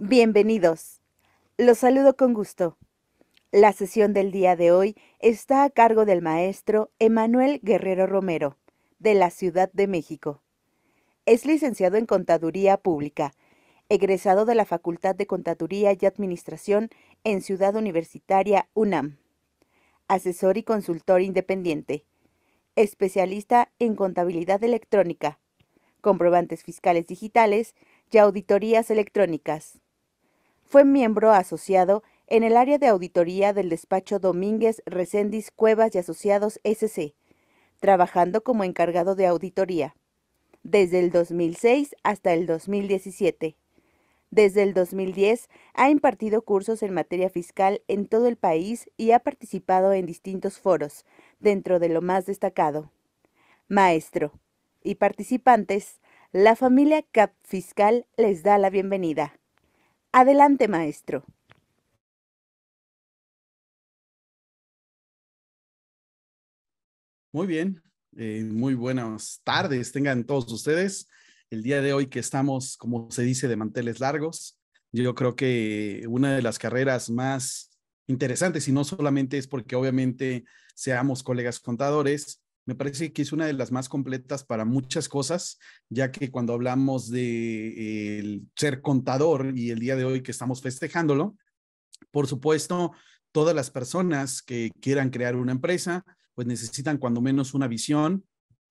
Bienvenidos. Los saludo con gusto. La sesión del día de hoy está a cargo del maestro Emanuel Guerrero Romero, de la Ciudad de México. Es licenciado en Contaduría Pública, egresado de la Facultad de Contaduría y Administración en Ciudad Universitaria UNAM, asesor y consultor independiente, especialista en contabilidad electrónica, comprobantes fiscales digitales y auditorías electrónicas. Fue miembro asociado en el área de auditoría del despacho Domínguez Recendis Cuevas y Asociados SC, trabajando como encargado de auditoría, desde el 2006 hasta el 2017. Desde el 2010 ha impartido cursos en materia fiscal en todo el país y ha participado en distintos foros, dentro de lo más destacado. Maestro y participantes, la familia CAP Fiscal les da la bienvenida. Adelante, maestro. Muy bien, eh, muy buenas tardes tengan todos ustedes. El día de hoy que estamos, como se dice, de manteles largos, yo creo que una de las carreras más interesantes, y no solamente es porque obviamente seamos colegas contadores, me parece que es una de las más completas para muchas cosas, ya que cuando hablamos de ser contador y el día de hoy que estamos festejándolo, por supuesto, todas las personas que quieran crear una empresa, pues necesitan cuando menos una visión,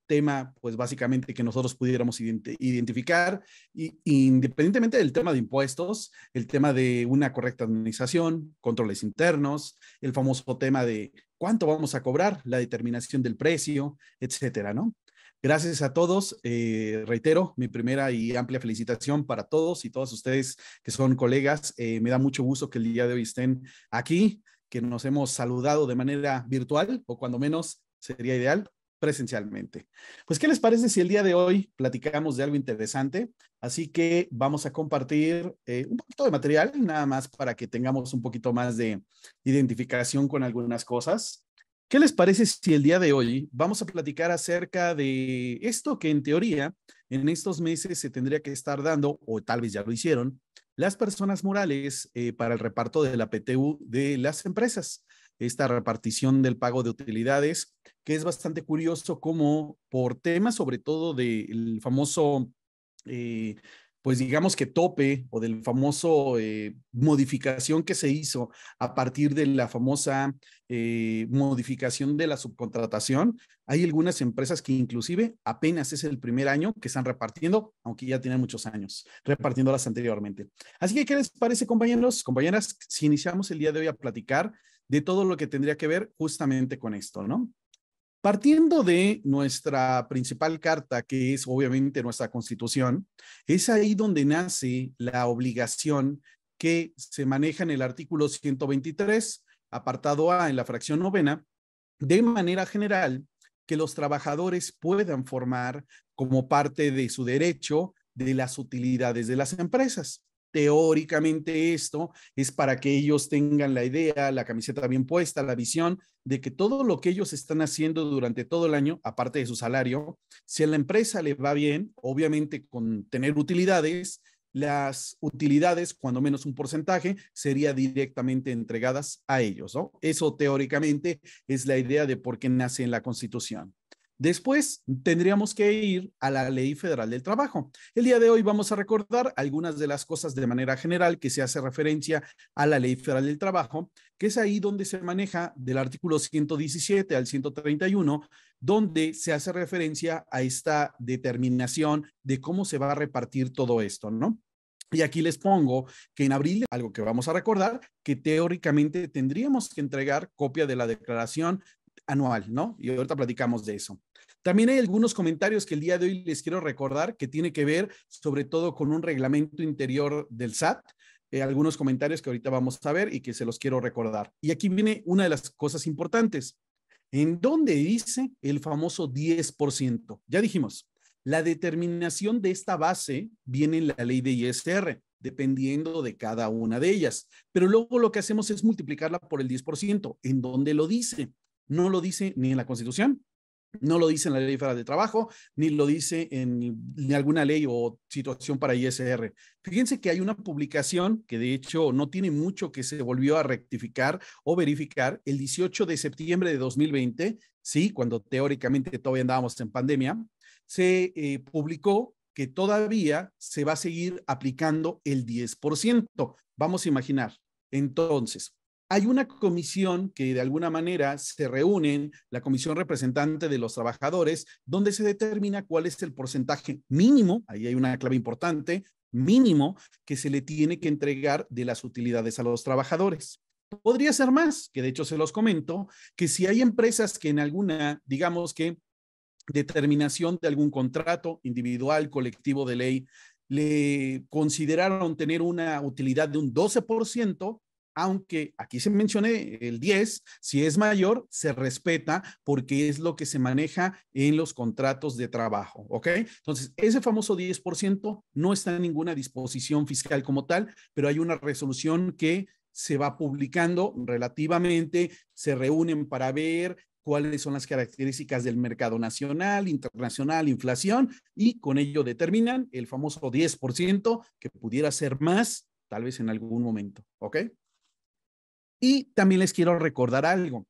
tema, pues básicamente que nosotros pudiéramos identificar, y, independientemente del tema de impuestos, el tema de una correcta administración, controles internos, el famoso tema de cuánto vamos a cobrar, la determinación del precio, etcétera, ¿no? Gracias a todos. Eh, reitero mi primera y amplia felicitación para todos y todas ustedes que son colegas. Eh, me da mucho gusto que el día de hoy estén aquí, que nos hemos saludado de manera virtual o cuando menos sería ideal presencialmente. Pues, ¿qué les parece si el día de hoy platicamos de algo interesante? Así que vamos a compartir eh, un poquito de material, nada más para que tengamos un poquito más de identificación con algunas cosas. ¿Qué les parece si el día de hoy vamos a platicar acerca de esto que en teoría en estos meses se tendría que estar dando, o tal vez ya lo hicieron, las personas morales eh, para el reparto de la PTU de las empresas? esta repartición del pago de utilidades, que es bastante curioso como por tema sobre todo del famoso, eh, pues digamos que tope o del famoso eh, modificación que se hizo a partir de la famosa eh, modificación de la subcontratación, hay algunas empresas que inclusive apenas es el primer año que están repartiendo, aunque ya tienen muchos años repartiéndolas anteriormente. Así que, ¿qué les parece, compañeros, compañeras? Si iniciamos el día de hoy a platicar de todo lo que tendría que ver justamente con esto, ¿no? Partiendo de nuestra principal carta, que es obviamente nuestra constitución, es ahí donde nace la obligación que se maneja en el artículo 123, apartado A, en la fracción novena, de manera general, que los trabajadores puedan formar como parte de su derecho de las utilidades de las empresas teóricamente esto es para que ellos tengan la idea, la camiseta bien puesta, la visión de que todo lo que ellos están haciendo durante todo el año, aparte de su salario, si a la empresa le va bien, obviamente con tener utilidades, las utilidades, cuando menos un porcentaje, sería directamente entregadas a ellos, Eso teóricamente es la idea de por qué nace en la Constitución. Después tendríamos que ir a la Ley Federal del Trabajo. El día de hoy vamos a recordar algunas de las cosas de manera general que se hace referencia a la Ley Federal del Trabajo, que es ahí donde se maneja del artículo 117 al 131, donde se hace referencia a esta determinación de cómo se va a repartir todo esto, ¿no? Y aquí les pongo que en abril, algo que vamos a recordar, que teóricamente tendríamos que entregar copia de la declaración anual, ¿no? Y ahorita platicamos de eso. También hay algunos comentarios que el día de hoy les quiero recordar que tiene que ver sobre todo con un reglamento interior del SAT. Eh, algunos comentarios que ahorita vamos a ver y que se los quiero recordar. Y aquí viene una de las cosas importantes. ¿En dónde dice el famoso 10%? Ya dijimos, la determinación de esta base viene en la ley de ISR, dependiendo de cada una de ellas. Pero luego lo que hacemos es multiplicarla por el 10%. ¿En dónde lo dice? No lo dice ni en la Constitución, no lo dice en la ley federal de trabajo, ni lo dice en, alguna ley o situación para ISR. Fíjense que hay una publicación que de hecho no tiene mucho que se volvió a rectificar o verificar el 18 de septiembre de 2020, sí, cuando teóricamente todavía andábamos en pandemia, se eh, publicó que todavía se va a seguir aplicando el 10%. Vamos a imaginar. Entonces, hay una comisión que de alguna manera se reúnen, la comisión representante de los trabajadores, donde se determina cuál es el porcentaje mínimo, ahí hay una clave importante, mínimo que se le tiene que entregar de las utilidades a los trabajadores. Podría ser más, que de hecho se los comento, que si hay empresas que en alguna, digamos que determinación de algún contrato individual, colectivo de ley, le consideraron tener una utilidad de un 12%, aunque aquí se menciona el 10, si es mayor, se respeta porque es lo que se maneja en los contratos de trabajo, ¿ok? Entonces, ese famoso 10% no está en ninguna disposición fiscal como tal, pero hay una resolución que se va publicando relativamente, se reúnen para ver cuáles son las características del mercado nacional, internacional, inflación, y con ello determinan el famoso 10% que pudiera ser más, tal vez en algún momento, ¿ok? Y también les quiero recordar algo.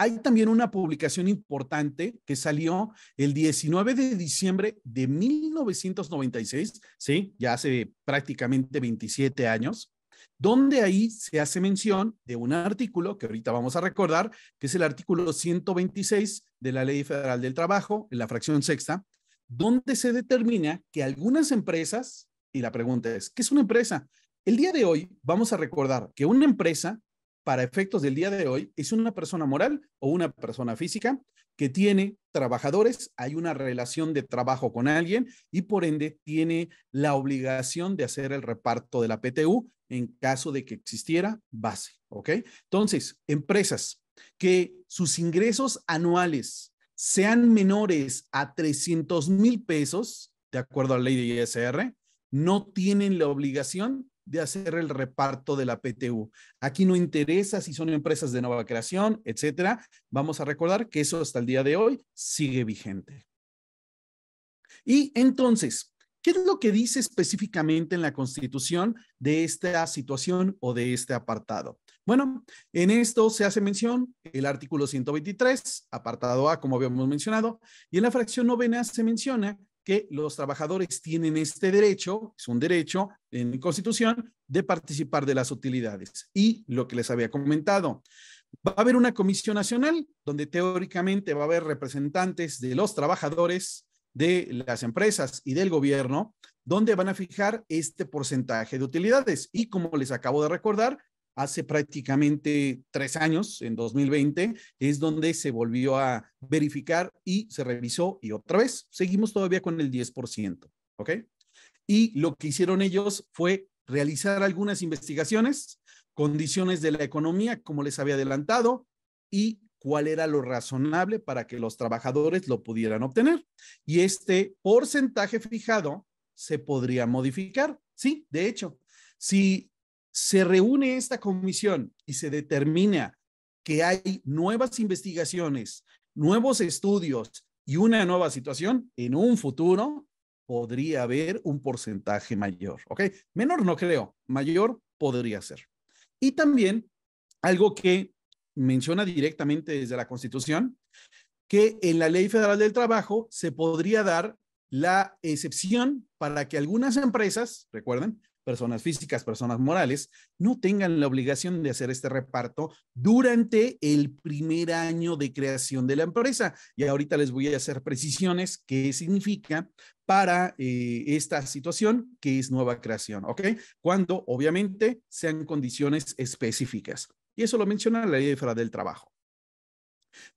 Hay también una publicación importante que salió el 19 de diciembre de 1996, ¿sí? Ya hace prácticamente 27 años, donde ahí se hace mención de un artículo que ahorita vamos a recordar, que es el artículo 126 de la Ley Federal del Trabajo, en la fracción sexta, donde se determina que algunas empresas, y la pregunta es, ¿qué es una empresa? El día de hoy vamos a recordar que una empresa para efectos del día de hoy, es una persona moral o una persona física que tiene trabajadores, hay una relación de trabajo con alguien y por ende tiene la obligación de hacer el reparto de la PTU en caso de que existiera base, ¿ok? Entonces, empresas que sus ingresos anuales sean menores a 300 mil pesos, de acuerdo a la ley de ISR, no tienen la obligación de hacer el reparto de la PTU. Aquí no interesa si son empresas de nueva creación, etcétera. Vamos a recordar que eso hasta el día de hoy sigue vigente. Y entonces, ¿qué es lo que dice específicamente en la Constitución de esta situación o de este apartado? Bueno, en esto se hace mención el artículo 123, apartado A, como habíamos mencionado, y en la fracción novena se menciona que los trabajadores tienen este derecho, es un derecho en constitución, de participar de las utilidades. Y lo que les había comentado, va a haber una comisión nacional donde teóricamente va a haber representantes de los trabajadores, de las empresas y del gobierno, donde van a fijar este porcentaje de utilidades. Y como les acabo de recordar, hace prácticamente tres años, en 2020, es donde se volvió a verificar y se revisó y otra vez seguimos todavía con el 10%, ¿ok? Y lo que hicieron ellos fue realizar algunas investigaciones, condiciones de la economía, como les había adelantado, y cuál era lo razonable para que los trabajadores lo pudieran obtener. Y este porcentaje fijado se podría modificar, sí, de hecho. Si se reúne esta comisión y se determina que hay nuevas investigaciones, nuevos estudios y una nueva situación, en un futuro podría haber un porcentaje mayor, ¿ok? Menor no creo, mayor podría ser. Y también algo que menciona directamente desde la Constitución, que en la Ley Federal del Trabajo se podría dar la excepción para que algunas empresas, recuerden, personas físicas, personas morales, no tengan la obligación de hacer este reparto durante el primer año de creación de la empresa. Y ahorita les voy a hacer precisiones qué significa para eh, esta situación que es nueva creación, ¿ok? Cuando obviamente sean condiciones específicas. Y eso lo menciona la ley de fraude del trabajo.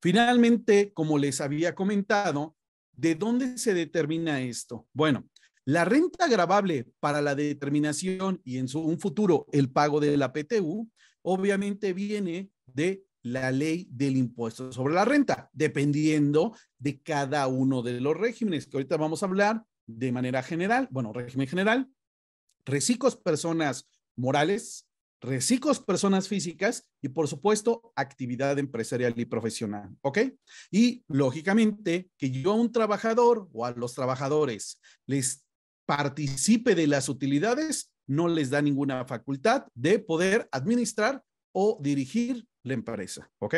Finalmente, como les había comentado, ¿de dónde se determina esto? Bueno, la renta gravable para la determinación y en su, un futuro el pago de la PTU, obviamente viene de la ley del impuesto sobre la renta, dependiendo de cada uno de los regímenes que ahorita vamos a hablar de manera general, bueno, régimen general, reciclos personas morales, reciclos personas físicas y por supuesto actividad empresarial y profesional, ¿ok? Y lógicamente que yo a un trabajador o a los trabajadores les participe de las utilidades, no les da ninguna facultad de poder administrar o dirigir la empresa. ¿Ok?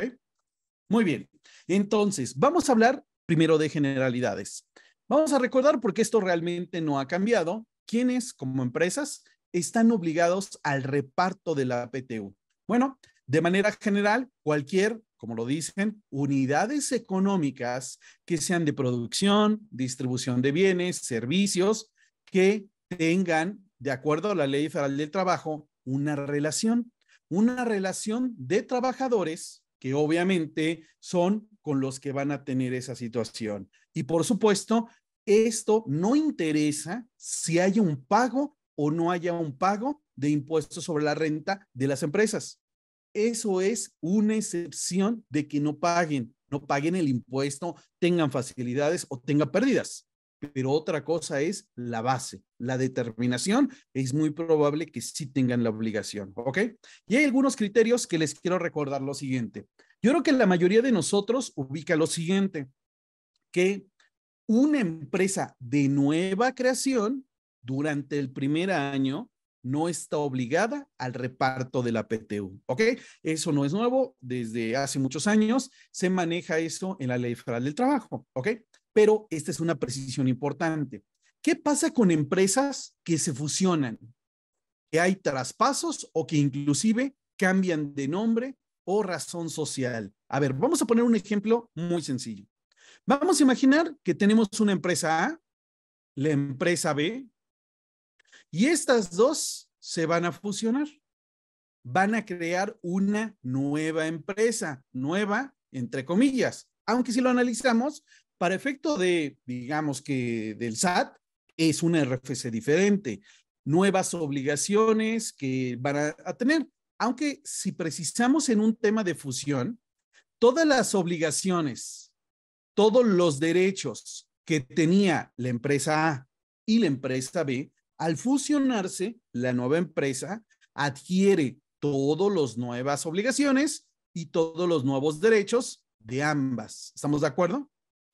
Muy bien. Entonces, vamos a hablar primero de generalidades. Vamos a recordar, porque esto realmente no ha cambiado, quiénes como empresas están obligados al reparto de la PTU. Bueno, de manera general, cualquier, como lo dicen, unidades económicas que sean de producción, distribución de bienes, servicios que tengan, de acuerdo a la ley federal del trabajo, una relación, una relación de trabajadores que obviamente son con los que van a tener esa situación. Y por supuesto, esto no interesa si hay un pago o no haya un pago de impuestos sobre la renta de las empresas. Eso es una excepción de que no paguen, no paguen el impuesto, tengan facilidades o tengan pérdidas pero otra cosa es la base, la determinación. Es muy probable que sí tengan la obligación, ¿ok? Y hay algunos criterios que les quiero recordar lo siguiente. Yo creo que la mayoría de nosotros ubica lo siguiente, que una empresa de nueva creación durante el primer año no está obligada al reparto de la PTU, ¿ok? Eso no es nuevo, desde hace muchos años se maneja eso en la Ley Federal del Trabajo, ¿ok? pero esta es una precisión importante. ¿Qué pasa con empresas que se fusionan? Que hay traspasos o que inclusive cambian de nombre o razón social. A ver, vamos a poner un ejemplo muy sencillo. Vamos a imaginar que tenemos una empresa A, la empresa B, y estas dos se van a fusionar. Van a crear una nueva empresa, nueva, entre comillas. Aunque si lo analizamos, para efecto de, digamos que del SAT, es una RFC diferente, nuevas obligaciones que van a, tener. Aunque si precisamos en un tema de fusión, todas las obligaciones, todos los derechos que tenía la empresa A y la empresa B, al fusionarse, la nueva empresa adquiere todas las nuevas obligaciones y todos los nuevos derechos de ambas. ¿Estamos de acuerdo?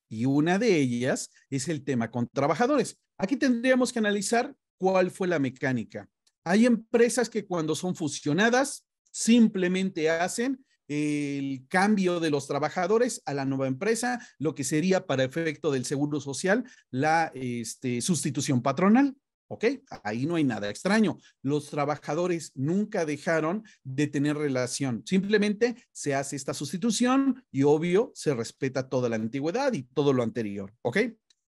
y una de ellas es el tema con trabajadores. Aquí tendríamos que analizar cuál fue la mecánica. Hay empresas que cuando son fusionadas simplemente hacen el cambio de los trabajadores a la nueva empresa, lo que sería para efecto del seguro social la este, sustitución patronal. ¿Ok? Ahí no hay nada extraño. Los trabajadores nunca dejaron de tener relación. Simplemente se hace esta sustitución y obvio se respeta toda la antigüedad y todo lo anterior. ¿Ok?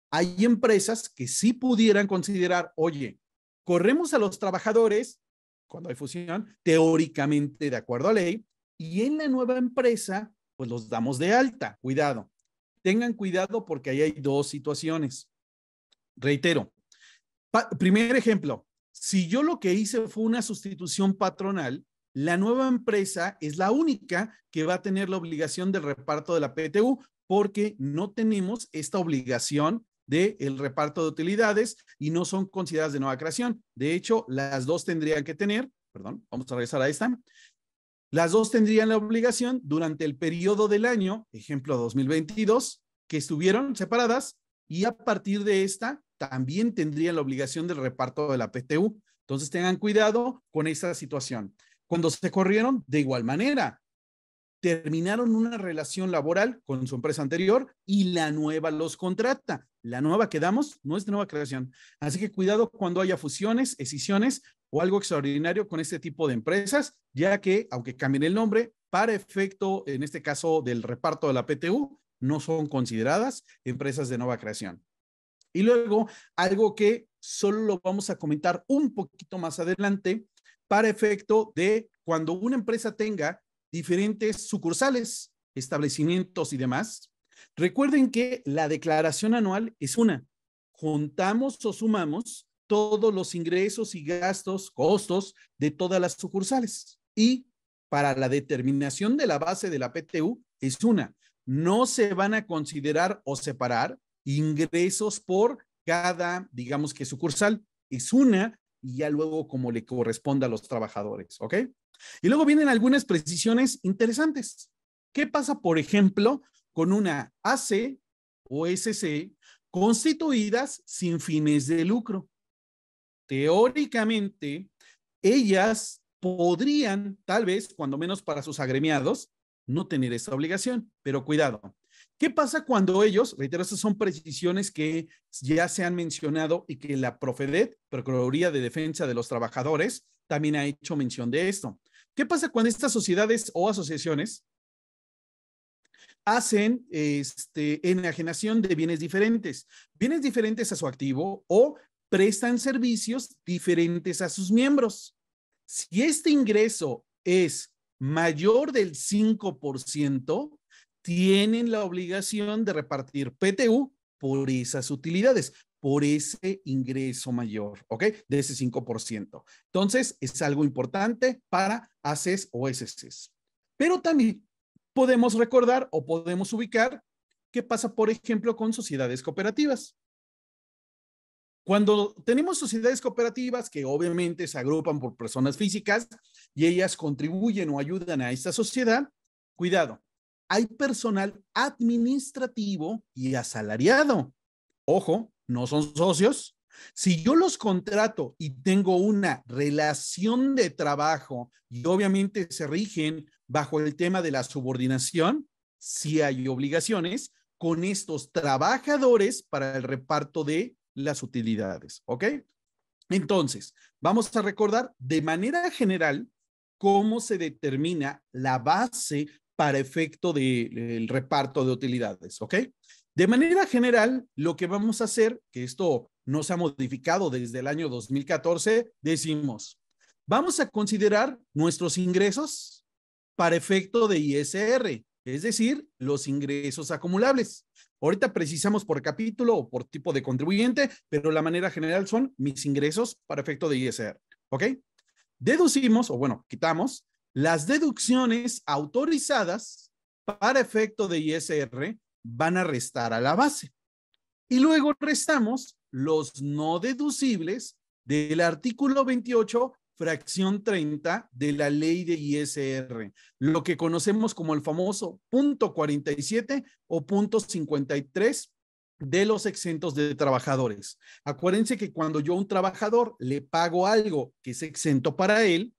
Hay empresas que sí pudieran considerar, oye, corremos a los trabajadores cuando hay fusión, teóricamente de acuerdo a ley, y en la nueva empresa, pues los damos de alta. Cuidado. Tengan cuidado porque ahí hay dos situaciones. Reitero, primer ejemplo, si yo lo que hice fue una sustitución patronal, la nueva empresa es la única que va a tener la obligación del reparto de la PTU porque no tenemos esta obligación del el reparto de utilidades y no son consideradas de nueva creación. De hecho, las dos tendrían que tener, perdón, vamos a regresar a esta, las dos tendrían la obligación durante el periodo del año, ejemplo 2022, que estuvieron separadas y a partir de esta también tendrían la obligación del reparto de la PTU. Entonces tengan cuidado con esa situación. Cuando se corrieron, de igual manera, terminaron una relación laboral con su empresa anterior y la nueva los contrata. La nueva que damos no es de nueva creación. Así que cuidado cuando haya fusiones, escisiones o algo extraordinario con este tipo de empresas, ya que aunque cambien el nombre, para efecto, en este caso del reparto de la PTU, no son consideradas empresas de nueva creación. Y luego, algo que solo lo vamos a comentar un poquito más adelante para efecto de cuando una empresa tenga diferentes sucursales, establecimientos y demás. Recuerden que la declaración anual es una. Contamos o sumamos todos los ingresos y gastos, costos de todas las sucursales. Y para la determinación de la base de la PTU es una. No se van a considerar o separar ingresos por cada, digamos que sucursal. Es una y ya luego como le corresponde a los trabajadores, ¿ok? Y luego vienen algunas precisiones interesantes. ¿Qué pasa, por ejemplo, con una AC o SC constituidas sin fines de lucro? Teóricamente, ellas podrían, tal vez, cuando menos para sus agremiados, no tener esa obligación, pero cuidado, ¿Qué pasa cuando ellos, reitero, estas son precisiones que ya se han mencionado y que la Profedet, Procuraduría de Defensa de los Trabajadores, también ha hecho mención de esto? ¿Qué pasa cuando estas sociedades o asociaciones hacen este, enajenación de bienes diferentes, bienes diferentes a su activo o prestan servicios diferentes a sus miembros? Si este ingreso es mayor del 5%, tienen la obligación de repartir PTU por esas utilidades, por ese ingreso mayor, ¿ok? De ese 5%. Entonces, es algo importante para ACES o SCs. Pero también podemos recordar o podemos ubicar qué pasa, por ejemplo, con sociedades cooperativas. Cuando tenemos sociedades cooperativas que obviamente se agrupan por personas físicas y ellas contribuyen o ayudan a esta sociedad, cuidado, hay personal administrativo y asalariado. Ojo, no son socios. Si yo los contrato y tengo una relación de trabajo y obviamente se rigen bajo el tema de la subordinación, si hay obligaciones con estos trabajadores para el reparto de las utilidades, ¿ok? Entonces, vamos a recordar de manera general cómo se determina la base para efecto del reparto de utilidades, ¿ok? De manera general, lo que vamos a hacer, que esto no se ha modificado desde el año 2014, decimos, vamos a considerar nuestros ingresos para efecto de ISR, es decir, los ingresos acumulables. Ahorita precisamos por capítulo o por tipo de contribuyente, pero la manera general son mis ingresos para efecto de ISR, ¿ok? Deducimos, o bueno, quitamos las deducciones autorizadas para efecto de ISR van a restar a la base. Y luego restamos los no deducibles del artículo 28, fracción 30 de la ley de ISR, lo que conocemos como el famoso punto 47 o punto 53 de los exentos de trabajadores. Acuérdense que cuando yo a un trabajador le pago algo que es exento para él,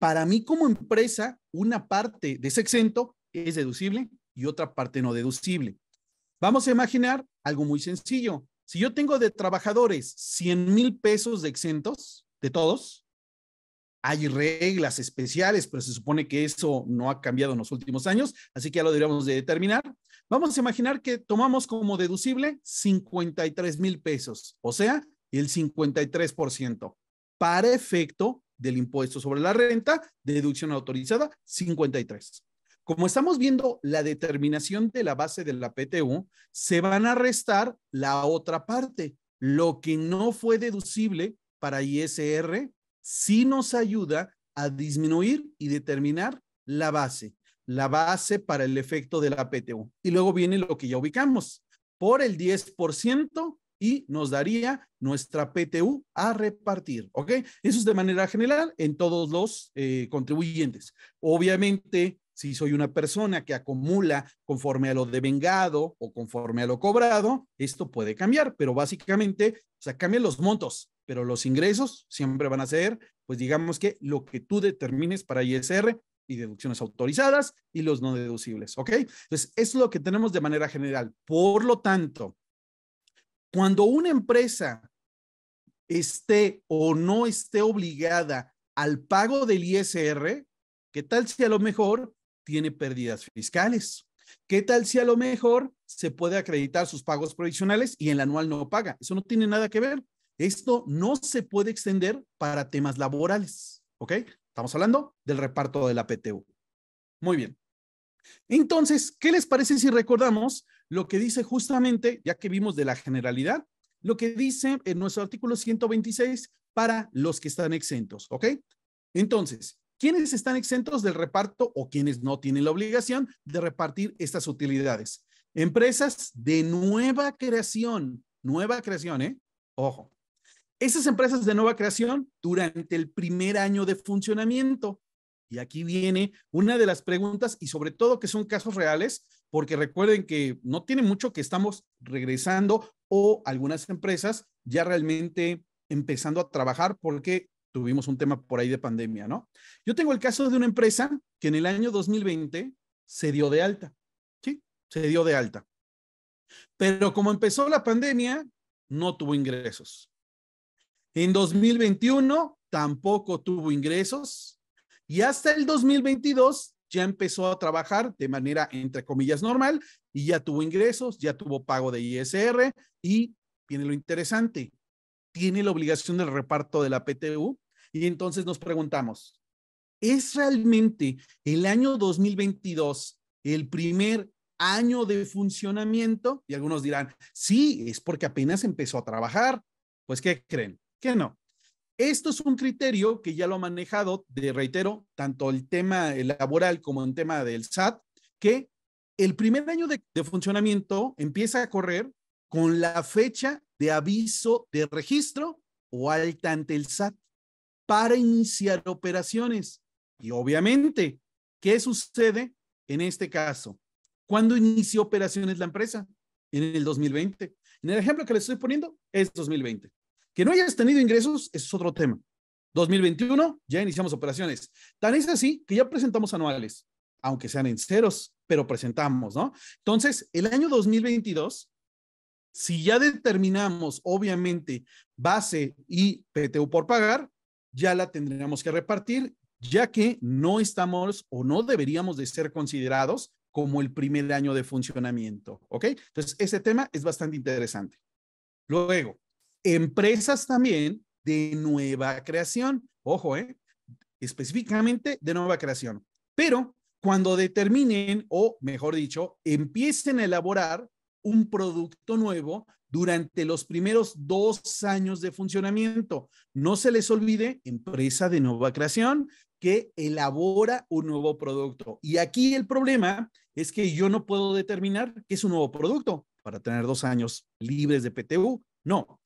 para mí como empresa, una parte de ese exento es deducible y otra parte no deducible. Vamos a imaginar algo muy sencillo. Si yo tengo de trabajadores 100 mil pesos de exentos, de todos, hay reglas especiales, pero se supone que eso no ha cambiado en los últimos años, así que ya lo deberíamos de determinar. Vamos a imaginar que tomamos como deducible 53 mil pesos, o sea, el 53%. Para efecto del impuesto sobre la renta, deducción autorizada 53. Como estamos viendo la determinación de la base de la PTU, se van a restar la otra parte, lo que no fue deducible para ISR, si nos ayuda a disminuir y determinar la base, la base para el efecto de la PTU. Y luego viene lo que ya ubicamos. Por el 10% y nos daría nuestra PTU a repartir, ¿ok? Eso es de manera general en todos los eh, contribuyentes. Obviamente, si soy una persona que acumula conforme a lo devengado o conforme a lo cobrado, esto puede cambiar, pero básicamente, o sea, cambian los montos, pero los ingresos siempre van a ser, pues digamos que lo que tú determines para ISR y deducciones autorizadas y los no deducibles, ¿ok? Entonces, es lo que tenemos de manera general. Por lo tanto, cuando una empresa esté o no esté obligada al pago del ISR, ¿qué tal si a lo mejor tiene pérdidas fiscales? ¿Qué tal si a lo mejor se puede acreditar sus pagos provisionales y el anual no paga? Eso no tiene nada que ver. Esto no se puede extender para temas laborales, ¿ok? Estamos hablando del reparto de la PTU. Muy bien. Entonces, ¿qué les parece si recordamos lo que dice justamente, ya que vimos de la generalidad, lo que dice en nuestro artículo 126 para los que están exentos, ¿ok? Entonces, ¿quiénes están exentos del reparto o quienes no tienen la obligación de repartir estas utilidades? Empresas de nueva creación, nueva creación, ¿eh? Ojo. Esas empresas de nueva creación durante el primer año de funcionamiento. Y aquí viene una de las preguntas y sobre todo que son casos reales porque recuerden que no tiene mucho que estamos regresando o algunas empresas ya realmente empezando a trabajar porque tuvimos un tema por ahí de pandemia, ¿no? Yo tengo el caso de una empresa que en el año 2020 se dio de alta, ¿sí? Se dio de alta. Pero como empezó la pandemia, no tuvo ingresos. En 2021 tampoco tuvo ingresos y hasta el 2022 ya empezó a trabajar de manera, entre comillas, normal y ya tuvo ingresos, ya tuvo pago de ISR y viene lo interesante, tiene la obligación del reparto de la PTU y entonces nos preguntamos, ¿es realmente el año 2022 el primer año de funcionamiento? Y algunos dirán, sí, es porque apenas empezó a trabajar. Pues, ¿qué creen? Que no. Esto es un criterio que ya lo ha manejado, de reitero, tanto el tema laboral como el tema del SAT, que el primer año de, funcionamiento empieza a correr con la fecha de aviso de registro o alta ante el SAT para iniciar operaciones. Y obviamente, ¿qué sucede en este caso? ¿Cuándo inició operaciones la empresa? En el 2020. En el ejemplo que le estoy poniendo es 2020. Que no hayas tenido ingresos es otro tema. 2021 ya iniciamos operaciones. Tan es así que ya presentamos anuales, aunque sean en ceros, pero presentamos, ¿no? Entonces, el año 2022, si ya determinamos, obviamente, base y PTU por pagar, ya la tendríamos que repartir, ya que no estamos o no deberíamos de ser considerados como el primer año de funcionamiento, ¿ok? Entonces, ese tema es bastante interesante. Luego, Empresas también de nueva creación, ojo, ¿eh? específicamente de nueva creación. Pero cuando determinen, o mejor dicho, empiecen a elaborar un producto nuevo durante los primeros dos años de funcionamiento. No se les olvide, empresa de nueva creación que elabora un nuevo producto. Y aquí el problema es que yo no puedo determinar que es un nuevo producto para tener dos años libres de PTU. No,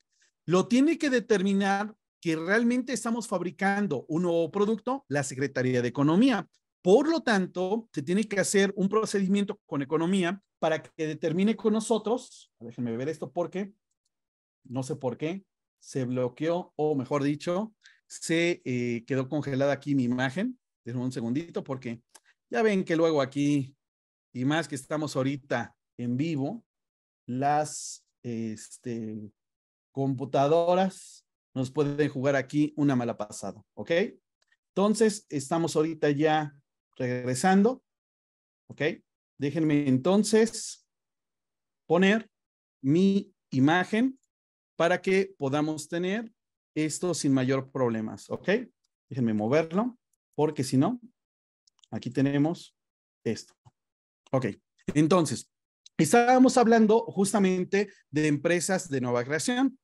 lo tiene que determinar que realmente estamos fabricando un nuevo producto, la Secretaría de Economía. Por lo tanto, se tiene que hacer un procedimiento con economía para que determine con nosotros, déjenme ver esto porque, no sé por qué, se bloqueó o mejor dicho, se eh, quedó congelada aquí mi imagen. déjenme un segundito porque ya ven que luego aquí, y más que estamos ahorita en vivo, las, este, computadoras nos pueden jugar aquí una mala pasada, ¿ok? Entonces, estamos ahorita ya regresando, ¿ok? Déjenme entonces poner mi imagen para que podamos tener esto sin mayor problemas, ¿ok? Déjenme moverlo, porque si no, aquí tenemos esto. Ok, entonces, estábamos hablando justamente de empresas de nueva creación.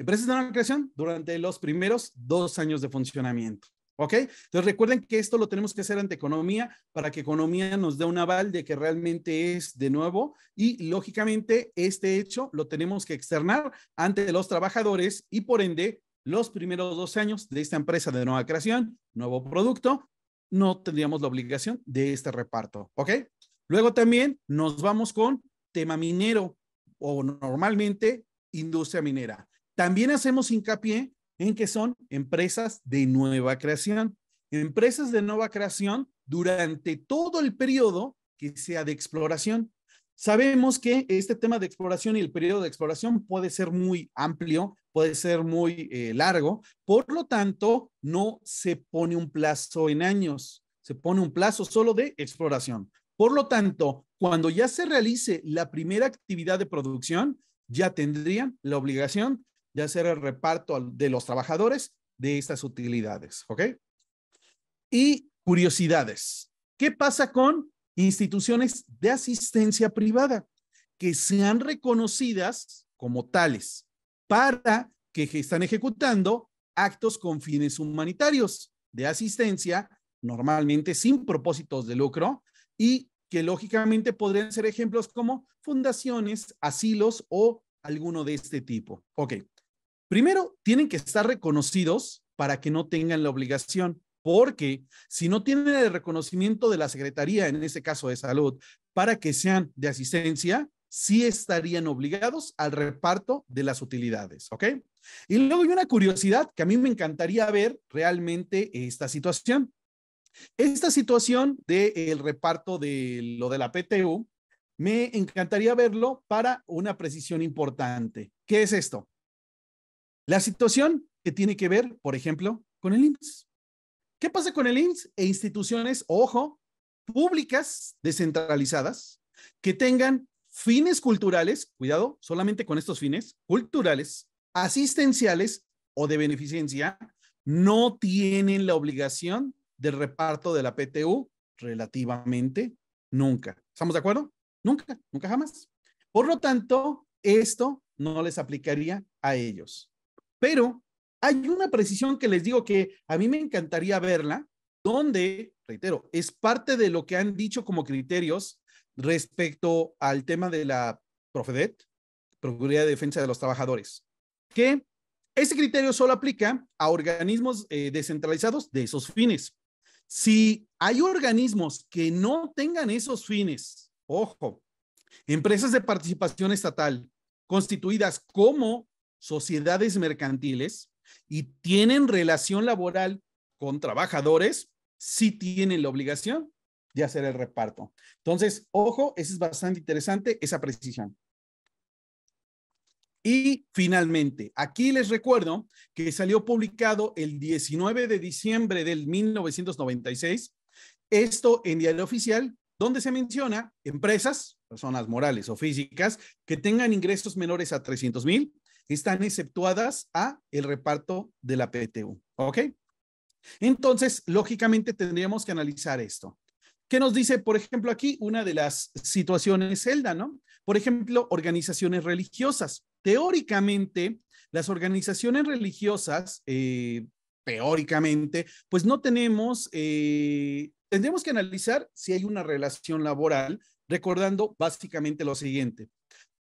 Empresas de nueva creación durante los primeros dos años de funcionamiento. ¿Ok? Entonces recuerden que esto lo tenemos que hacer ante economía para que economía nos dé un aval de que realmente es de nuevo y lógicamente este hecho lo tenemos que externar ante los trabajadores y por ende los primeros dos años de esta empresa de nueva creación, nuevo producto, no tendríamos la obligación de este reparto. ¿Ok? Luego también nos vamos con tema minero o normalmente industria minera. También hacemos hincapié en que son empresas de nueva creación. Empresas de nueva creación durante todo el periodo que sea de exploración. Sabemos que este tema de exploración y el periodo de exploración puede ser muy amplio, puede ser muy eh, largo, por lo tanto, no se pone un plazo en años, se pone un plazo solo de exploración. Por lo tanto, cuando ya se realice la primera actividad de producción, ya tendrían la obligación ya hacer el reparto de los trabajadores de estas utilidades, ¿ok? Y curiosidades. ¿Qué pasa con instituciones de asistencia privada que sean reconocidas como tales para que están ejecutando actos con fines humanitarios de asistencia, normalmente sin propósitos de lucro y que lógicamente podrían ser ejemplos como fundaciones, asilos o alguno de este tipo. Ok, Primero, tienen que estar reconocidos para que no tengan la obligación, porque si no tienen el reconocimiento de la Secretaría, en este caso de salud, para que sean de asistencia, sí estarían obligados al reparto de las utilidades, ¿ok? Y luego hay una curiosidad que a mí me encantaría ver realmente esta situación. Esta situación del reparto de lo de la PTU, me encantaría verlo para una precisión importante. ¿Qué es esto? La situación que tiene que ver, por ejemplo, con el IMSS. ¿Qué pasa con el IMSS e instituciones, ojo, públicas descentralizadas que tengan fines culturales, cuidado, solamente con estos fines, culturales, asistenciales o de beneficencia, no tienen la obligación del reparto de la PTU relativamente nunca. ¿Estamos de acuerdo? Nunca, nunca jamás. Por lo tanto, esto no les aplicaría a ellos. Pero hay una precisión que les digo que a mí me encantaría verla, donde, reitero, es parte de lo que han dicho como criterios respecto al tema de la Profedet, Procuraduría de Defensa de los Trabajadores, que ese criterio solo aplica a organismos eh, descentralizados de esos fines. Si hay organismos que no tengan esos fines, ojo, empresas de participación estatal constituidas como sociedades mercantiles y tienen relación laboral con trabajadores, sí tienen la obligación de hacer el reparto. Entonces, ojo, eso es bastante interesante, esa precisión. Y finalmente, aquí les recuerdo que salió publicado el 19 de diciembre del 1996, esto en Diario Oficial, donde se menciona empresas, personas morales o físicas, que tengan ingresos menores a 300 mil, están exceptuadas a el reparto de la PTU. ¿Ok? Entonces, lógicamente tendríamos que analizar esto. ¿Qué nos dice, por ejemplo, aquí una de las situaciones celda, ¿no? Por ejemplo, organizaciones religiosas. Teóricamente, las organizaciones religiosas, eh, teóricamente, pues no tenemos, eh, tendremos que analizar si hay una relación laboral, recordando básicamente lo siguiente.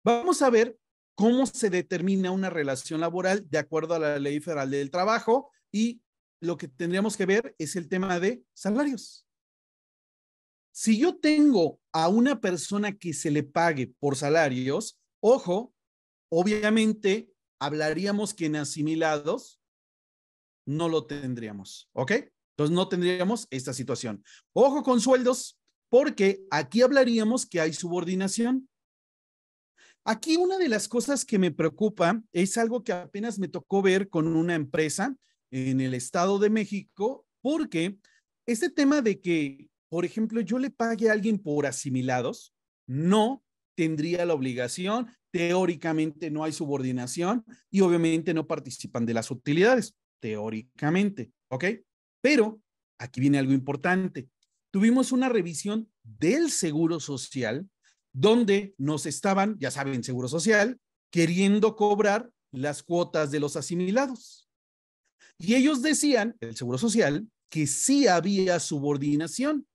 Vamos a ver cómo se determina una relación laboral de acuerdo a la ley federal del trabajo y lo que tendríamos que ver es el tema de salarios. Si yo tengo a una persona que se le pague por salarios, ojo, obviamente hablaríamos que en asimilados no lo tendríamos, ¿ok? Entonces no tendríamos esta situación. Ojo con sueldos, porque aquí hablaríamos que hay subordinación. Aquí una de las cosas que me preocupa es algo que apenas me tocó ver con una empresa en el Estado de México, porque este tema de que, por ejemplo, yo le pague a alguien por asimilados, no tendría la obligación, teóricamente no hay subordinación y obviamente no participan de las utilidades, teóricamente, ¿ok? Pero aquí viene algo importante. Tuvimos una revisión del Seguro Social donde nos estaban, ya saben, Seguro Social, queriendo cobrar las cuotas de los asimilados. Y ellos decían, el Seguro Social, que sí había subordinación.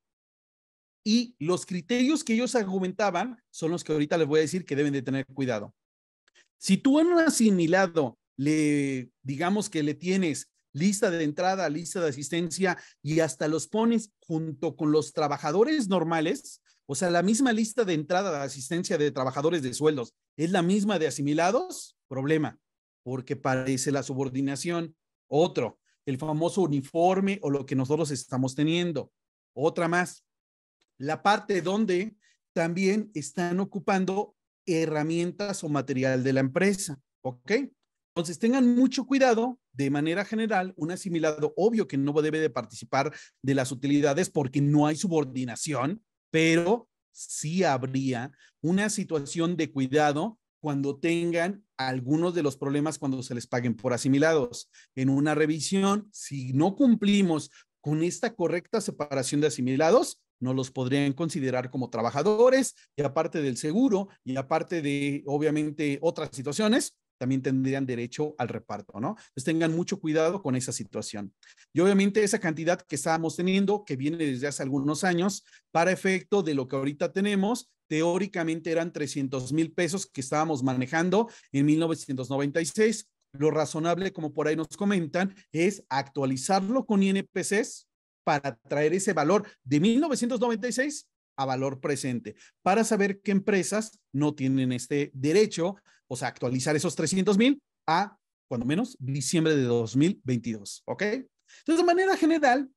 Y los criterios que ellos argumentaban son los que ahorita les voy a decir que deben de tener cuidado. Si tú en un asimilado le, digamos que le tienes lista de entrada, lista de asistencia y hasta los pones junto con los trabajadores normales, o sea, la misma lista de entrada de asistencia de trabajadores de sueldos es la misma de asimilados, problema, porque parece la subordinación. Otro, el famoso uniforme o lo que nosotros estamos teniendo. Otra más, la parte donde también están ocupando herramientas o material de la empresa, ¿ok? Entonces tengan mucho cuidado, de manera general, un asimilado obvio que no debe de participar de las utilidades porque no hay subordinación, pero sí habría una situación de cuidado cuando tengan algunos de los problemas cuando se les paguen por asimilados. En una revisión, si no cumplimos con esta correcta separación de asimilados, no los podrían considerar como trabajadores y aparte del seguro y aparte de, obviamente, otras situaciones, también tendrían derecho al reparto, ¿no? Entonces tengan mucho cuidado con esa situación. Y obviamente esa cantidad que estábamos teniendo, que viene desde hace algunos años, para efecto de lo que ahorita tenemos, teóricamente eran 300 mil pesos que estábamos manejando en 1996. Lo razonable, como por ahí nos comentan, es actualizarlo con INPCs para traer ese valor de 1996 a valor presente, para saber qué empresas no tienen este derecho o sea, actualizar esos 300,000 a, cuando menos, diciembre de 2022, ¿ok? Entonces, de manera general,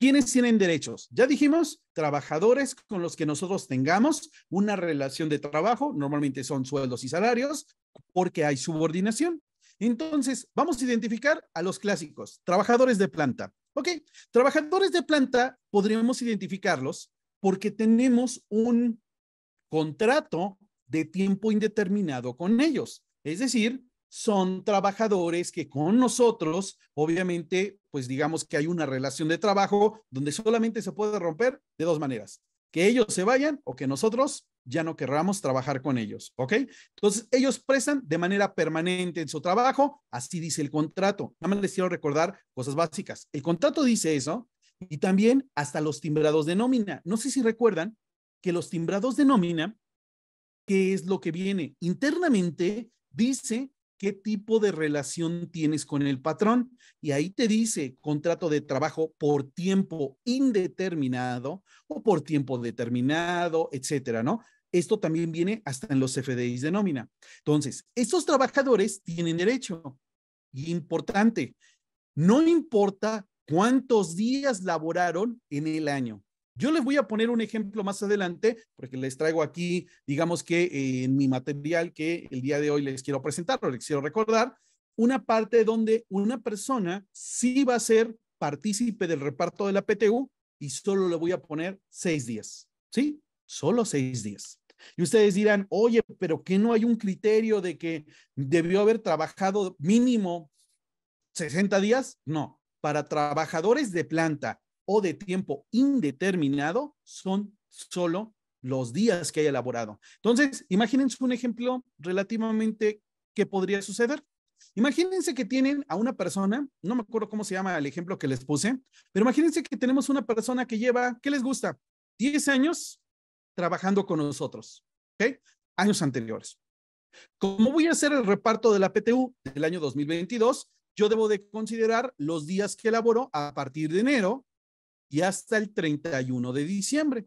¿quiénes tienen derechos? Ya dijimos, trabajadores con los que nosotros tengamos una relación de trabajo, normalmente son sueldos y salarios, porque hay subordinación. Entonces, vamos a identificar a los clásicos, trabajadores de planta. Ok, trabajadores de planta podríamos identificarlos porque tenemos un contrato de tiempo indeterminado con ellos. Es decir, son trabajadores que con nosotros, obviamente, pues digamos que hay una relación de trabajo donde solamente se puede romper de dos maneras, que ellos se vayan o que nosotros ya no querramos trabajar con ellos, ¿ok? Entonces, ellos prestan de manera permanente en su trabajo, así dice el contrato. Nada más les quiero recordar cosas básicas. El contrato dice eso y también hasta los timbrados de nómina. No sé si recuerdan que los timbrados de nómina qué es lo que viene. Internamente dice qué tipo de relación tienes con el patrón y ahí te dice contrato de trabajo por tiempo indeterminado o por tiempo determinado, etcétera, ¿no? Esto también viene hasta en los FDIs de nómina. Entonces, estos trabajadores tienen derecho. Y importante, no importa cuántos días laboraron en el año. Yo les voy a poner un ejemplo más adelante, porque les traigo aquí, digamos que en mi material que el día de hoy les quiero presentar les quiero recordar, una parte donde una persona sí va a ser partícipe del reparto de la PTU y solo le voy a poner seis días, ¿sí? Solo seis días. Y ustedes dirán, oye, pero que no hay un criterio de que debió haber trabajado mínimo 60 días. No, para trabajadores de planta o de tiempo indeterminado son solo los días que haya elaborado. Entonces, imagínense un ejemplo relativamente que podría suceder. Imagínense que tienen a una persona, no me acuerdo cómo se llama el ejemplo que les puse, pero imagínense que tenemos una persona que lleva, ¿qué les gusta? 10 años trabajando con nosotros, ¿ok? Años anteriores. Como voy a hacer el reparto de la PTU del año 2022? Yo debo de considerar los días que elaboró a partir de enero y hasta el 31 de diciembre.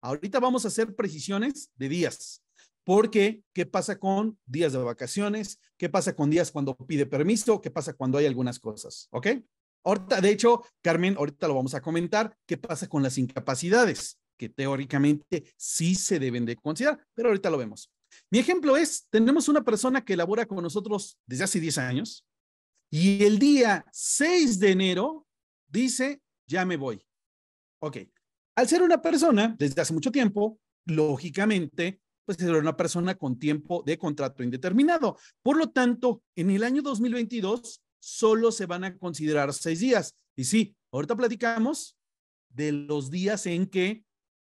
Ahorita vamos a hacer precisiones de días, porque qué pasa con días de vacaciones, qué pasa con días cuando pide permiso, qué pasa cuando hay algunas cosas, ¿ok? Ahorita, de hecho, Carmen, ahorita lo vamos a comentar, qué pasa con las incapacidades, que teóricamente sí se deben de considerar, pero ahorita lo vemos. Mi ejemplo es, tenemos una persona que labora con nosotros desde hace 10 años y el día 6 de enero dice, ya me voy. Ok. Al ser una persona desde hace mucho tiempo, lógicamente, pues ser una persona con tiempo de contrato indeterminado. Por lo tanto, en el año 2022 solo se van a considerar seis días. Y sí, ahorita platicamos de los días en que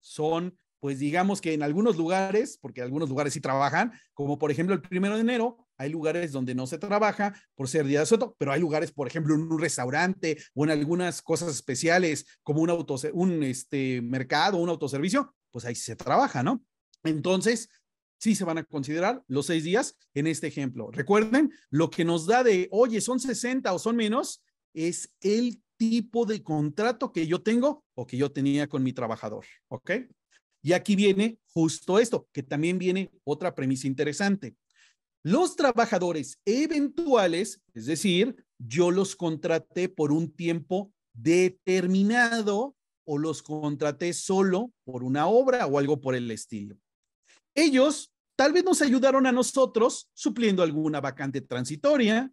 son, pues digamos que en algunos lugares, porque algunos lugares sí trabajan, como por ejemplo el primero de enero, hay lugares donde no se trabaja por ser día de suelto, pero hay lugares, por ejemplo, en un restaurante o en algunas cosas especiales como un, auto, un este, mercado, un autoservicio, pues ahí se trabaja, ¿no? Entonces, sí se van a considerar los seis días en este ejemplo. Recuerden, lo que nos da de, oye, son 60 o son menos, es el tipo de contrato que yo tengo o que yo tenía con mi trabajador, ¿ok? Y aquí viene justo esto, que también viene otra premisa interesante. Los trabajadores eventuales, es decir, yo los contraté por un tiempo determinado o los contraté solo por una obra o algo por el estilo. Ellos tal vez nos ayudaron a nosotros supliendo alguna vacante transitoria,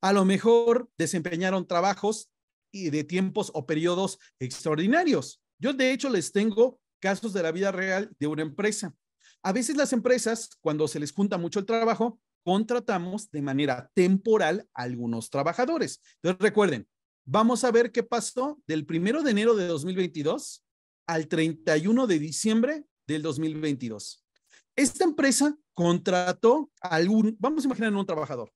a lo mejor desempeñaron trabajos y de tiempos o periodos extraordinarios. Yo de hecho les tengo casos de la vida real de una empresa. A veces las empresas, cuando se les junta mucho el trabajo, contratamos de manera temporal a algunos trabajadores. Entonces, recuerden, vamos a ver qué pasó del primero de enero de 2022 al 31 de diciembre del 2022. Esta empresa contrató a algún, vamos a imaginar un trabajador,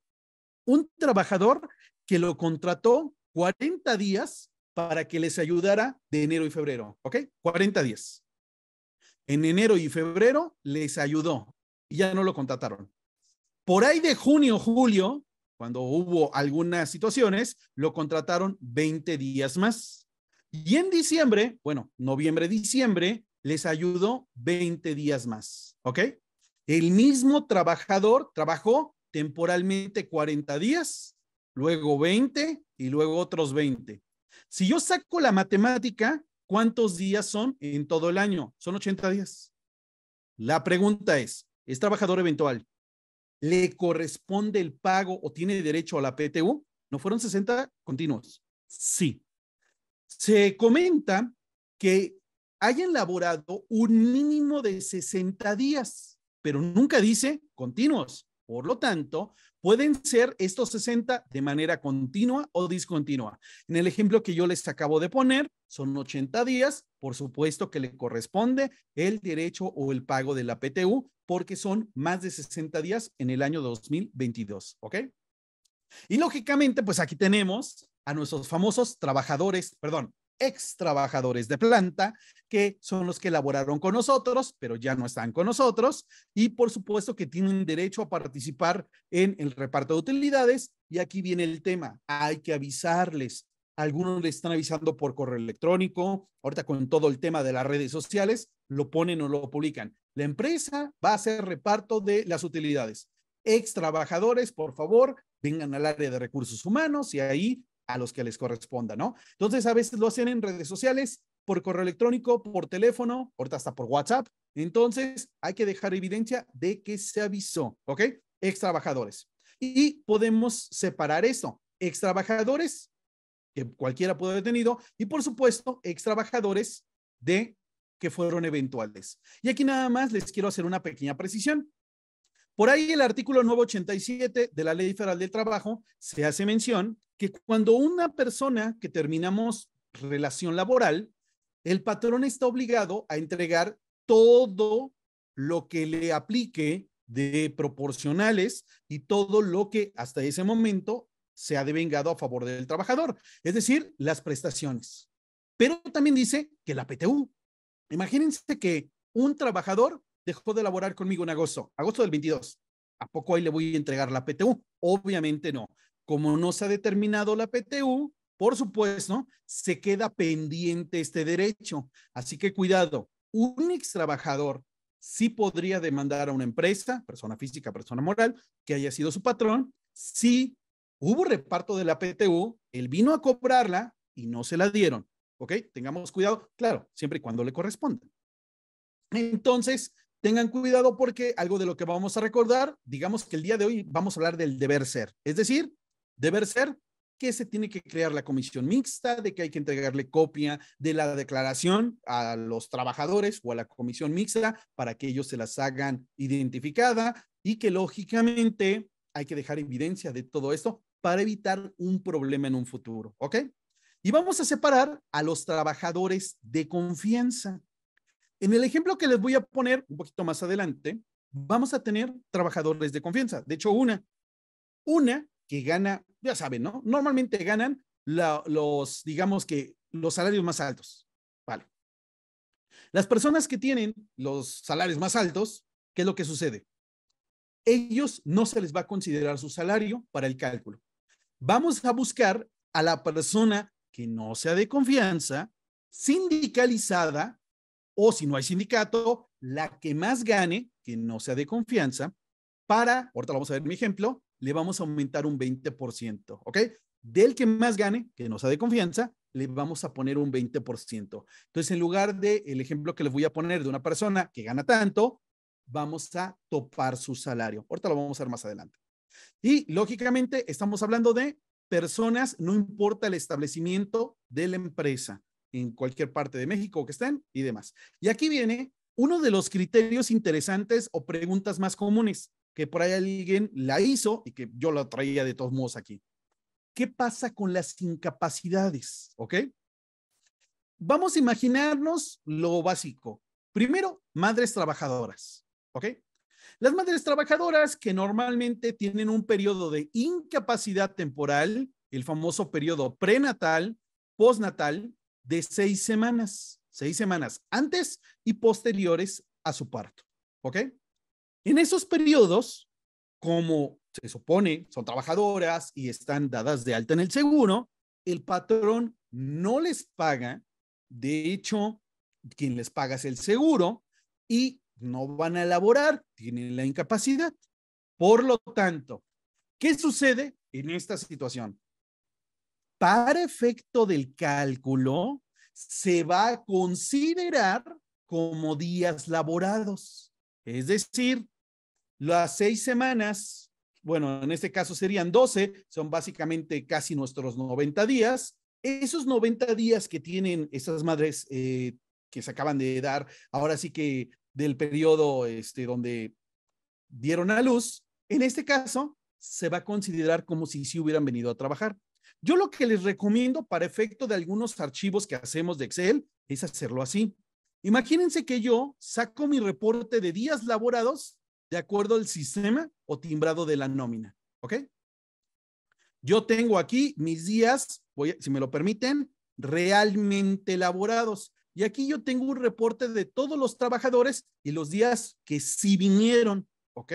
un trabajador que lo contrató 40 días para que les ayudara de enero y febrero, ¿ok? 40 días. En enero y febrero les ayudó y ya no lo contrataron. Por ahí de junio, julio, cuando hubo algunas situaciones, lo contrataron 20 días más. Y en diciembre, bueno, noviembre, diciembre, les ayudó 20 días más, ¿ok? El mismo trabajador trabajó temporalmente 40 días, luego 20 y luego otros 20. Si yo saco la matemática, ¿cuántos días son en todo el año? Son 80 días. La pregunta es, ¿es trabajador eventual le corresponde el pago o tiene derecho a la PTU? ¿No fueron 60 continuos? Sí. Se comenta que hayan laborado un mínimo de 60 días, pero nunca dice continuos. Por lo tanto, pueden ser estos 60 de manera continua o discontinua. En el ejemplo que yo les acabo de poner, son 80 días. Por supuesto que le corresponde el derecho o el pago de la PTU porque son más de 60 días en el año 2022, ¿ok? Y lógicamente, pues aquí tenemos a nuestros famosos trabajadores, perdón, ex trabajadores de planta, que son los que elaboraron con nosotros, pero ya no están con nosotros, y por supuesto que tienen derecho a participar en el reparto de utilidades. Y aquí viene el tema, hay que avisarles, algunos le están avisando por correo electrónico, ahorita con todo el tema de las redes sociales, lo ponen o lo publican. La empresa va a hacer reparto de las utilidades. Ex trabajadores, por favor, vengan al área de recursos humanos y ahí a los que les corresponda, ¿no? Entonces, a veces lo hacen en redes sociales, por correo electrónico, por teléfono, ahorita hasta por WhatsApp. Entonces, hay que dejar evidencia de que se avisó, ¿ok? Ex trabajadores. Y podemos separar esto. Ex trabajadores que cualquiera puede haber tenido, y por supuesto, ex trabajadores de que fueron eventuales. Y aquí nada más les quiero hacer una pequeña precisión. Por ahí el artículo 987 de la Ley Federal del Trabajo se hace mención que cuando una persona que terminamos relación laboral, el patrón está obligado a entregar todo lo que le aplique de proporcionales y todo lo que hasta ese momento se ha devengado a favor del trabajador, es decir, las prestaciones. Pero también dice que la PTU. Imagínense que un trabajador dejó de laborar conmigo en agosto, agosto del 22. ¿A poco ahí le voy a entregar la PTU? Obviamente no. Como no se ha determinado la PTU, por supuesto, se queda pendiente este derecho. Así que cuidado, un ex trabajador sí podría demandar a una empresa, persona física, persona moral, que haya sido su patrón, sí hubo reparto de la PTU, él vino a cobrarla y no se la dieron. ¿Ok? Tengamos cuidado, claro, siempre y cuando le corresponda. Entonces, tengan cuidado porque algo de lo que vamos a recordar, digamos que el día de hoy vamos a hablar del deber ser. Es decir, deber ser que se tiene que crear la comisión mixta, de que hay que entregarle copia de la declaración a los trabajadores o a la comisión mixta para que ellos se las hagan identificada y que lógicamente hay que dejar evidencia de todo esto para evitar un problema en un futuro, ¿ok? Y vamos a separar a los trabajadores de confianza. En el ejemplo que les voy a poner un poquito más adelante, vamos a tener trabajadores de confianza. De hecho, una, una que gana, ya saben, ¿no? Normalmente ganan los, digamos que, los salarios más altos. Vale. Las personas que tienen los salarios más altos, ¿qué es lo que sucede? Ellos no se les va a considerar su salario para el cálculo vamos a buscar a la persona que no sea de confianza, sindicalizada, o si no hay sindicato, la que más gane, que no sea de confianza, para, ahorita vamos a ver mi ejemplo, le vamos a aumentar un 20%, ¿ok? Del que más gane, que no sea de confianza, le vamos a poner un 20%. Entonces, en lugar de el ejemplo que les voy a poner de una persona que gana tanto, vamos a topar su salario. Ahorita lo vamos a ver más adelante. Y lógicamente estamos hablando de personas, no importa el establecimiento de la empresa en cualquier parte de México que estén y demás. Y aquí viene uno de los criterios interesantes o preguntas más comunes que por ahí alguien la hizo y que yo la traía de todos modos aquí. ¿Qué pasa con las incapacidades? ¿Ok? Vamos a imaginarnos lo básico. Primero, madres trabajadoras. ¿Ok? Las madres trabajadoras que normalmente tienen un periodo de incapacidad temporal, el famoso periodo prenatal, postnatal, de seis semanas, seis semanas antes y posteriores a su parto. ¿Ok? En esos periodos, como se supone, son trabajadoras y están dadas de alta en el seguro, el patrón no les paga, de hecho, quien les paga es el seguro y no van a elaborar, tienen la incapacidad. Por lo tanto, ¿qué sucede en esta situación? Para efecto del cálculo, se va a considerar como días laborados. Es decir, las seis semanas, bueno, en este caso serían 12, son básicamente casi nuestros 90 días. Esos 90 días que tienen esas madres eh, que se acaban de dar, ahora sí que del periodo este, donde dieron a luz, en este caso se va a considerar como si sí hubieran venido a trabajar. Yo lo que les recomiendo para efecto de algunos archivos que hacemos de Excel es hacerlo así. Imagínense que yo saco mi reporte de días laborados de acuerdo al sistema o timbrado de la nómina, ¿ok? Yo tengo aquí mis días, si me lo permiten, realmente laborados. Y aquí yo tengo un reporte de todos los trabajadores y los días que sí vinieron, ¿ok?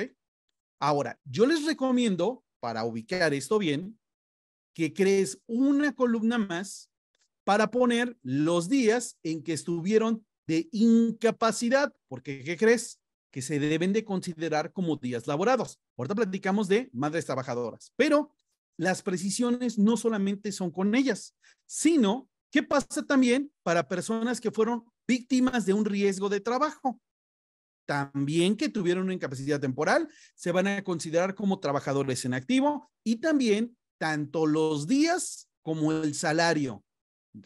Ahora, yo les recomiendo, para ubicar esto bien, que crees una columna más para poner los días en que estuvieron de incapacidad, porque ¿qué crees? Que se deben de considerar como días laborados. Ahorita platicamos de madres trabajadoras, pero las precisiones no solamente son con ellas, sino ¿Qué pasa también para personas que fueron víctimas de un riesgo de trabajo? También que tuvieron una incapacidad temporal, se van a considerar como trabajadores en activo y también tanto los días como el salario.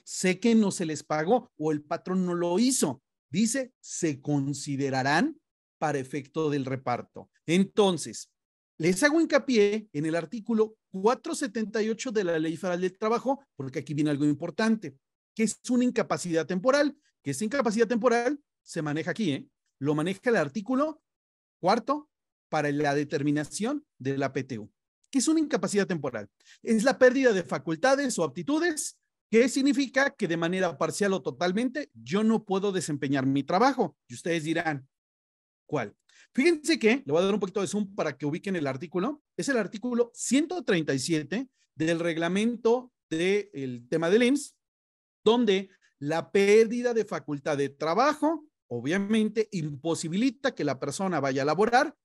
Sé que no se les pagó o el patrón no lo hizo. Dice, se considerarán para efecto del reparto. Entonces, les hago hincapié en el artículo 478 de la Ley Federal del Trabajo, porque aquí viene algo importante, que es una incapacidad temporal, que esa incapacidad temporal se maneja aquí, ¿eh? lo maneja el artículo cuarto para la determinación de la PTU. que es una incapacidad temporal? Es la pérdida de facultades o aptitudes, que significa que de manera parcial o totalmente yo no puedo desempeñar mi trabajo. Y ustedes dirán, ¿cuál? Fíjense que, le voy a dar un poquito de zoom para que ubiquen el artículo, es el artículo 137 del reglamento del tema del IMSS, donde la pérdida de facultad de trabajo, obviamente, imposibilita que la persona vaya a laborar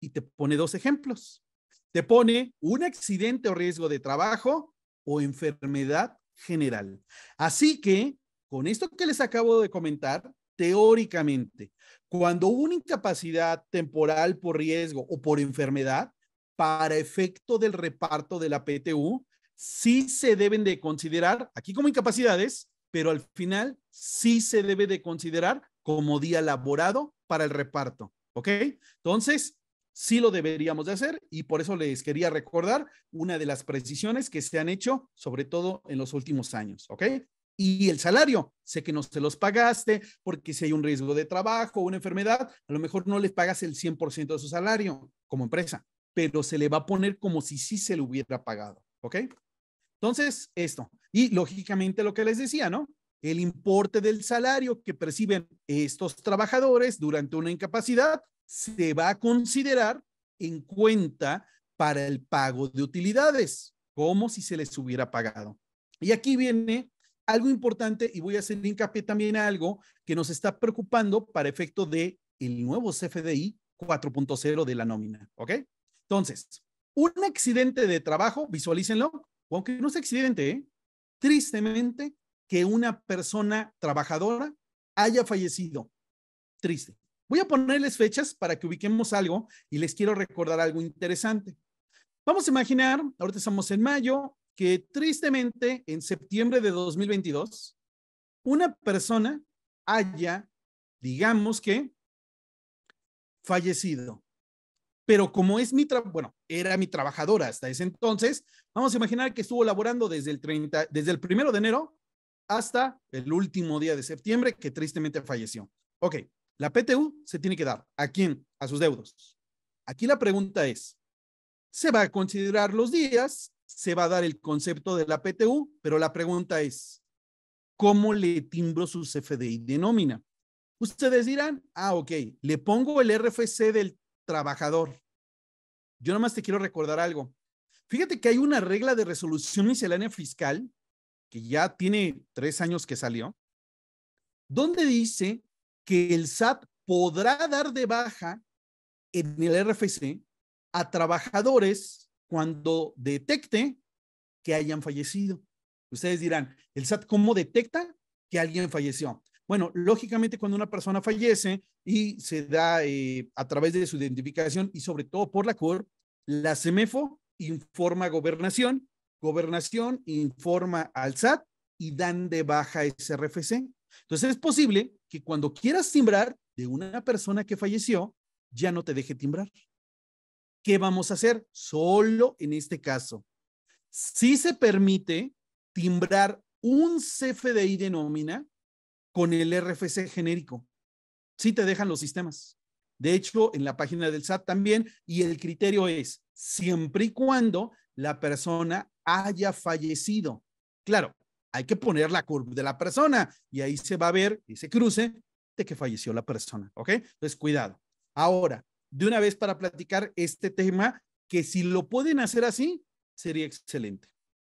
y te pone dos ejemplos. Te pone un accidente o riesgo de trabajo o enfermedad general. Así que, con esto que les acabo de comentar, teóricamente, cuando una incapacidad temporal por riesgo o por enfermedad, para efecto del reparto de la PTU, sí se deben de considerar, aquí como incapacidades, pero al final sí se debe de considerar como día laborado para el reparto, ¿ok? Entonces, sí lo deberíamos de hacer y por eso les quería recordar una de las precisiones que se han hecho, sobre todo en los últimos años, ¿ok? y el salario. Sé que no se los pagaste porque si hay un riesgo de trabajo o una enfermedad, a lo mejor no les pagas el 100% de su salario como empresa, pero se le va a poner como si sí se le hubiera pagado, ¿ok? Entonces, esto. Y lógicamente lo que les decía, ¿no? El importe del salario que perciben estos trabajadores durante una incapacidad se va a considerar en cuenta para el pago de utilidades, como si se les hubiera pagado. Y aquí viene algo importante y voy a hacer hincapié también a algo que nos está preocupando para efecto de el nuevo CFDI 4.0 de la nómina, ¿ok? Entonces, un accidente de trabajo, visualícenlo, aunque no es accidente, ¿eh? tristemente que una persona trabajadora haya fallecido. Triste. Voy a ponerles fechas para que ubiquemos algo y les quiero recordar algo interesante. Vamos a imaginar, ahorita estamos en mayo, que tristemente en septiembre de 2022, una persona haya, digamos que, fallecido. Pero como es mi, bueno, era mi trabajadora hasta ese entonces, vamos a imaginar que estuvo laborando desde el 30, desde el primero de enero hasta el último día de septiembre, que tristemente falleció. Ok, la PTU se tiene que dar. ¿A quién? A sus deudos. Aquí la pregunta es, ¿se va a considerar los días se va a dar el concepto de la PTU, pero la pregunta es, ¿cómo le timbro su CFDI de nómina? Ustedes dirán, ah, ok, le pongo el RFC del trabajador. Yo nomás te quiero recordar algo. Fíjate que hay una regla de resolución miscelánea fiscal que ya tiene tres años que salió, donde dice que el SAT podrá dar de baja en el RFC a trabajadores cuando detecte que hayan fallecido. Ustedes dirán, ¿el SAT cómo detecta que alguien falleció? Bueno, lógicamente cuando una persona fallece y se da eh, a través de su identificación y sobre todo por la cor, la CEMEFO informa a gobernación, gobernación informa al SAT y dan de baja ese RFC. Entonces es posible que cuando quieras timbrar de una persona que falleció, ya no te deje timbrar. ¿Qué vamos a hacer? Solo en este caso. Si se permite timbrar un CFDI de nómina con el RFC genérico. Si te dejan los sistemas. De hecho, en la página del SAT también, y el criterio es siempre y cuando la persona haya fallecido. Claro, hay que poner la curva de la persona y ahí se va a ver ese cruce de que falleció la persona, ¿ok? Entonces, cuidado. Ahora, de una vez para platicar este tema, que si lo pueden hacer así, sería excelente.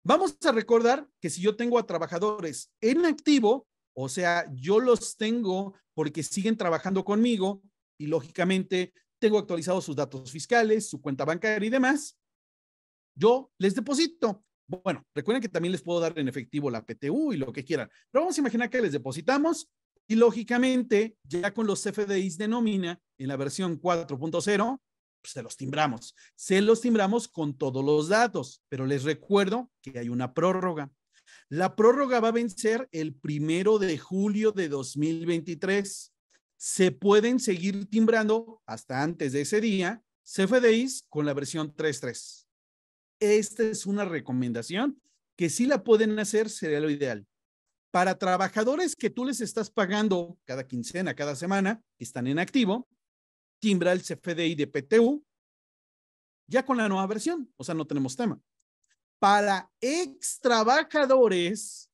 Vamos a recordar que si yo tengo a trabajadores en activo, o sea, yo los tengo porque siguen trabajando conmigo y lógicamente tengo actualizados sus datos fiscales, su cuenta bancaria y demás, yo les deposito. Bueno, recuerden que también les puedo dar en efectivo la PTU y lo que quieran, pero vamos a imaginar que les depositamos y lógicamente, ya con los CFDIs de nómina en la versión 4.0, pues, se los timbramos. Se los timbramos con todos los datos, pero les recuerdo que hay una prórroga. La prórroga va a vencer el primero de julio de 2023. Se pueden seguir timbrando hasta antes de ese día CFDIs con la versión 3.3. Esta es una recomendación que si la pueden hacer sería lo ideal para trabajadores que tú les estás pagando cada quincena, cada semana, que están en activo, timbra el CFDI de PTU, ya con la nueva versión, o sea, no tenemos tema. Para ex trabajadores,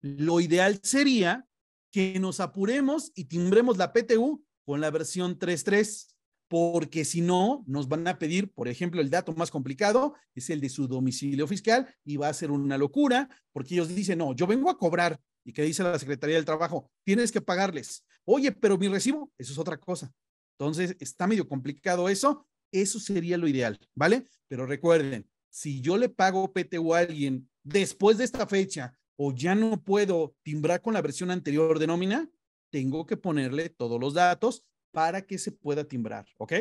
lo ideal sería que nos apuremos y timbremos la PTU con la versión 3.3 porque si no, nos van a pedir, por ejemplo, el dato más complicado es el de su domicilio fiscal y va a ser una locura, porque ellos dicen, no, yo vengo a cobrar. ¿Y que dice la Secretaría del Trabajo? Tienes que pagarles. Oye, pero mi recibo, eso es otra cosa. Entonces, está medio complicado eso. Eso sería lo ideal, ¿vale? Pero recuerden, si yo le pago PT o alguien después de esta fecha o ya no puedo timbrar con la versión anterior de nómina, tengo que ponerle todos los datos para que se pueda timbrar, ¿ok?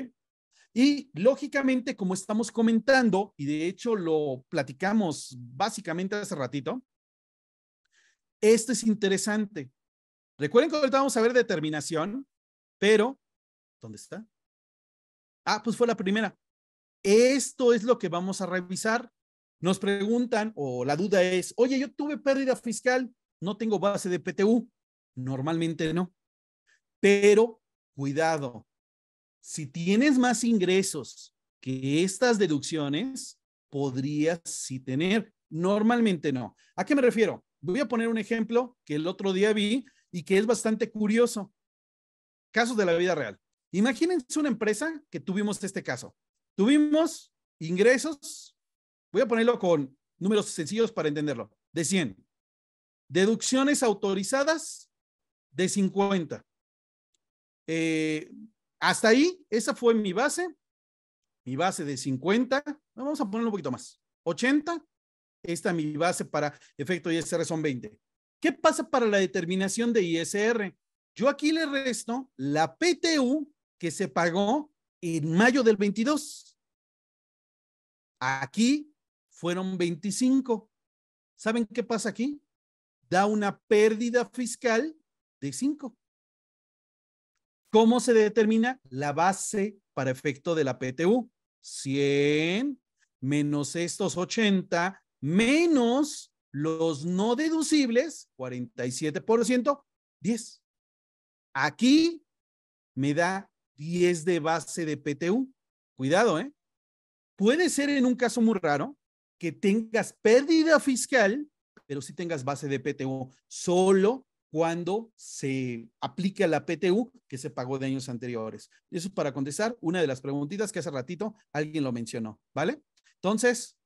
Y lógicamente, como estamos comentando, y de hecho lo platicamos básicamente hace ratito, esto es interesante. Recuerden que ahorita vamos a ver determinación, pero ¿dónde está? Ah, pues fue la primera. Esto es lo que vamos a revisar. Nos preguntan, o la duda es, oye, yo tuve pérdida fiscal, no tengo base de PTU. Normalmente no. Pero cuidado, si tienes más ingresos que estas deducciones, podrías si tener. Normalmente no. ¿A qué me refiero? Voy a poner un ejemplo que el otro día vi y que es bastante curioso. Casos de la vida real. Imagínense una empresa que tuvimos este caso. Tuvimos ingresos, voy a ponerlo con números sencillos para entenderlo, de 100. Deducciones autorizadas de 50. Eh, hasta ahí, esa fue mi base, mi base de 50, vamos a poner un poquito más, 80, esta es mi base para efecto ISR son 20. ¿Qué pasa para la determinación de ISR? Yo aquí le resto la PTU que se pagó en mayo del 22. Aquí fueron 25. ¿Saben qué pasa aquí? Da una pérdida fiscal de 5. ¿Cómo se determina la base para efecto de la PTU? 100 menos estos 80 menos los no deducibles, 47%, 10. Aquí me da 10 de base de PTU. Cuidado, ¿eh? Puede ser en un caso muy raro que tengas pérdida fiscal, pero si tengas base de PTU. Solo cuando se aplica la PTU que se pagó de años anteriores. Eso es para contestar una de las preguntitas que hace ratito alguien lo mencionó, ¿vale? Entonces,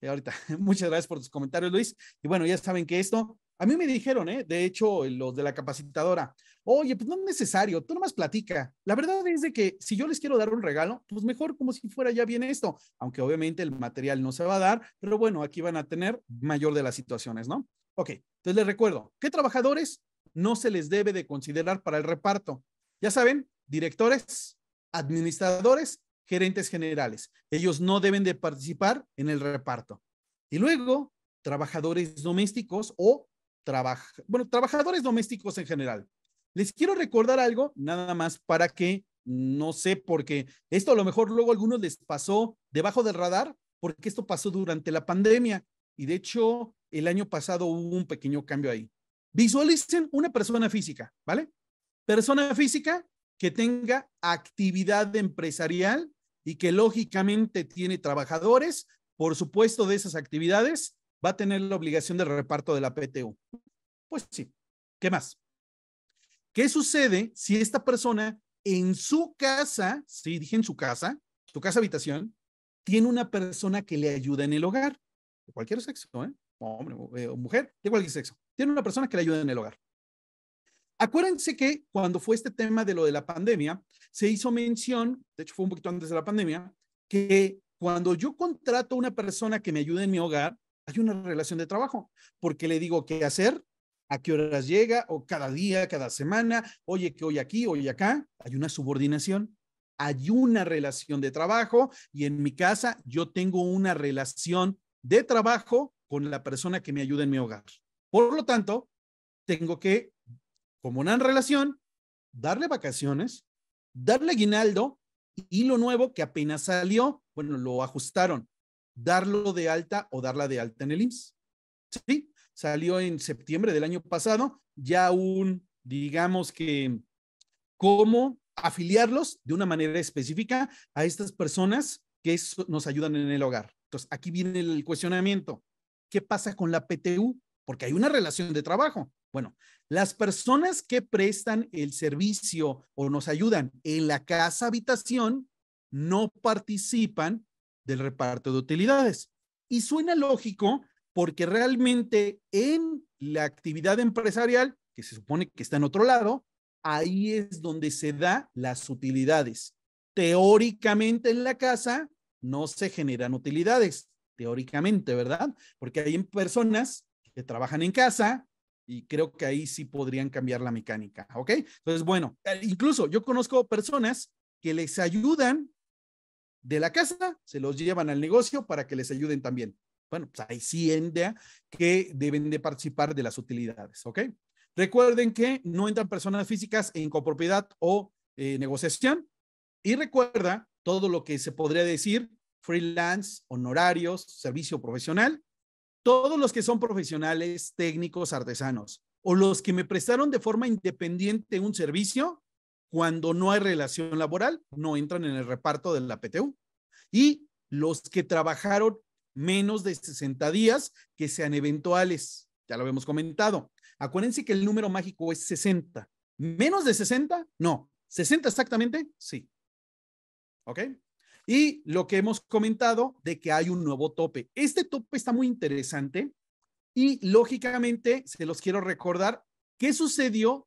ahorita, muchas gracias por tus comentarios, Luis. Y bueno, ya saben que esto, a mí me dijeron, ¿eh? De hecho, eh, los de la capacitadora, oye, pues no es necesario, tú nomás platica. La verdad es de que si yo les quiero dar un regalo, pues mejor como si fuera ya bien esto, aunque obviamente el material no se va a dar, pero bueno, aquí van a tener mayor de las situaciones, ¿no? Ok, entonces les recuerdo, ¿qué trabajadores no se les debe de considerar para el reparto? Ya saben, directores, administradores, gerentes generales. Ellos no deben de participar en el reparto. Y luego, trabajadores domésticos o bueno, trabajadores domésticos en general. Les quiero recordar algo, nada más para que no sé, por qué, esto a lo mejor luego a algunos les pasó debajo del radar, porque esto pasó durante la pandemia. Y de hecho, el año pasado hubo un pequeño cambio ahí. Visualicen una persona física, ¿vale? Persona física que tenga actividad empresarial y que lógicamente tiene trabajadores. Por supuesto, de esas actividades va a tener la obligación del reparto de la PTU. Pues sí. ¿Qué más? ¿Qué sucede si esta persona en su casa, sí, dije en su casa, su casa habitación, tiene una persona que le ayuda en el hogar, de cualquier sexo, ¿eh? hombre eh, o mujer, de cualquier sexo, tiene una persona que le ayude en el hogar. Acuérdense que cuando fue este tema de lo de la pandemia, se hizo mención, de hecho fue un poquito antes de la pandemia, que cuando yo contrato a una persona que me ayude en mi hogar, hay una relación de trabajo, porque le digo qué hacer, a qué horas llega, o cada día, cada semana, oye, que hoy aquí, hoy acá, hay una subordinación, hay una relación de trabajo y en mi casa yo tengo una relación de trabajo con la persona que me ayuda en mi hogar. Por lo tanto, tengo que, como una relación, darle vacaciones, darle guinaldo y lo nuevo que apenas salió, bueno, lo ajustaron, darlo de alta o darla de alta en el IMSS. Sí, salió en septiembre del año pasado, ya un, digamos que, cómo afiliarlos de una manera específica a estas personas que nos ayudan en el hogar. Entonces, aquí viene el cuestionamiento. ¿Qué pasa con la PTU? Porque hay una relación de trabajo. Bueno, las personas que prestan el servicio o nos ayudan en la casa habitación no participan del reparto de utilidades. Y suena lógico porque realmente en la actividad empresarial, que se supone que está en otro lado, ahí es donde se da las utilidades. Teóricamente en la casa no se generan utilidades, teóricamente, ¿verdad? Porque hay personas que trabajan en casa y creo que ahí sí podrían cambiar la mecánica, ¿ok? Entonces, bueno, eh, incluso yo conozco personas que les ayudan de la casa, se los llevan al negocio para que les ayuden también. Bueno, pues ahí sí que deben de participar de las utilidades, ¿ok? Recuerden que no entran personas físicas en copropiedad o eh, negociación. Y recuerda todo lo que se podría decir freelance, honorarios, servicio profesional, todos los que son profesionales, técnicos, artesanos, o los que me prestaron de forma independiente un servicio, cuando no hay relación laboral, no entran en el reparto de la PTU. Y los que trabajaron menos de 60 días, que sean eventuales, ya lo habíamos comentado. Acuérdense que el número mágico es 60. ¿Menos de 60? No. ¿60 exactamente? Sí. ¿Ok? Y lo que hemos comentado de que hay un nuevo tope. Este tope está muy interesante y lógicamente se los quiero recordar qué sucedió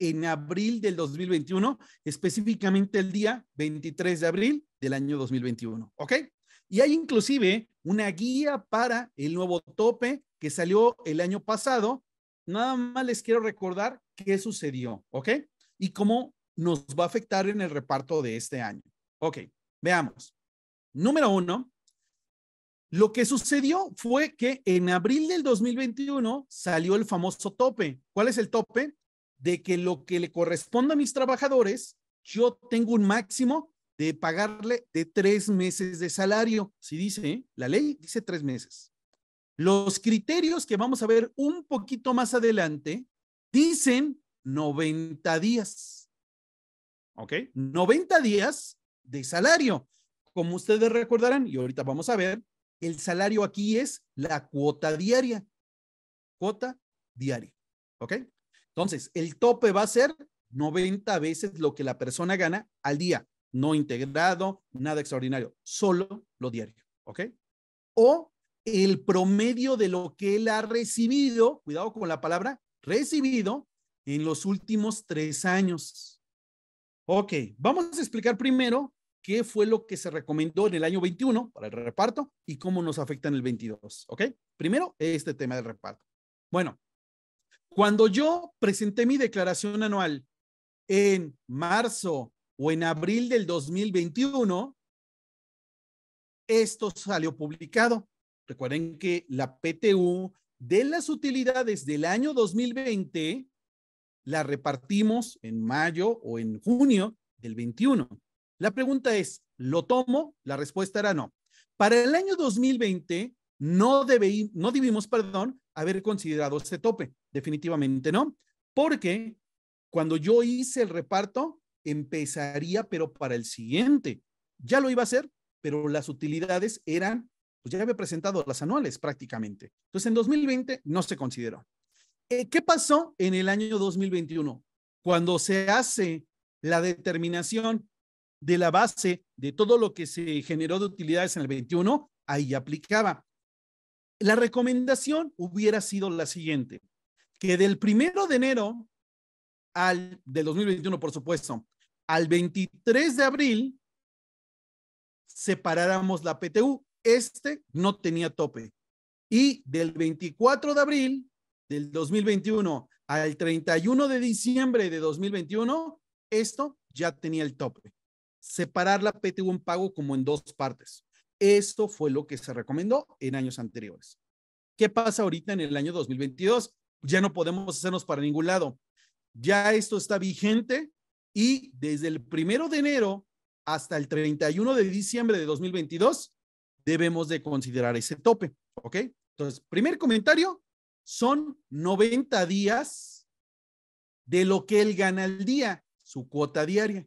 en abril del 2021, específicamente el día 23 de abril del año 2021. ¿Ok? Y hay inclusive una guía para el nuevo tope que salió el año pasado. Nada más les quiero recordar qué sucedió, ¿ok? Y cómo nos va a afectar en el reparto de este año. Ok, Veamos. Número uno, lo que sucedió fue que en abril del 2021 salió el famoso tope. ¿Cuál es el tope? De que lo que le corresponde a mis trabajadores, yo tengo un máximo de pagarle de tres meses de salario. Si dice, ¿eh? la ley dice tres meses. Los criterios que vamos a ver un poquito más adelante dicen 90 días. ¿Ok? 90 días de salario. Como ustedes recordarán, y ahorita vamos a ver, el salario aquí es la cuota diaria. Cuota diaria. ¿Ok? Entonces, el tope va a ser 90 veces lo que la persona gana al día. No integrado, nada extraordinario, solo lo diario. ¿Ok? O el promedio de lo que él ha recibido, cuidado con la palabra, recibido en los últimos tres años. Ok, vamos a explicar primero qué fue lo que se recomendó en el año 21 para el reparto y cómo nos afecta en el 22, ¿ok? Primero, este tema del reparto. Bueno, cuando yo presenté mi declaración anual en marzo o en abril del 2021, esto salió publicado. Recuerden que la PTU de las utilidades del año 2020 la repartimos en mayo o en junio del 21. La pregunta es, ¿lo tomo? La respuesta era no. Para el año 2020 no, no debimos perdón, haber considerado este tope, definitivamente no, porque cuando yo hice el reparto, empezaría, pero para el siguiente. Ya lo iba a hacer, pero las utilidades eran, pues ya había presentado las anuales prácticamente. Entonces, en 2020 no se consideró. Eh, ¿Qué pasó en el año 2021? Cuando se hace la determinación de la base de todo lo que se generó de utilidades en el 21, ahí aplicaba. La recomendación hubiera sido la siguiente, que del primero de enero al, del 2021, por supuesto, al 23 de abril, separáramos la PTU. Este no tenía tope. Y del 24 de abril del 2021 al 31 de diciembre de 2021, esto ya tenía el tope separar la PTU en pago como en dos partes. Esto fue lo que se recomendó en años anteriores. ¿Qué pasa ahorita en el año 2022? Ya no podemos hacernos para ningún lado. Ya esto está vigente y desde el primero de enero hasta el 31 de diciembre de 2022 debemos de considerar ese tope, ¿ok? Entonces, primer comentario, son 90 días de lo que él gana al día, su cuota diaria,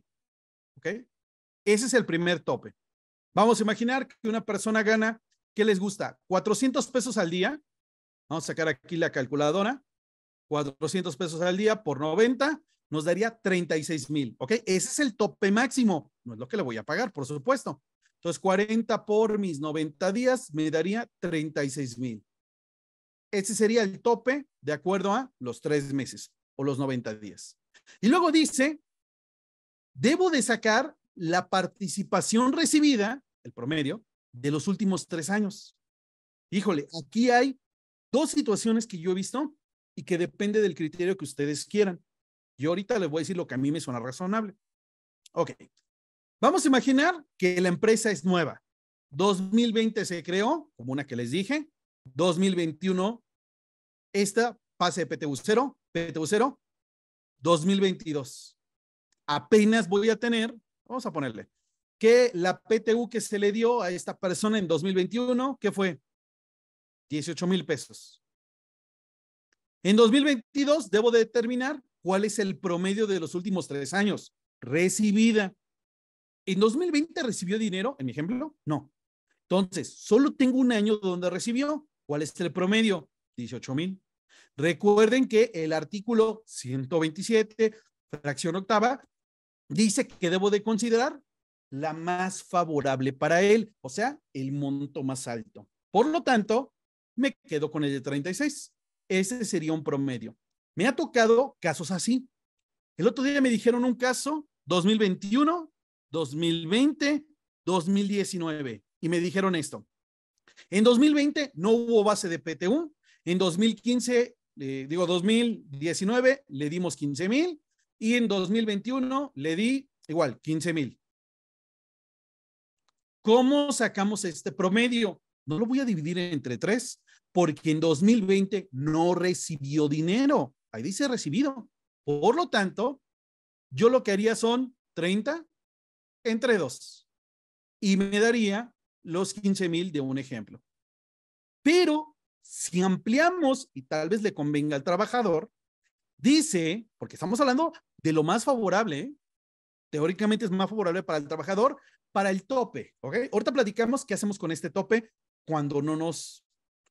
¿ok? Ese es el primer tope. Vamos a imaginar que una persona gana, ¿qué les gusta? 400 pesos al día. Vamos a sacar aquí la calculadora. 400 pesos al día por 90 nos daría 36 mil, ¿ok? Ese es el tope máximo. No es lo que le voy a pagar, por supuesto. Entonces, 40 por mis 90 días me daría 36 mil. Ese sería el tope de acuerdo a los tres meses o los 90 días. Y luego dice, debo de sacar la participación recibida, el promedio, de los últimos tres años. Híjole, aquí hay dos situaciones que yo he visto y que depende del criterio que ustedes quieran. Yo ahorita les voy a decir lo que a mí me suena razonable. Ok, vamos a imaginar que la empresa es nueva. 2020 se creó, como una que les dije. 2021, esta pase de PTU 0, PTU 0, 2022. Apenas voy a tener Vamos a ponerle que la PTU que se le dio a esta persona en 2021, ¿qué fue? 18 mil pesos. En 2022 debo determinar cuál es el promedio de los últimos tres años recibida. ¿En 2020 recibió dinero? En mi ejemplo, no. Entonces, solo tengo un año donde recibió. ¿Cuál es el promedio? 18 mil. Recuerden que el artículo 127, fracción octava, dice que debo de considerar la más favorable para él, o sea, el monto más alto. Por lo tanto, me quedo con el de 36. Ese sería un promedio. Me ha tocado casos así. El otro día me dijeron un caso, 2021, 2020, 2019, y me dijeron esto. En 2020 no hubo base de PTU. En 2015, eh, digo 2019, le dimos 15 mil. Y en 2021 le di igual, 15 mil. ¿Cómo sacamos este promedio? No lo voy a dividir entre tres, porque en 2020 no recibió dinero. Ahí dice recibido. Por lo tanto, yo lo que haría son 30 entre dos. Y me daría los 15 mil de un ejemplo. Pero si ampliamos, y tal vez le convenga al trabajador, dice, porque estamos hablando de lo más favorable, teóricamente es más favorable para el trabajador, para el tope, ¿ok? Ahorita platicamos qué hacemos con este tope cuando no nos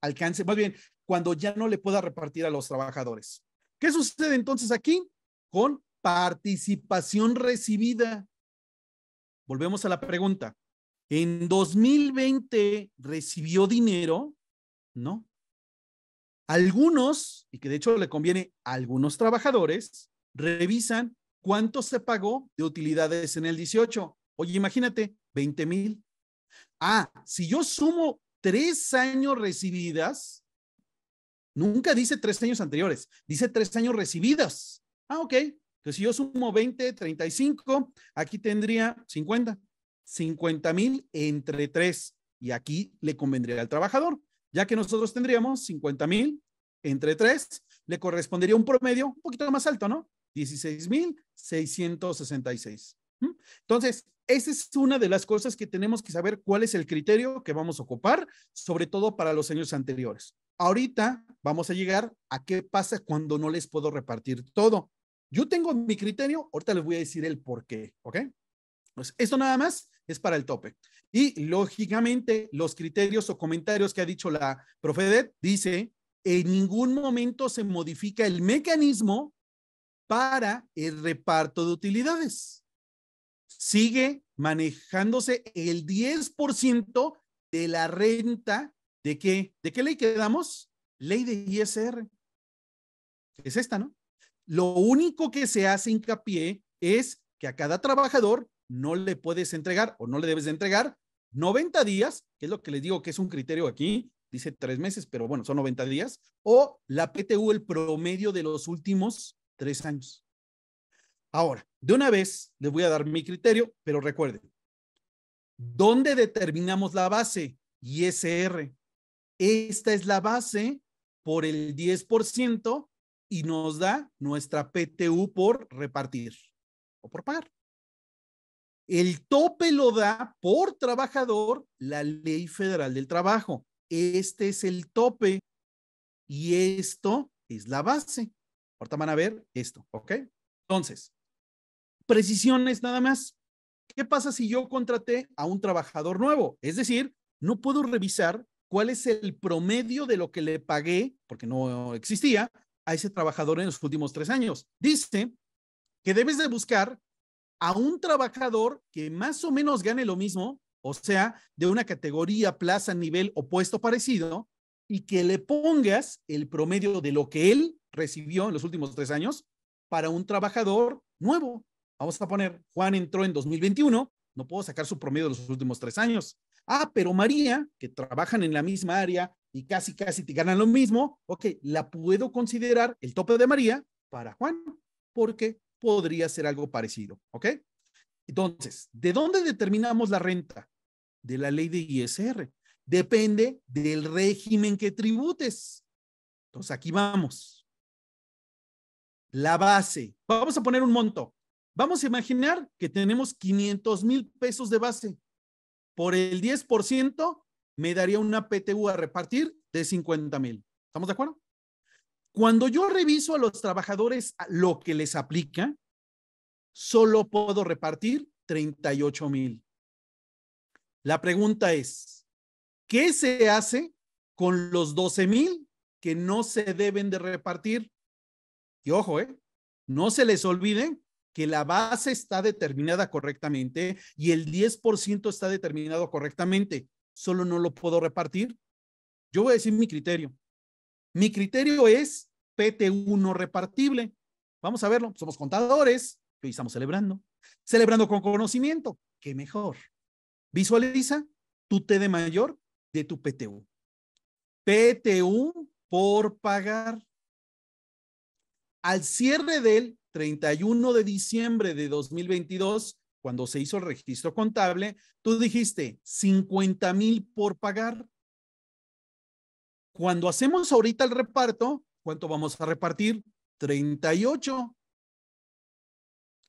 alcance, más bien, cuando ya no le pueda repartir a los trabajadores. ¿Qué sucede entonces aquí con participación recibida? Volvemos a la pregunta. ¿En 2020 recibió dinero? No. Algunos, y que de hecho le conviene a algunos trabajadores, revisan cuánto se pagó de utilidades en el 18. Oye, imagínate, 20 mil. Ah, si yo sumo tres años recibidas, nunca dice tres años anteriores, dice tres años recibidas. Ah, ok. Entonces, pues si yo sumo 20, 35, aquí tendría 50. 50 mil entre tres. Y aquí le convendría al trabajador, ya que nosotros tendríamos 50 mil entre tres, le correspondería un promedio un poquito más alto, ¿no? 16.666. Entonces, esa es una de las cosas que tenemos que saber cuál es el criterio que vamos a ocupar, sobre todo para los años anteriores. Ahorita vamos a llegar a qué pasa cuando no les puedo repartir todo. Yo tengo mi criterio, ahorita les voy a decir el por qué, ¿ok? Pues esto nada más es para el tope. Y lógicamente, los criterios o comentarios que ha dicho la Profedet dice, en ningún momento se modifica el mecanismo para el reparto de utilidades. Sigue manejándose el 10% de la renta de qué? ¿De qué ley quedamos? Ley de ISR. Es esta, ¿no? Lo único que se hace hincapié es que a cada trabajador no le puedes entregar o no le debes de entregar 90 días, que es lo que les digo que es un criterio aquí, dice tres meses, pero bueno, son 90 días, o la PTU, el promedio de los últimos tres años. Ahora, de una vez les voy a dar mi criterio, pero recuerden, ¿dónde determinamos la base? ISR. Esta es la base por el 10% y nos da nuestra PTU por repartir o por pagar. El tope lo da por trabajador la Ley Federal del Trabajo. Este es el tope y esto es la base. Ahorita van a ver esto, ¿ok? Entonces, precisiones nada más. ¿Qué pasa si yo contraté a un trabajador nuevo? Es decir, no puedo revisar cuál es el promedio de lo que le pagué, porque no existía, a ese trabajador en los últimos tres años. Dice que debes de buscar a un trabajador que más o menos gane lo mismo, o sea, de una categoría, plaza, nivel o puesto parecido, y que le pongas el promedio de lo que él recibió en los últimos tres años para un trabajador nuevo. Vamos a poner, Juan entró en 2021, no puedo sacar su promedio de los últimos tres años. Ah, pero María, que trabajan en la misma área y casi, casi te ganan lo mismo, ok, la puedo considerar el tope de María para Juan, porque podría ser algo parecido, ¿ok? Entonces, ¿de dónde determinamos la renta? De la ley de ISR. Depende del régimen que tributes. Entonces, aquí vamos la base. Vamos a poner un monto. Vamos a imaginar que tenemos 500 mil pesos de base. Por el 10% me daría una PTU a repartir de 50 mil. ¿Estamos de acuerdo? Cuando yo reviso a los trabajadores lo que les aplica, solo puedo repartir 38 mil. La pregunta es, ¿qué se hace con los 12 mil que no se deben de repartir y ojo, ¿eh? no se les olvide que la base está determinada correctamente y el 10% está determinado correctamente, solo no lo puedo repartir. Yo voy a decir mi criterio. Mi criterio es PTU no repartible. Vamos a verlo. Somos contadores, hoy estamos celebrando. Celebrando con conocimiento, qué mejor. Visualiza tu T de mayor de tu PTU. PTU por pagar. Al cierre del 31 de diciembre de 2022, cuando se hizo el registro contable, tú dijiste 50 mil por pagar. Cuando hacemos ahorita el reparto, ¿cuánto vamos a repartir? 38.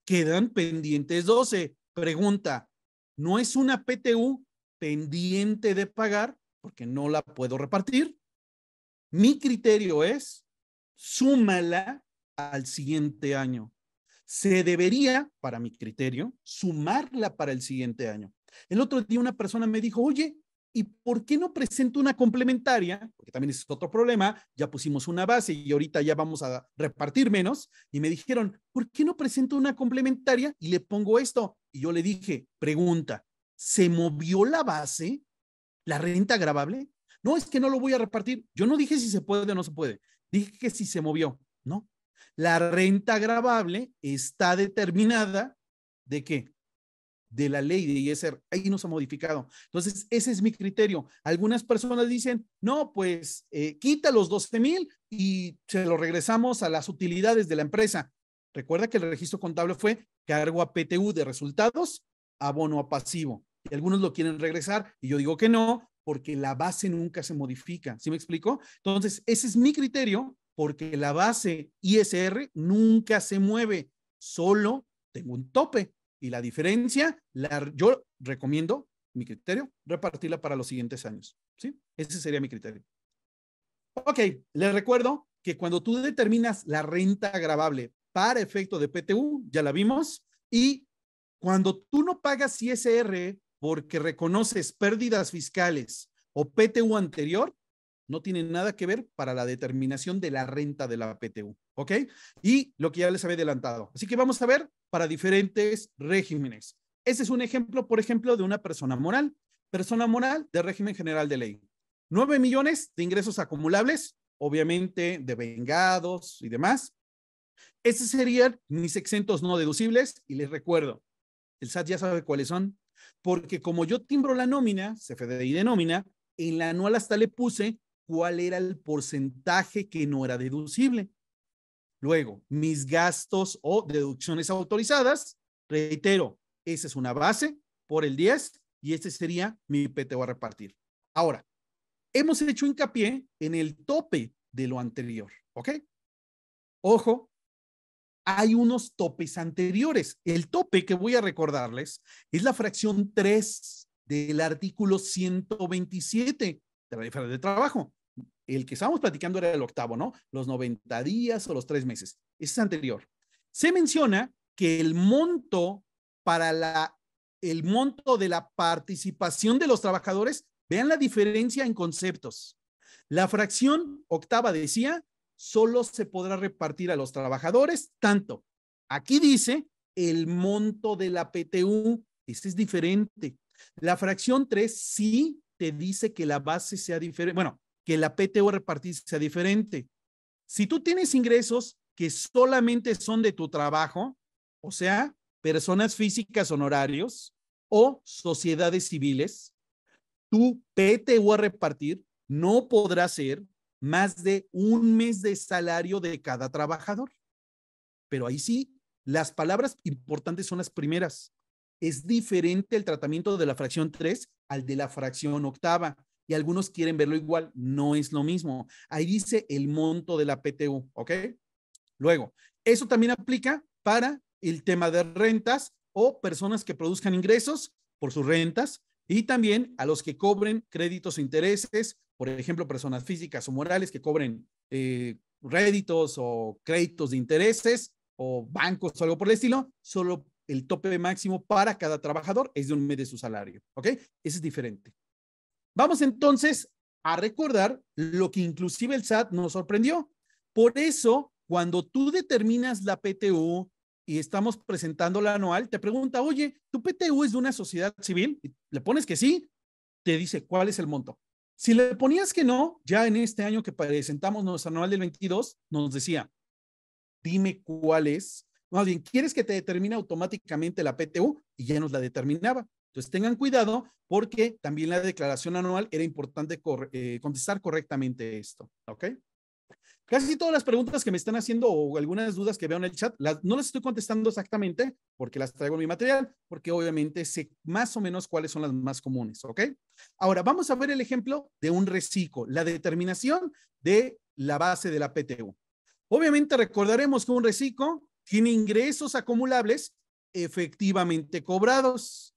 Quedan pendientes 12. Pregunta, ¿no es una PTU pendiente de pagar porque no la puedo repartir? Mi criterio es, súmala al siguiente año. Se debería, para mi criterio, sumarla para el siguiente año. El otro día una persona me dijo, oye, ¿y por qué no presento una complementaria? Porque también es otro problema, ya pusimos una base y ahorita ya vamos a repartir menos. Y me dijeron, ¿por qué no presento una complementaria y le pongo esto? Y yo le dije, pregunta, ¿se movió la base, la renta grabable? No, es que no lo voy a repartir. Yo no dije si se puede o no se puede, dije que si se movió. La renta gravable está determinada de qué? De la ley de ISR. Ahí nos ha modificado. Entonces, ese es mi criterio. Algunas personas dicen, no, pues eh, quita los 12 mil y se lo regresamos a las utilidades de la empresa. Recuerda que el registro contable fue cargo a PTU de resultados, abono a pasivo. Y algunos lo quieren regresar y yo digo que no, porque la base nunca se modifica. ¿Sí me explico? Entonces, ese es mi criterio porque la base ISR nunca se mueve, solo tengo un tope y la diferencia, la, yo recomiendo mi criterio, repartirla para los siguientes años. ¿sí? Ese sería mi criterio. Ok, les recuerdo que cuando tú determinas la renta agravable para efecto de PTU, ya la vimos, y cuando tú no pagas ISR porque reconoces pérdidas fiscales o PTU anterior, no tiene nada que ver para la determinación de la renta de la PTU, ¿ok? Y lo que ya les había adelantado. Así que vamos a ver para diferentes regímenes. Ese es un ejemplo, por ejemplo, de una persona moral. Persona moral de régimen general de ley. Nueve millones de ingresos acumulables, obviamente de vengados y demás. Esos serían mis exentos no deducibles y les recuerdo, el SAT ya sabe cuáles son, porque como yo timbro la nómina, CFDI de nómina, en la anual hasta le puse cuál era el porcentaje que no era deducible. Luego, mis gastos o deducciones autorizadas, reitero, esa es una base por el 10 y este sería mi PTO a repartir. Ahora, hemos hecho hincapié en el tope de lo anterior, ¿ok? Ojo, hay unos topes anteriores. El tope que voy a recordarles es la fracción 3 del artículo 127 de la diferencia de trabajo. El que estábamos platicando era el octavo, ¿no? Los 90 días o los tres meses. Ese es anterior. Se menciona que el monto para la, el monto de la participación de los trabajadores, vean la diferencia en conceptos. La fracción octava decía, solo se podrá repartir a los trabajadores tanto. Aquí dice el monto de la PTU. Este es diferente. La fracción tres sí te dice que la base sea diferente. Bueno, que la PTU repartir sea diferente. Si tú tienes ingresos que solamente son de tu trabajo, o sea, personas físicas honorarios o sociedades civiles, tu PTU a repartir no podrá ser más de un mes de salario de cada trabajador. Pero ahí sí, las palabras importantes son las primeras. Es diferente el tratamiento de la fracción 3 al de la fracción octava y algunos quieren verlo igual. No es lo mismo. Ahí dice el monto de la PTU, ¿ok? Luego, eso también aplica para el tema de rentas o personas que produzcan ingresos por sus rentas y también a los que cobren créditos o intereses, por ejemplo, personas físicas o morales que cobren eh, réditos o créditos de intereses o bancos o algo por el estilo, solo el tope máximo para cada trabajador es de un mes de su salario, ¿ok? Eso es diferente. Vamos entonces a recordar lo que inclusive el SAT nos sorprendió. Por eso, cuando tú determinas la PTU y estamos presentando la anual, te pregunta, oye, ¿tu PTU es de una sociedad civil? le pones que sí, te dice cuál es el monto. Si le ponías que no, ya en este año que presentamos nuestra anual del 22, nos decía, dime cuál es, más bien, ¿quieres que te determine automáticamente la PTU? Y ya nos la determinaba. Entonces tengan cuidado porque también la declaración anual era importante eh, contestar correctamente esto, ¿ok? Casi todas las preguntas que me están haciendo o algunas dudas que veo en el chat, no las estoy contestando exactamente porque las traigo en mi material, porque obviamente sé más o menos cuáles son las más comunes, ¿ok? Ahora vamos a ver el ejemplo de un reciclo, la determinación de la base de la PTU. Obviamente recordaremos que un reciclo tiene ingresos acumulables efectivamente cobrados.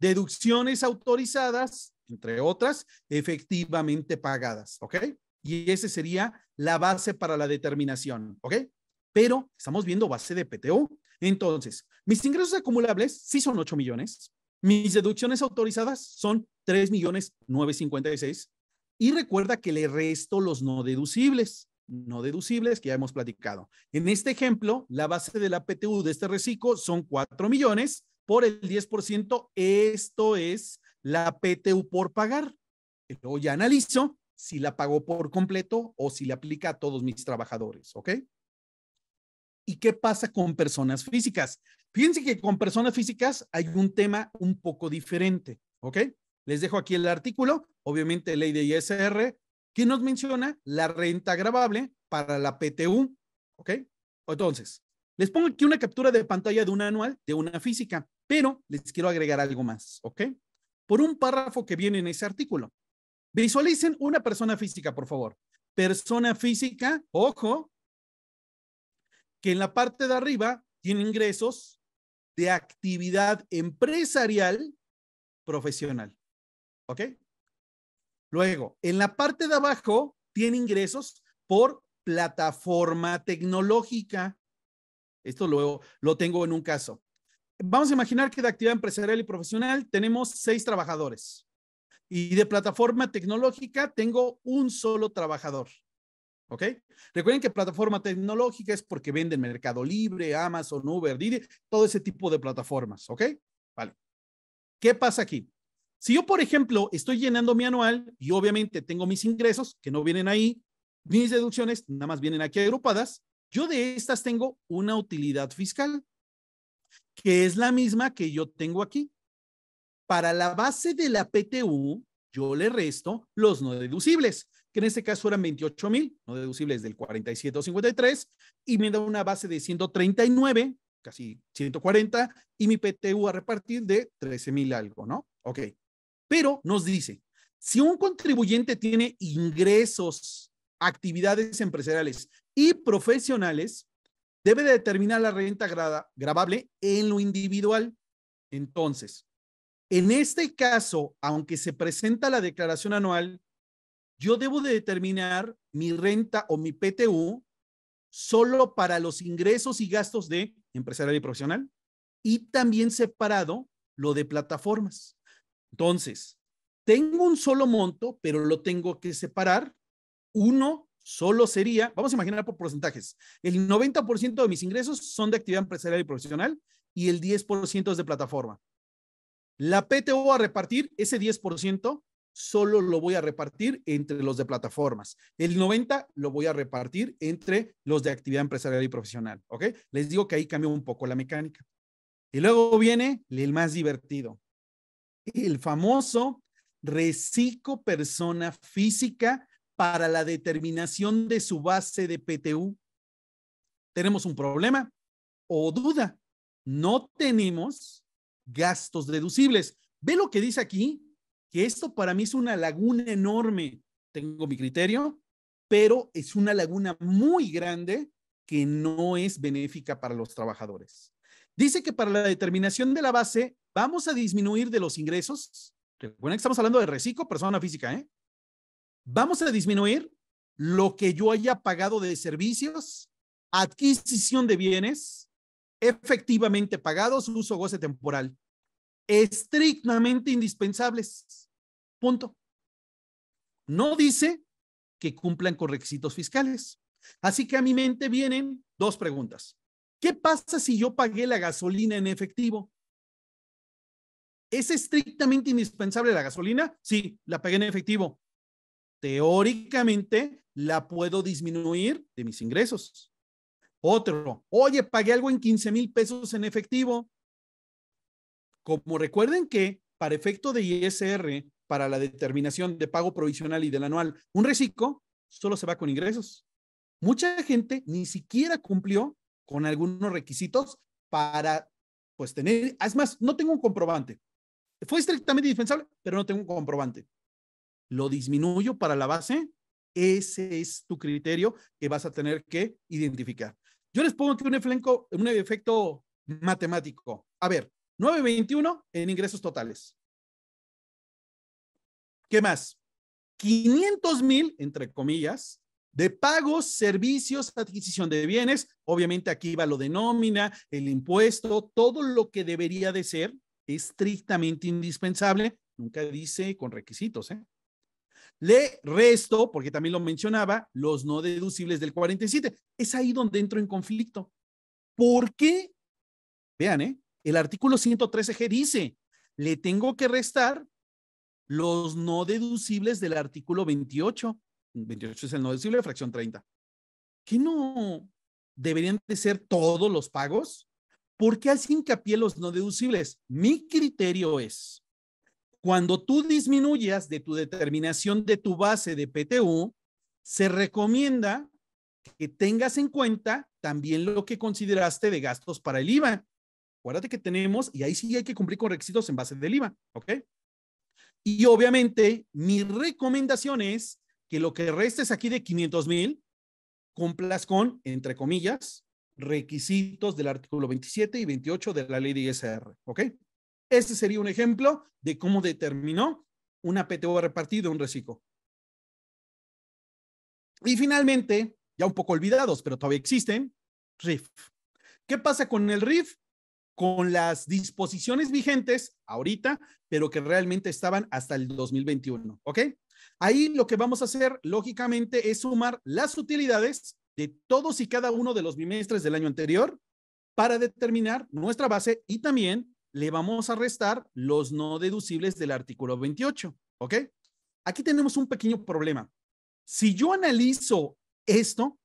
Deducciones autorizadas, entre otras, efectivamente pagadas, ¿ok? Y esa sería la base para la determinación, ¿ok? Pero estamos viendo base de PTU. Entonces, mis ingresos acumulables sí son 8 millones, mis deducciones autorizadas son 3 millones 956 y recuerda que le resto los no deducibles, no deducibles que ya hemos platicado. En este ejemplo, la base de la PTU de este reciclo son 4 millones por el 10%, esto es la PTU por pagar. Luego ya analizo si la pago por completo o si le aplica a todos mis trabajadores, ¿ok? ¿Y qué pasa con personas físicas? Fíjense que con personas físicas hay un tema un poco diferente, ¿ok? Les dejo aquí el artículo, obviamente ley de ISR, que nos menciona la renta grabable para la PTU, ¿ok? Entonces, les pongo aquí una captura de pantalla de un anual de una física. Pero les quiero agregar algo más, ¿ok? Por un párrafo que viene en ese artículo. Visualicen una persona física, por favor. Persona física, ojo, que en la parte de arriba tiene ingresos de actividad empresarial profesional. ¿Ok? Luego, en la parte de abajo tiene ingresos por plataforma tecnológica. Esto luego lo tengo en un caso vamos a imaginar que de actividad empresarial y profesional tenemos seis trabajadores y de plataforma tecnológica tengo un solo trabajador. ¿Ok? Recuerden que plataforma tecnológica es porque venden Mercado Libre, Amazon, Uber, Didi, todo ese tipo de plataformas. ¿Ok? Vale. ¿Qué pasa aquí? Si yo, por ejemplo, estoy llenando mi anual y obviamente tengo mis ingresos que no vienen ahí, mis deducciones nada más vienen aquí agrupadas, yo de estas tengo una utilidad fiscal que es la misma que yo tengo aquí. Para la base de la PTU, yo le resto los no deducibles, que en este caso eran 28,000, mil, no deducibles del 47 o 53, y me da una base de 139, casi 140, y mi PTU a repartir de 13 mil algo, ¿no? Ok. Pero nos dice, si un contribuyente tiene ingresos, actividades empresariales y profesionales, debe de determinar la renta gravable grabable en lo individual. Entonces, en este caso, aunque se presenta la declaración anual, yo debo de determinar mi renta o mi PTU solo para los ingresos y gastos de empresarial y profesional y también separado lo de plataformas. Entonces, tengo un solo monto, pero lo tengo que separar uno solo sería, vamos a imaginar por porcentajes, el 90% de mis ingresos son de actividad empresarial y profesional y el 10% es de plataforma. La PTO a repartir, ese 10% solo lo voy a repartir entre los de plataformas. El 90 lo voy a repartir entre los de actividad empresarial y profesional, ¿ok? Les digo que ahí cambió un poco la mecánica. Y luego viene el más divertido, el famoso reciclo persona física para la determinación de su base de PTU. ¿Tenemos un problema o duda? No tenemos gastos deducibles. Ve lo que dice aquí, que esto para mí es una laguna enorme. Tengo mi criterio, pero es una laguna muy grande que no es benéfica para los trabajadores. Dice que para la determinación de la base vamos a disminuir de los ingresos. Recuerden que estamos hablando de reciclo, persona física, ¿eh? vamos a disminuir lo que yo haya pagado de servicios, adquisición de bienes, efectivamente pagados, uso, goce temporal, estrictamente indispensables. Punto. No dice que cumplan con requisitos fiscales. Así que a mi mente vienen dos preguntas. ¿Qué pasa si yo pagué la gasolina en efectivo? ¿Es estrictamente indispensable la gasolina? Sí, la pagué en efectivo teóricamente la puedo disminuir de mis ingresos. Otro, oye, pagué algo en 15 mil pesos en efectivo. Como recuerden que para efecto de ISR, para la determinación de pago provisional y del anual, un reciclo solo se va con ingresos. Mucha gente ni siquiera cumplió con algunos requisitos para pues tener, es más, no tengo un comprobante. Fue estrictamente indispensable, pero no tengo un comprobante lo disminuyo para la base, ese es tu criterio que vas a tener que identificar. Yo les pongo aquí un, efecto matemático. A ver, 9.21 en ingresos totales. ¿Qué más? 500 mil, entre comillas, de pagos, servicios, adquisición de bienes. Obviamente aquí va lo de nómina, el impuesto, todo lo que debería de ser estrictamente indispensable. Nunca dice con requisitos, ¿eh? Le resto, porque también lo mencionaba, los no deducibles del 47. Es ahí donde entro en conflicto. ¿Por qué? Vean, ¿eh? el artículo 113G dice, le tengo que restar los no deducibles del artículo 28. 28 es el no deducible de fracción 30. ¿Que no deberían de ser todos los pagos? ¿Por qué hace hincapié los no deducibles? Mi criterio es, cuando tú disminuyas de tu determinación de tu base de PTU, se recomienda que tengas en cuenta también lo que consideraste de gastos para el IVA. Acuérdate que tenemos, y ahí sí hay que cumplir con requisitos en base del IVA, ¿ok? Y obviamente, mi recomendación es que lo que restes aquí de 500 mil cumplas con, entre comillas, requisitos del artículo 27 y 28 de la ley de ISR, ¿ok? Este sería un ejemplo de cómo determinó una PTO repartida, un reciclo. Y finalmente, ya un poco olvidados, pero todavía existen, RIF. ¿Qué pasa con el RIF? Con las disposiciones vigentes ahorita, pero que realmente estaban hasta el 2021, ¿ok? Ahí lo que vamos a hacer, lógicamente, es sumar las utilidades de todos y cada uno de los bimestres del año anterior para determinar nuestra base y también le vamos a restar los no deducibles del artículo 28, ¿ok? Aquí tenemos un pequeño problema. Si yo analizo esto,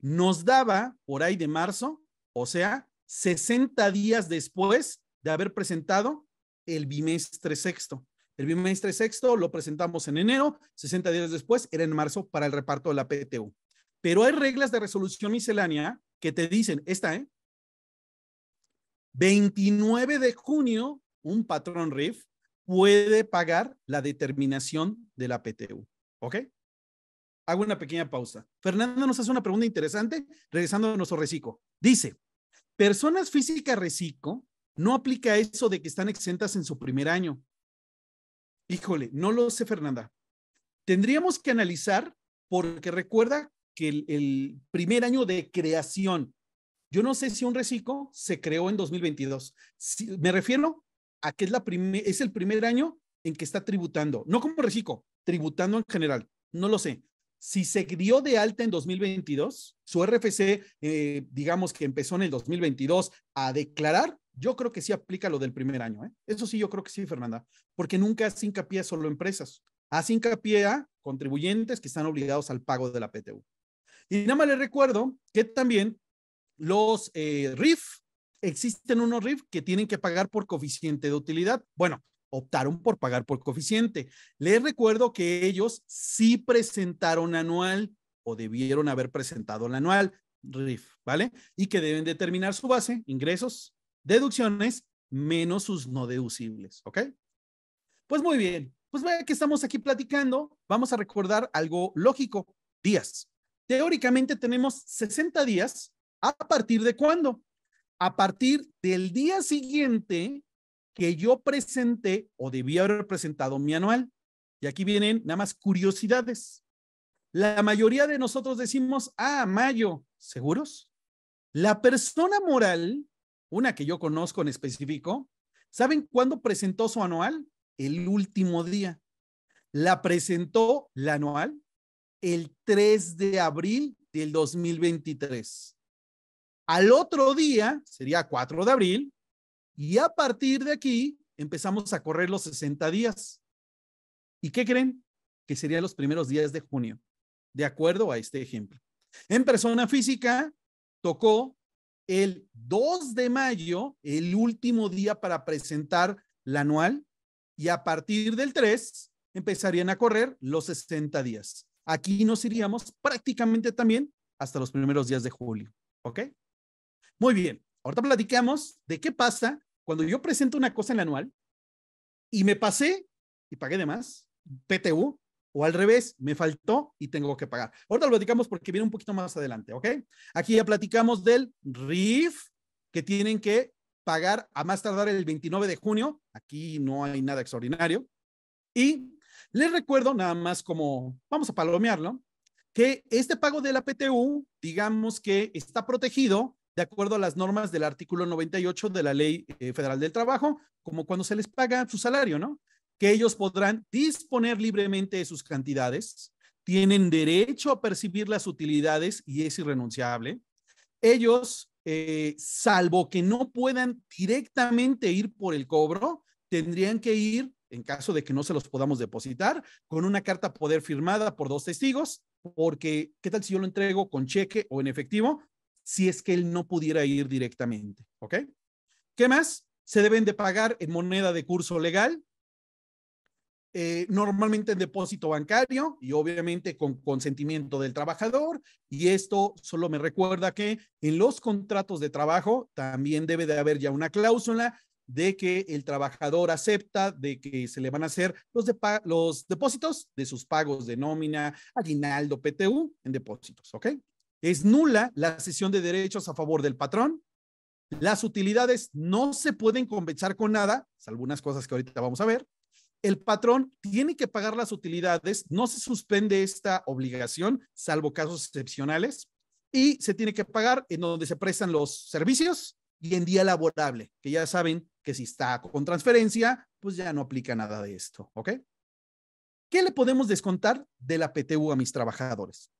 nos daba por ahí de marzo, o sea, 60 días después de haber presentado el bimestre sexto. El bimestre sexto lo presentamos en enero, 60 días después era en marzo para el reparto de la PTU. Pero hay reglas de resolución miscelánea que te dicen, esta, ¿eh? 29 de junio, un patrón RIF puede pagar la determinación de la PTU. ¿Ok? Hago una pequeña pausa. Fernanda nos hace una pregunta interesante regresando a nuestro reciclo. Dice, personas físicas reciclo no aplica eso de que están exentas en su primer año. Híjole, no lo sé, Fernanda. Tendríamos que analizar porque recuerda que el primer año de creación yo no sé si un reciclo se creó en 2022. Si, me refiero a que es, el primer año en que está tributando, no como reciclo, tributando en general. No lo sé. Si se dio de alta en 2022, su RFC, eh, digamos que empezó en el 2022 a declarar, yo creo que sí aplica lo del primer año. ¿eh? Eso sí, yo creo que sí, Fernanda, porque nunca hace hincapié a solo empresas. Hace hincapié a contribuyentes que están obligados al pago de la PTU. Y nada más les recuerdo que también los eh, RIF, existen unos RIF que tienen que pagar por coeficiente de utilidad. Bueno, optaron por pagar por coeficiente. Les recuerdo que ellos sí presentaron anual o debieron haber presentado el anual RIF, ¿vale? Y que deben determinar su base, ingresos, deducciones, menos sus no deducibles, ¿ok? Pues muy bien, pues vea que estamos aquí platicando, vamos a recordar algo lógico, días. Teóricamente tenemos 60 días ¿A partir de cuándo? A partir del día siguiente que yo presenté o debía haber presentado mi anual. Y aquí vienen nada más curiosidades. La mayoría de nosotros decimos, ah, mayo, ¿seguros? La persona moral, una que yo conozco en específico, ¿saben cuándo presentó su anual? El último día. La presentó la anual el 3 de abril del 2023. Al otro día sería 4 de abril y a partir de aquí empezamos a correr los 60 días. ¿Y qué creen? Que serían los primeros días de junio, de acuerdo a este ejemplo. En persona física, tocó el 2 de mayo, el último día para presentar la anual, y a partir del 3 empezarían a correr los 60 días. Aquí nos iríamos prácticamente también hasta los primeros días de julio. ¿Ok? Muy bien, ahorita platicamos de qué pasa cuando yo presento una cosa en el anual y me pasé y pagué de más, PTU, o al revés, me faltó y tengo que pagar. Ahorita lo platicamos porque viene un poquito más adelante, ¿ok? Aquí ya platicamos del RIF que tienen que pagar a más tardar el 29 de junio. Aquí no hay nada extraordinario. Y les recuerdo nada más como, vamos a palomearlo, que este pago de la PTU, digamos que está protegido de acuerdo a las normas del artículo 98 de la Ley eh, Federal del Trabajo, como cuando se les paga su salario, ¿no? Que ellos podrán disponer libremente de sus cantidades, tienen derecho a percibir las utilidades y es irrenunciable. Ellos, eh, salvo que no puedan directamente ir por el cobro, tendrían que ir, en caso de que no se los podamos depositar, con una carta poder firmada por dos testigos, porque ¿qué tal si yo lo entrego con cheque o en efectivo? si es que él no pudiera ir directamente. ¿Ok? ¿Qué más? Se deben de pagar en moneda de curso legal, eh, normalmente en depósito bancario y obviamente con consentimiento del trabajador. Y esto solo me recuerda que en los contratos de trabajo también debe de haber ya una cláusula de que el trabajador acepta de que se le van a hacer los, los depósitos de sus pagos de nómina, aguinaldo, PTU en depósitos, ¿ok? es nula la cesión de derechos a favor del patrón. Las utilidades no se pueden compensar con nada, salvo unas cosas que ahorita vamos a ver. El patrón tiene que pagar las utilidades, no se suspende esta obligación, salvo casos excepcionales, y se tiene que pagar en donde se prestan los servicios y en día laborable, que ya saben que si está con transferencia, pues ya no aplica nada de esto, ¿ok? ¿Qué le podemos descontar de la PTU a mis trabajadores?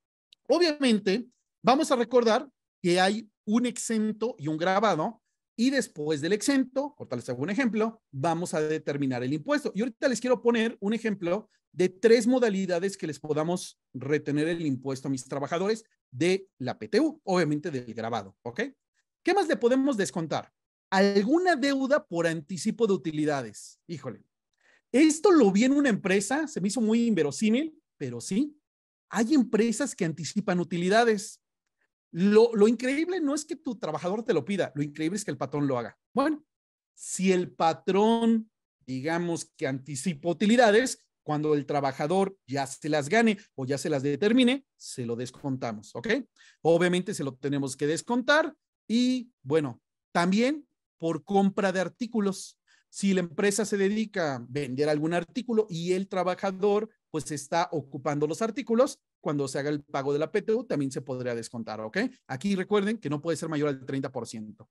Obviamente, Vamos a recordar que hay un exento y un grabado y después del exento, ahorita les hago un ejemplo, vamos a determinar el impuesto. Y ahorita les quiero poner un ejemplo de tres modalidades que les podamos retener el impuesto a mis trabajadores de la PTU, obviamente del grabado, ¿ok? ¿Qué más le podemos descontar? Alguna deuda por anticipo de utilidades. Híjole, esto lo vi en una empresa, se me hizo muy inverosímil, pero sí, hay empresas que anticipan utilidades. Lo, increíble no es que tu trabajador te lo pida, lo increíble es que el patrón lo haga. Bueno, si el patrón, digamos que anticipa utilidades, cuando el trabajador ya se las gane o ya se las determine, se lo descontamos, ¿ok? Obviamente se lo tenemos que descontar y bueno, también por compra de artículos. Si la empresa se dedica a vender algún artículo y el trabajador pues está ocupando los artículos, cuando se haga el pago de la PTU, también se podría descontar, ¿ok? Aquí recuerden que no puede ser mayor al 30%.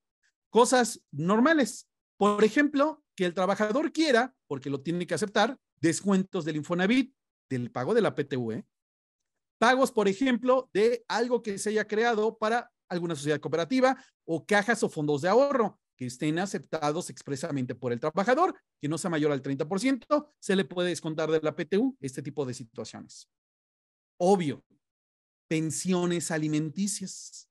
Cosas normales. Por ejemplo, que el trabajador quiera, porque lo tiene que aceptar, descuentos del Infonavit, del pago de la PTU, ¿eh? Pagos, por ejemplo, de algo que se haya creado para alguna sociedad cooperativa o cajas o fondos de ahorro que estén aceptados expresamente por el trabajador, que no sea mayor al 30%, se le puede descontar de la PTU este tipo de situaciones obvio, pensiones alimenticias.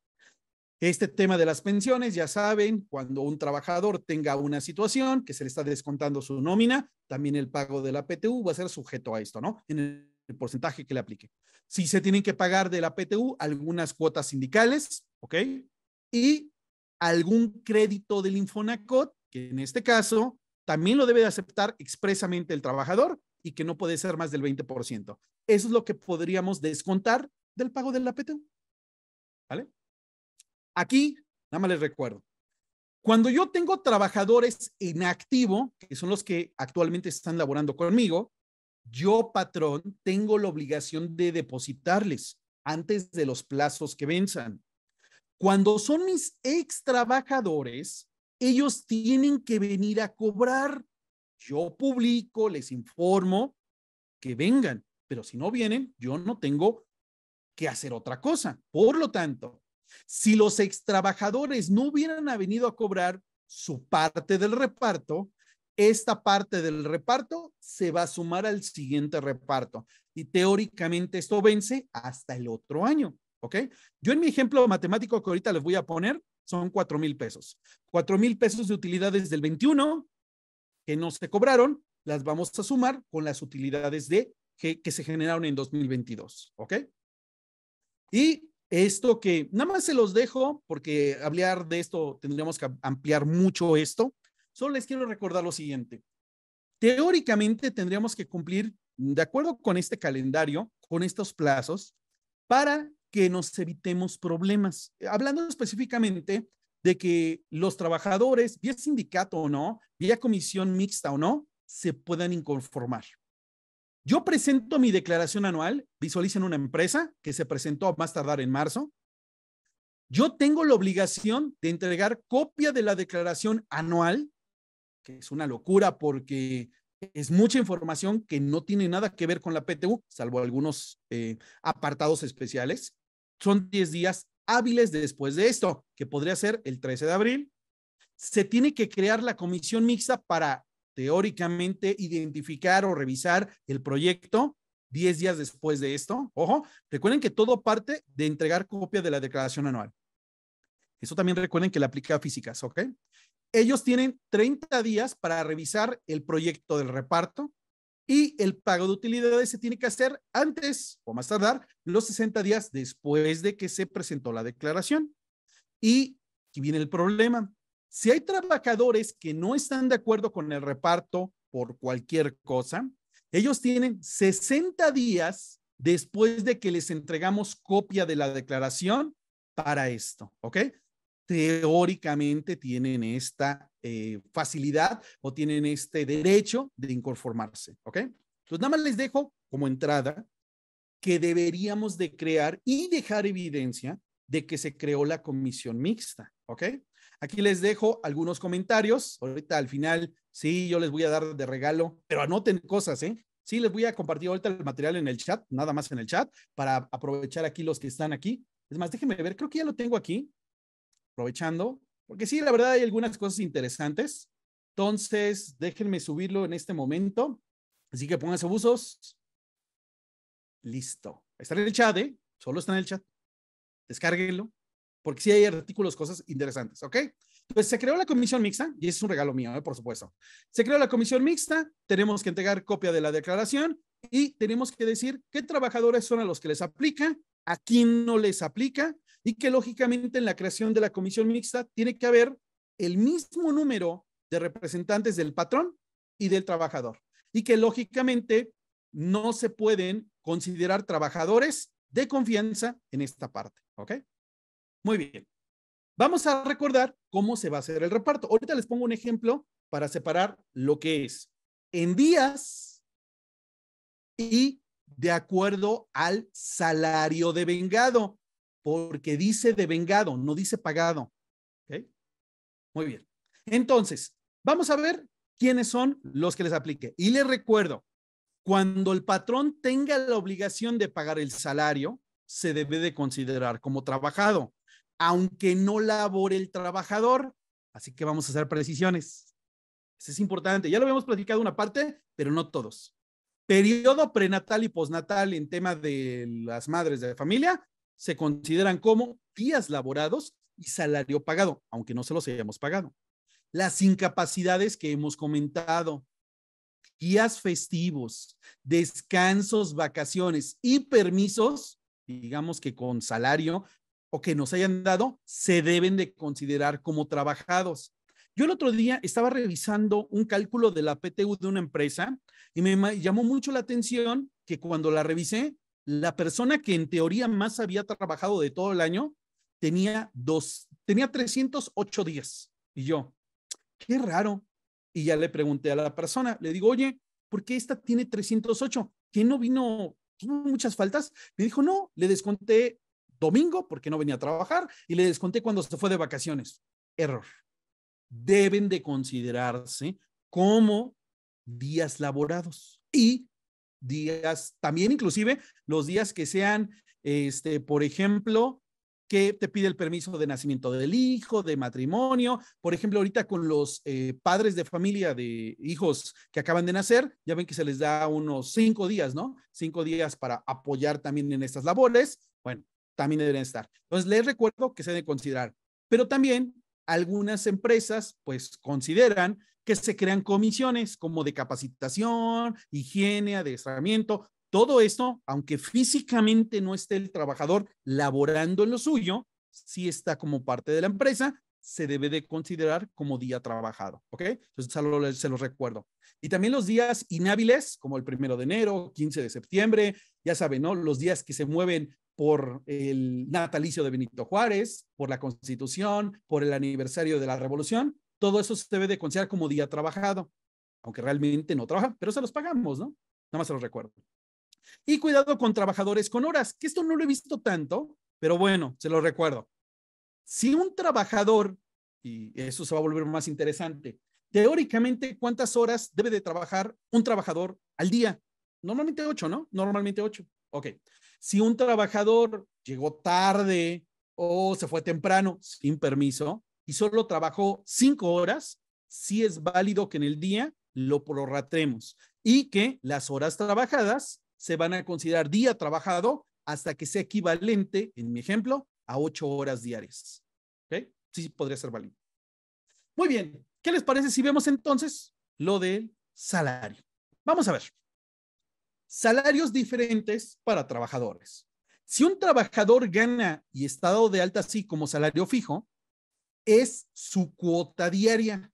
Este tema de las pensiones, ya saben, cuando un trabajador tenga una situación que se le está descontando su nómina, también el pago de la PTU va a ser sujeto a esto, ¿no? En el porcentaje que le aplique. Si se tienen que pagar de la PTU algunas cuotas sindicales, ¿ok? Y algún crédito del Infonacot, que en este caso también lo debe aceptar expresamente el trabajador y que no puede ser más del 20%. Eso es lo que podríamos descontar del pago del la ¿Vale? Aquí, nada más les recuerdo, cuando yo tengo trabajadores en activo, que son los que actualmente están laborando conmigo, yo, patrón, tengo la obligación de depositarles antes de los plazos que venzan. Cuando son mis ex trabajadores, ellos tienen que venir a cobrar yo publico, les informo que vengan, pero si no vienen, yo no tengo que hacer otra cosa. Por lo tanto, si los extrabajadores no hubieran venido a cobrar su parte del reparto, esta parte del reparto se va a sumar al siguiente reparto y teóricamente esto vence hasta el otro año, ¿ok? Yo en mi ejemplo matemático que ahorita les voy a poner son cuatro mil pesos. Cuatro mil pesos de utilidades del 21 que no se cobraron, las vamos a sumar con las utilidades de, que, que se generaron en 2022, ¿ok? Y esto que nada más se los dejo porque hablar de esto tendríamos que ampliar mucho esto. Solo les quiero recordar lo siguiente. Teóricamente tendríamos que cumplir, de acuerdo con este calendario, con estos plazos, para que nos evitemos problemas. Hablando específicamente de que los trabajadores, vía sindicato o no, vía comisión mixta o no, se puedan inconformar. Yo presento mi declaración anual, visualicen una empresa que se presentó a más tardar en marzo. Yo tengo la obligación de entregar copia de la declaración anual, que es una locura porque es mucha información que no tiene nada que ver con la PTU, salvo algunos eh, apartados especiales. Son 10 días hábiles después de esto, que podría ser el 13 de abril. Se tiene que crear la comisión mixta para teóricamente identificar o revisar el proyecto 10 días después de esto. Ojo, recuerden que todo parte de entregar copia de la declaración anual. Eso también recuerden que la aplica física, físicas, ¿ok? Ellos tienen 30 días para revisar el proyecto del reparto, y el pago de utilidades se tiene que hacer antes o más tardar los 60 días después de que se presentó la declaración. Y aquí viene el problema. Si hay trabajadores que no están de acuerdo con el reparto por cualquier cosa, ellos tienen 60 días después de que les entregamos copia de la declaración para esto, ¿ok? teóricamente tienen esta eh, facilidad o tienen este derecho de inconformarse, ¿ok? Entonces, nada más les dejo como entrada que deberíamos de crear y dejar evidencia de que se creó la comisión mixta, ¿ok? Aquí les dejo algunos comentarios. Ahorita al final, sí, yo les voy a dar de regalo, pero anoten cosas, ¿eh? Sí, les voy a compartir ahorita el material en el chat, nada más en el chat, para aprovechar aquí los que están aquí. Es más, déjenme ver, creo que ya lo tengo aquí aprovechando, porque sí, la verdad hay algunas cosas interesantes. Entonces, déjenme subirlo en este momento. Así que pónganse abusos. Listo. Está en el chat, ¿eh? Solo está en el chat. Descárguenlo, porque sí hay artículos, cosas interesantes, ¿ok? Pues se creó la comisión mixta, y es un regalo mío, ¿eh? por supuesto. Se creó la comisión mixta, tenemos que entregar copia de la declaración y tenemos que decir qué trabajadores son a los que les aplica, a quién no les aplica y que lógicamente en la creación de la comisión mixta tiene que haber el mismo número de representantes del patrón y del trabajador y que lógicamente no se pueden considerar trabajadores de confianza en esta parte, ¿ok? Muy bien. Vamos a recordar cómo se va a hacer el reparto. Ahorita les pongo un ejemplo para separar lo que es en días y de acuerdo al salario de vengado porque dice devengado, no dice pagado. Muy bien. Entonces, vamos a ver quiénes son los que les aplique. Y les recuerdo, cuando el patrón tenga la obligación de pagar el salario, se debe de considerar como trabajado, aunque no labore el trabajador. Así que vamos a hacer precisiones. Eso es importante. Ya lo habíamos platicado una parte, pero no todos. Periodo prenatal y postnatal en tema de las madres de familia se consideran como días laborados y salario pagado, aunque no se los hayamos pagado. Las incapacidades que hemos comentado, días festivos, descansos, vacaciones y permisos, digamos que con salario o que nos hayan dado, se deben de considerar como trabajados. Yo el otro día estaba revisando un cálculo de la PTU de una empresa y me llamó mucho la atención que cuando la revisé la persona que en teoría más había trabajado de todo el año tenía dos, tenía 308 días. Y yo, qué raro. Y ya le pregunté a la persona, le digo, oye, ¿por qué esta tiene 308? ¿Qué no vino? ¿Tuvo muchas faltas? Me dijo, no, le desconté domingo porque no venía a trabajar y le desconté cuando se fue de vacaciones. Error. Deben de considerarse como días laborados y días, también inclusive los días que sean, este, por ejemplo, que te pide el permiso de nacimiento del hijo, de matrimonio. Por ejemplo, ahorita con los eh, padres de familia de hijos que acaban de nacer, ya ven que se les da unos cinco días, ¿no? Cinco días para apoyar también en estas labores. Bueno, también deben estar. Entonces, les recuerdo que se debe considerar. Pero también algunas empresas, pues, consideran que se crean comisiones como de capacitación, higiene, adiestramiento, todo esto, aunque físicamente no esté el trabajador laborando en lo suyo, si está como parte de la empresa, se debe de considerar como día trabajado, ¿ok? Entonces se los recuerdo. Y también los días inhábiles, como el primero de enero, 15 de septiembre, ya saben, ¿no? Los días que se mueven por el natalicio de Benito Juárez, por la Constitución, por el aniversario de la Revolución, todo eso se debe de considerar como día trabajado, aunque realmente no trabaja, pero se los pagamos, ¿no? Nada más se los recuerdo. Y cuidado con trabajadores con horas, que esto no lo he visto tanto, pero bueno, se los recuerdo. Si un trabajador, y eso se va a volver más interesante, teóricamente, ¿cuántas horas debe de trabajar un trabajador al día? Normalmente ocho, ¿no? Normalmente ocho. Ok. Si un trabajador llegó tarde o se fue temprano sin permiso, y solo trabajó cinco horas, si es válido que en el día lo prorratemos y que las horas trabajadas se van a considerar día trabajado hasta que sea equivalente, en mi ejemplo, a ocho horas diarias. si Sí, podría ser válido. Muy bien, ¿qué les parece si vemos entonces lo del salario? Vamos a ver. Salarios diferentes para trabajadores. Si un trabajador gana y está dado de alta así como salario fijo, es su cuota diaria.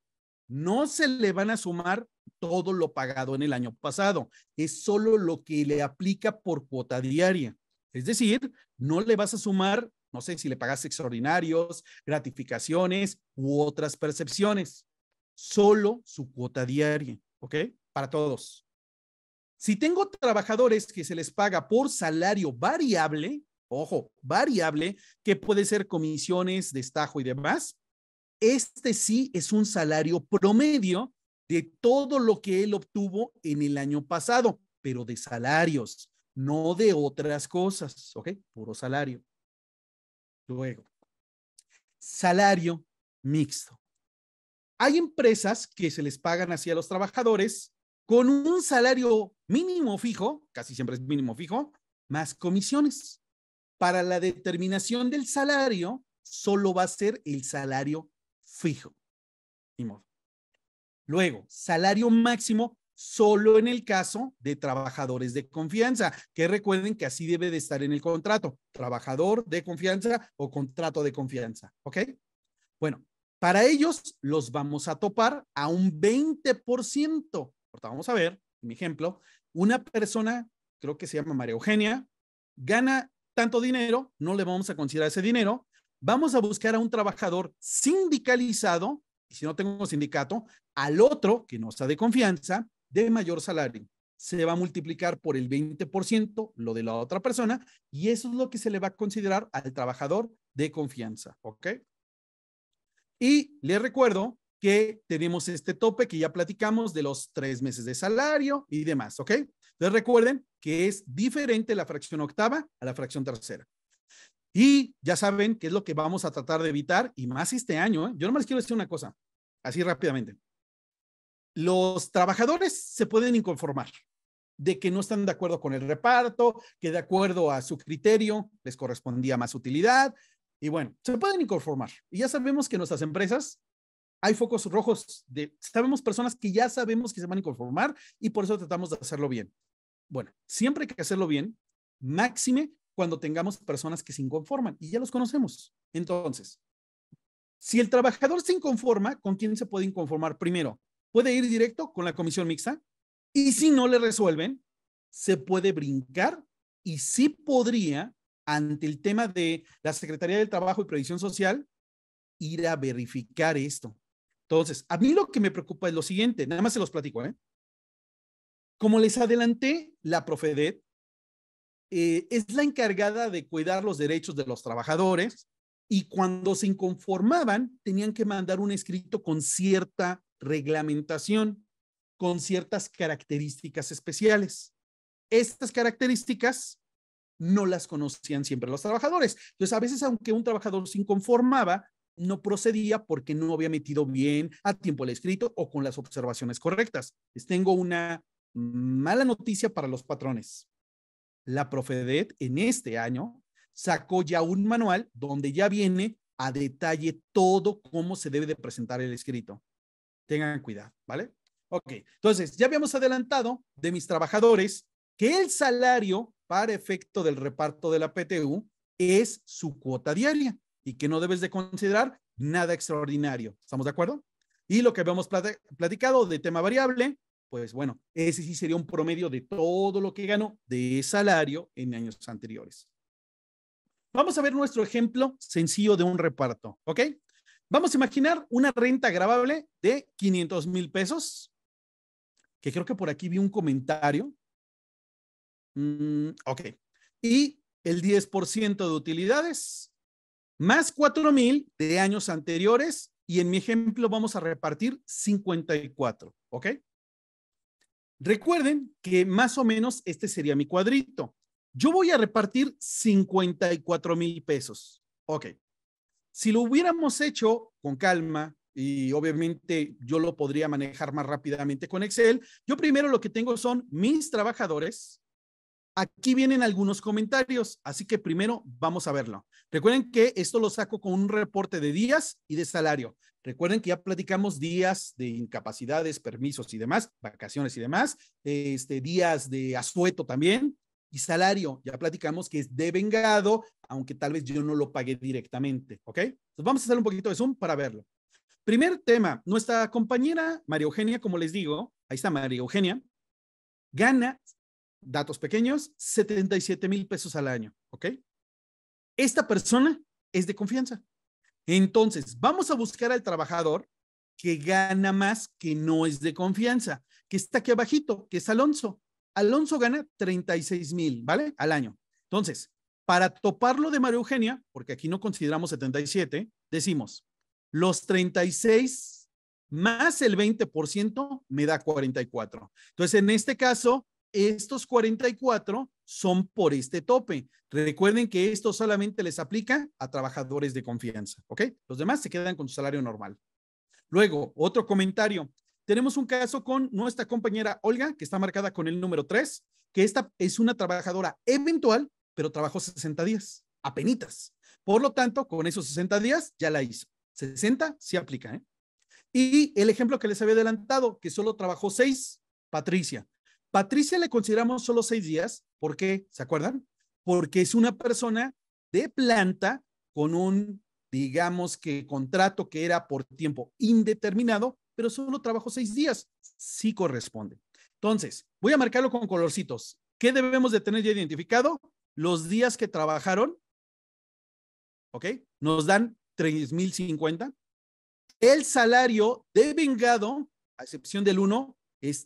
No se le van a sumar todo lo pagado en el año pasado, es solo lo que le aplica por cuota diaria. Es decir, no le vas a sumar, no sé si le pagas extraordinarios, gratificaciones u otras percepciones, solo su cuota diaria, ¿ok? Para todos. Si tengo trabajadores que se les paga por salario variable, ojo, variable, que puede ser comisiones, destajo y demás, este sí es un salario promedio de todo lo que él obtuvo en el año pasado, pero de salarios, no de otras cosas, ¿ok? Puro salario. Luego, salario mixto. Hay empresas que se les pagan así a los trabajadores con un salario mínimo fijo, casi siempre es mínimo fijo, más comisiones. Para la determinación del salario, solo va a ser el salario fijo. modo. Luego, salario máximo solo en el caso de trabajadores de confianza, que recuerden que así debe de estar en el contrato, trabajador de confianza o contrato de confianza, ¿ok? Bueno, para ellos los vamos a topar a un 20%. vamos a ver, mi ejemplo, una persona, creo que se llama María Eugenia, gana tanto dinero, no le vamos a considerar ese dinero, vamos a buscar a un trabajador sindicalizado, si no tengo sindicato, al otro que no está de confianza, de mayor salario. Se va a multiplicar por el 20% lo de la otra persona y eso es lo que se le va a considerar al trabajador de confianza, ¿ok? Y les recuerdo que tenemos este tope que ya platicamos de los tres meses de salario y demás, ¿ok? Entonces recuerden que es diferente la fracción octava a la fracción tercera. Y ya saben qué es lo que vamos a tratar de evitar, y más este año. ¿eh? Yo nomás quiero decir una cosa, así rápidamente. Los trabajadores se pueden inconformar de que no están de acuerdo con el reparto, que de acuerdo a su criterio les correspondía más utilidad. Y bueno, se pueden inconformar. Y ya sabemos que en nuestras empresas hay focos rojos. De, sabemos personas que ya sabemos que se van a inconformar y por eso tratamos de hacerlo bien. Bueno, siempre hay que hacerlo bien, máxime cuando tengamos personas que se inconforman y ya los conocemos. Entonces, si el trabajador se inconforma, ¿con quién se puede inconformar primero? Puede ir directo con la comisión mixta y si no le resuelven, se puede brincar y sí podría, ante el tema de la Secretaría del Trabajo y Previsión Social, ir a verificar esto. Entonces, a mí lo que me preocupa es lo siguiente, nada más se los platico, ¿eh? Como les adelanté, la Profedet eh, es la encargada de cuidar los derechos de los trabajadores y cuando se inconformaban tenían que mandar un escrito con cierta reglamentación, con ciertas características especiales. Estas características no las conocían siempre los trabajadores. Entonces, a veces, aunque un trabajador se inconformaba, no procedía porque no había metido bien a tiempo el escrito o con las observaciones correctas. Les tengo una mala noticia para los patrones la Profedet en este año sacó ya un manual donde ya viene a detalle todo cómo se debe de presentar el escrito. Tengan cuidado, ¿vale? Ok, entonces ya habíamos adelantado de mis trabajadores que el salario para efecto del reparto de la PTU es su cuota diaria y que no debes de considerar nada extraordinario. ¿Estamos de acuerdo? Y lo que habíamos platicado de tema variable pues bueno, ese sí sería un promedio de todo lo que ganó de salario en años anteriores. Vamos a ver nuestro ejemplo sencillo de un reparto, ¿ok? Vamos a imaginar una renta grabable de 500 mil pesos, que creo que por aquí vi un comentario. Mm, ok. Y el 10% de utilidades, más 4 mil de años anteriores, y en mi ejemplo vamos a repartir 54, ¿ok? Recuerden que más o menos este sería mi cuadrito. Yo voy a repartir 54 mil pesos. Ok. Si lo hubiéramos hecho con calma, y obviamente yo lo podría manejar más rápidamente con Excel, yo primero lo que tengo son mis trabajadores, Aquí vienen algunos comentarios, así que primero vamos a verlo. Recuerden que esto lo saco con un reporte de días y de salario. Recuerden que ya platicamos días de incapacidades, permisos y demás, vacaciones y demás, este, días de asueto también y salario. Ya platicamos que es de vengado, aunque tal vez yo no lo pague directamente, ¿ok? Entonces vamos a hacer un poquito de zoom para verlo. Primer tema, nuestra compañera María Eugenia, como les digo, ahí está María Eugenia, gana datos pequeños, 77 mil pesos al año, ¿ok? Esta persona es de confianza. Entonces, vamos a buscar al trabajador que gana más, que no es de confianza, que está aquí abajito, que es Alonso. Alonso gana 36 mil, ¿vale? Al año. Entonces, para toparlo de Mario Eugenia, porque aquí no consideramos 77, decimos, los 36 más el 20% me da 44. Entonces, en este caso, estos 44 son por este tope. Recuerden que esto solamente les aplica a trabajadores de confianza, ¿ok? Los demás se quedan con su salario normal. Luego, otro comentario. Tenemos un caso con nuestra compañera Olga, que está marcada con el número 3, que esta es una trabajadora eventual, pero trabajó 60 días, apenitas. Por lo tanto, con esos 60 días ya la hizo. 60 sí aplica, ¿eh? Y el ejemplo que les había adelantado, que solo trabajó 6, Patricia. Patricia le consideramos solo seis días. ¿Por qué? ¿Se acuerdan? Porque es una persona de planta con un, digamos que, contrato que era por tiempo indeterminado, pero solo trabajó seis días. Sí corresponde. Entonces, voy a marcarlo con colorcitos. ¿Qué debemos de tener ya identificado? Los días que trabajaron, ¿ok? Nos dan 3.050. El salario de vengado, a excepción del 1,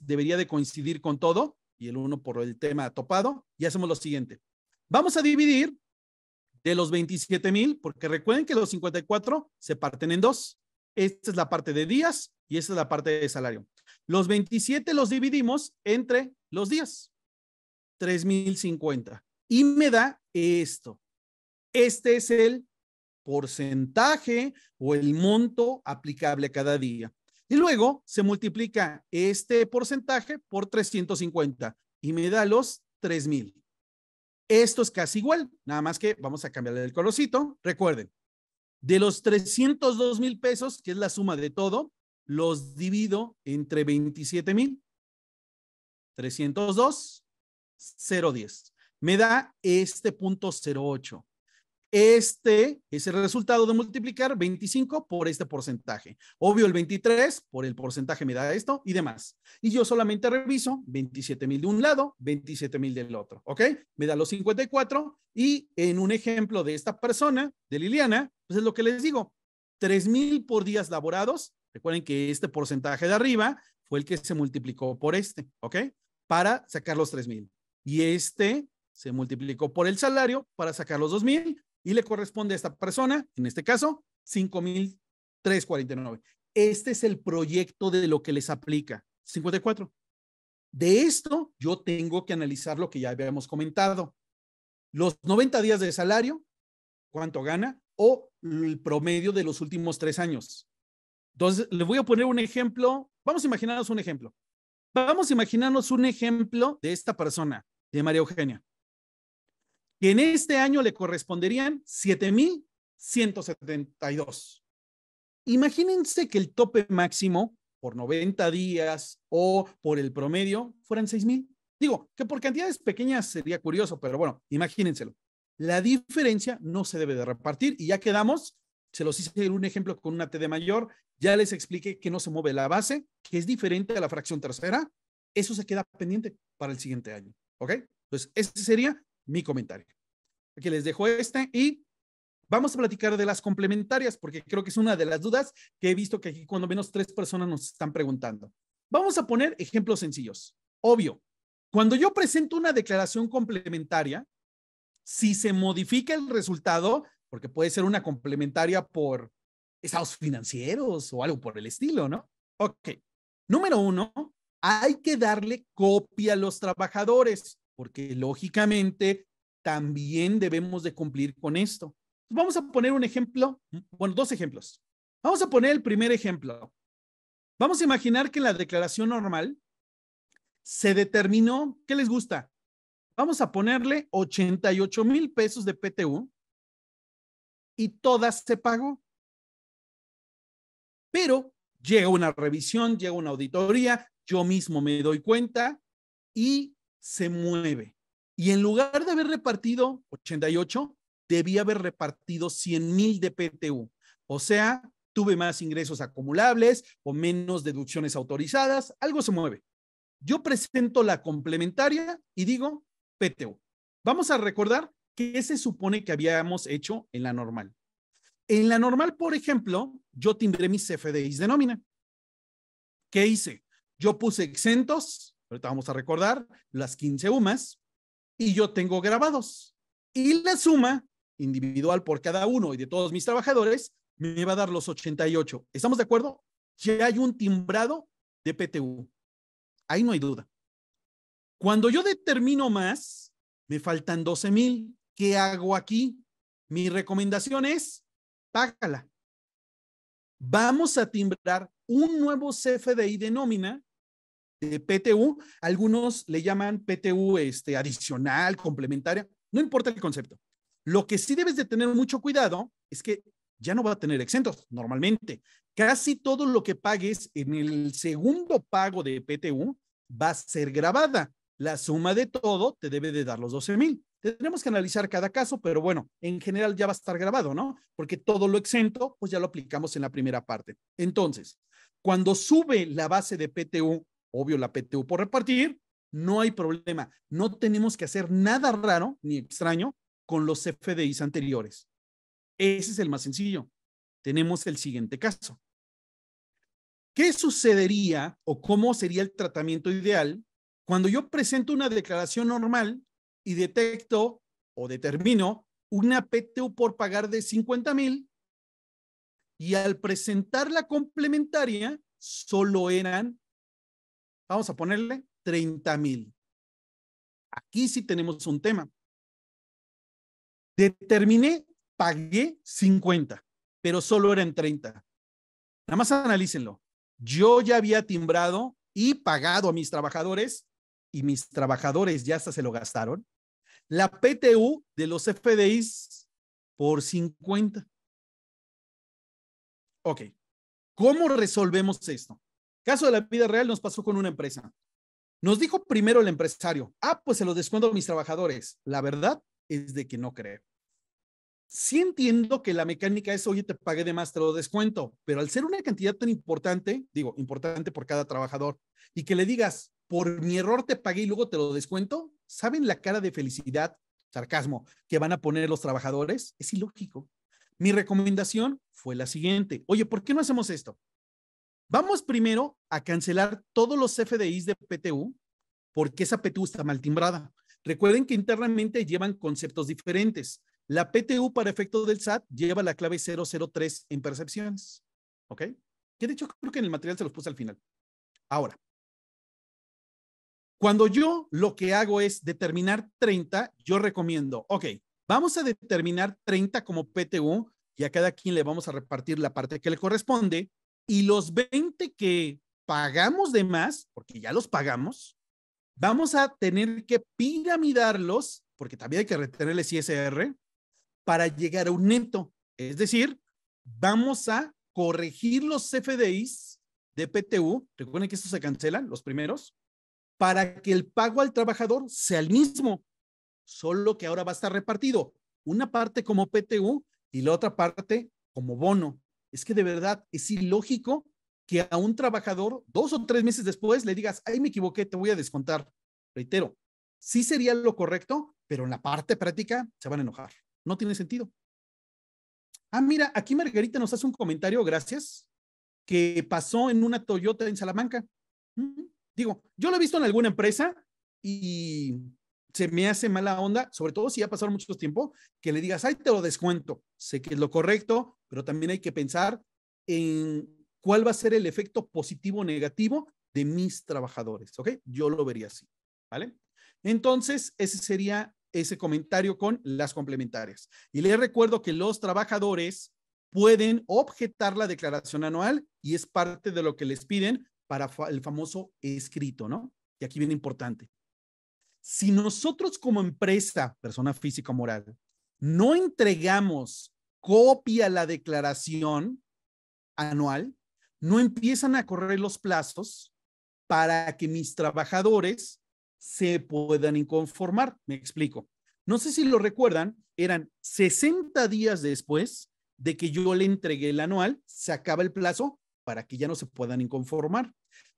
debería de coincidir con todo y el 1 por el tema topado. Y hacemos lo siguiente. Vamos a dividir de los 27 mil, porque recuerden que los 54 se parten en dos. Esta es la parte de días y esta es la parte de salario. Los 27 los dividimos entre los días. 3.050. Y me da esto. Este es el porcentaje o el monto aplicable cada día. Y luego se multiplica este porcentaje por 350 y me da los 3000. Esto es casi igual, nada más que vamos a cambiarle el colorcito. Recuerden, de los 302 mil pesos, que es la suma de todo, los divido entre 27 mil. 302, 010. Me da este punto 08. Este es el resultado de multiplicar 25 por este porcentaje. Obvio, el 23 por el porcentaje me da esto y demás. Y yo solamente reviso 27 mil de un lado, 27 mil del otro. ¿Ok? Me da los 54 y en un ejemplo de esta persona, de Liliana, pues es lo que les digo. 3 mil por días laborados. Recuerden que este porcentaje de arriba fue el que se multiplicó por este. ¿Ok? Para sacar los 3 mil. Y este se multiplicó por el salario para sacar los 2,000. mil y le corresponde a esta persona, en este caso, 5.349. Este es el proyecto de lo que les aplica. 54. De esto yo tengo que analizar lo que ya habíamos comentado. Los 90 días de salario, cuánto gana, o el promedio de los últimos tres años. Entonces, le voy a poner un ejemplo. Vamos a imaginarnos un ejemplo. Vamos a imaginarnos un ejemplo de esta persona, de María Eugenia que en este año le corresponderían 7.172. Imagínense que el tope máximo por 90 días o por el promedio fueran 6.000. Digo, que por cantidades pequeñas sería curioso, pero bueno, imagínenselo. La diferencia no se debe de repartir y ya quedamos, se los hice un ejemplo con una T mayor, ya les expliqué que no se mueve la base, que es diferente a la fracción tercera, eso se queda pendiente para el siguiente año, ¿ok? Entonces, ese sería mi comentario. Aquí les dejo este y vamos a platicar de las complementarias porque creo que es una de las dudas que he visto que aquí cuando menos tres personas nos están preguntando. Vamos a poner ejemplos sencillos. Obvio, cuando yo presento una declaración complementaria, si se modifica el resultado, porque puede ser una complementaria por estados financieros o algo por el estilo, ¿no? Ok. Número uno, hay que darle copia a los trabajadores porque lógicamente también debemos de cumplir con esto. Vamos a poner un ejemplo, bueno, dos ejemplos. Vamos a poner el primer ejemplo. Vamos a imaginar que la declaración normal se determinó, ¿qué les gusta? Vamos a ponerle 88 mil pesos de PTU y todas se pagó. Pero llega una revisión, llega una auditoría, yo mismo me doy cuenta y se mueve. Y en lugar de haber repartido 88, debía haber repartido 100 mil de PTU. O sea, tuve más ingresos acumulables o menos deducciones autorizadas, algo se mueve. Yo presento la complementaria y digo PTU. Vamos a recordar qué se supone que habíamos hecho en la normal. En la normal, por ejemplo, yo timbré mis CFDIs de nómina. ¿Qué hice? Yo puse exentos, ahorita vamos a recordar, las 15 UMAS, y yo tengo grabados. Y la suma individual por cada uno y de todos mis trabajadores me va a dar los 88. ¿Estamos de acuerdo? Ya hay un timbrado de PTU. Ahí no hay duda. Cuando yo determino más, me faltan 12 mil. ¿Qué hago aquí? Mi recomendación es, págala. Vamos a timbrar un nuevo CFDI de nómina de PTU. Algunos le llaman PTU este, adicional, complementaria. No importa el concepto. Lo que sí debes de tener mucho cuidado es que ya no va a tener exentos normalmente. Casi todo lo que pagues en el segundo pago de PTU va a ser grabada. La suma de todo te debe de dar los 12 mil. Tendremos que analizar cada caso, pero bueno, en general ya va a estar grabado, ¿no? Porque todo lo exento, pues ya lo aplicamos en la primera parte. Entonces, cuando sube la base de PTU obvio la PTU por repartir, no hay problema. No tenemos que hacer nada raro ni extraño con los FDIs anteriores. Ese es el más sencillo. Tenemos el siguiente caso. ¿Qué sucedería o cómo sería el tratamiento ideal cuando yo presento una declaración normal y detecto o determino una PTU por pagar de 50 mil y al presentar la complementaria solo eran Vamos a ponerle 30 mil. Aquí sí tenemos un tema. Determiné, pagué 50, pero solo eran 30. Nada más analícenlo. Yo ya había timbrado y pagado a mis trabajadores y mis trabajadores ya hasta se lo gastaron. La PTU de los FDIs por 50. Ok. ¿Cómo resolvemos esto? Caso de la vida real nos pasó con una empresa. Nos dijo primero el empresario, ah, pues se lo descuento a mis trabajadores. La verdad es de que no cree Sí entiendo que la mecánica es, oye, te pagué de más, te lo descuento, pero al ser una cantidad tan importante, digo, importante por cada trabajador, y que le digas, por mi error te pagué y luego te lo descuento, ¿saben la cara de felicidad, sarcasmo, que van a poner los trabajadores? Es ilógico. Mi recomendación fue la siguiente, oye, ¿por qué no hacemos esto? Vamos primero a cancelar todos los FDIs de PTU porque esa PTU está mal timbrada. Recuerden que internamente llevan conceptos diferentes. La PTU para efecto del SAT lleva la clave 003 en percepciones. ¿Ok? Que de hecho creo que en el material se los puse al final. Ahora, cuando yo lo que hago es determinar 30, yo recomiendo, ok, vamos a determinar 30 como PTU y a cada quien le vamos a repartir la parte que le corresponde y los 20 que pagamos de más, porque ya los pagamos, vamos a tener que piramidarlos, porque también hay que retener el ISR, para llegar a un neto. Es decir, vamos a corregir los CFDIs de PTU, recuerden que estos se cancelan, los primeros, para que el pago al trabajador sea el mismo, solo que ahora va a estar repartido, una parte como PTU y la otra parte como bono es que de verdad es ilógico que a un trabajador dos o tres meses después le digas, ay, me equivoqué, te voy a descontar. Reitero, sí sería lo correcto, pero en la parte práctica se van a enojar. No tiene sentido. Ah, mira, aquí Margarita nos hace un comentario, gracias, que pasó en una Toyota en Salamanca. Mm, digo, yo lo he visto en alguna empresa y se me hace mala onda, sobre todo si ha pasado mucho tiempo, que le digas, ay, te lo descuento. Sé que es lo correcto, pero también hay que pensar en cuál va a ser el efecto positivo o negativo de mis trabajadores, ¿ok? Yo lo vería así, ¿vale? Entonces, ese sería ese comentario con las complementarias. Y les recuerdo que los trabajadores pueden objetar la declaración anual y es parte de lo que les piden para el famoso escrito, ¿no? Y aquí viene importante. Si nosotros como empresa, persona física o moral, no entregamos copia la declaración anual, no empiezan a correr los plazos para que mis trabajadores se puedan inconformar. Me explico. No sé si lo recuerdan, eran 60 días después de que yo le entregué el anual, se acaba el plazo para que ya no se puedan inconformar.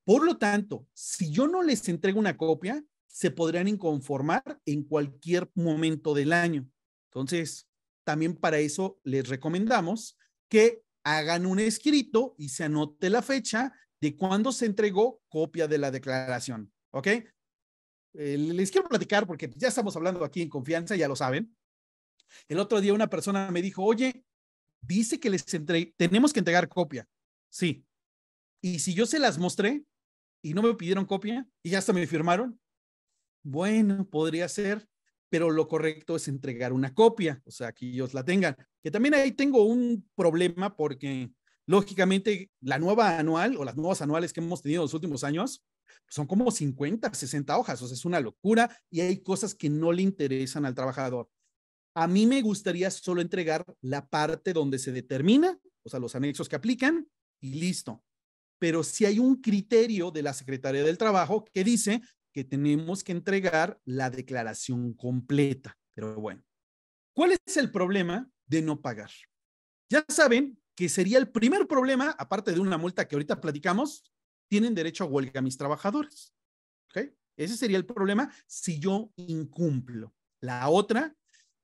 Por lo tanto, si yo no les entrego una copia, se podrían inconformar en cualquier momento del año. Entonces, también para eso les recomendamos que hagan un escrito y se anote la fecha de cuándo se entregó copia de la declaración. ¿Ok? Eh, les quiero platicar porque ya estamos hablando aquí en confianza, ya lo saben. El otro día una persona me dijo, oye, dice que les entre tenemos que entregar copia. Sí. Y si yo se las mostré y no me pidieron copia y ya hasta me firmaron, bueno, podría ser pero lo correcto es entregar una copia, o sea, que ellos la tengan. Que también ahí tengo un problema porque, lógicamente, la nueva anual o las nuevas anuales que hemos tenido en los últimos años son como 50, 60 hojas, o sea, es una locura y hay cosas que no le interesan al trabajador. A mí me gustaría solo entregar la parte donde se determina, o sea, los anexos que aplican y listo. Pero si hay un criterio de la Secretaría del Trabajo que dice que tenemos que entregar la declaración completa. Pero bueno, ¿cuál es el problema de no pagar? Ya saben que sería el primer problema, aparte de una multa que ahorita platicamos, tienen derecho a huelga mis trabajadores. ¿Ok? Ese sería el problema si yo incumplo. La otra,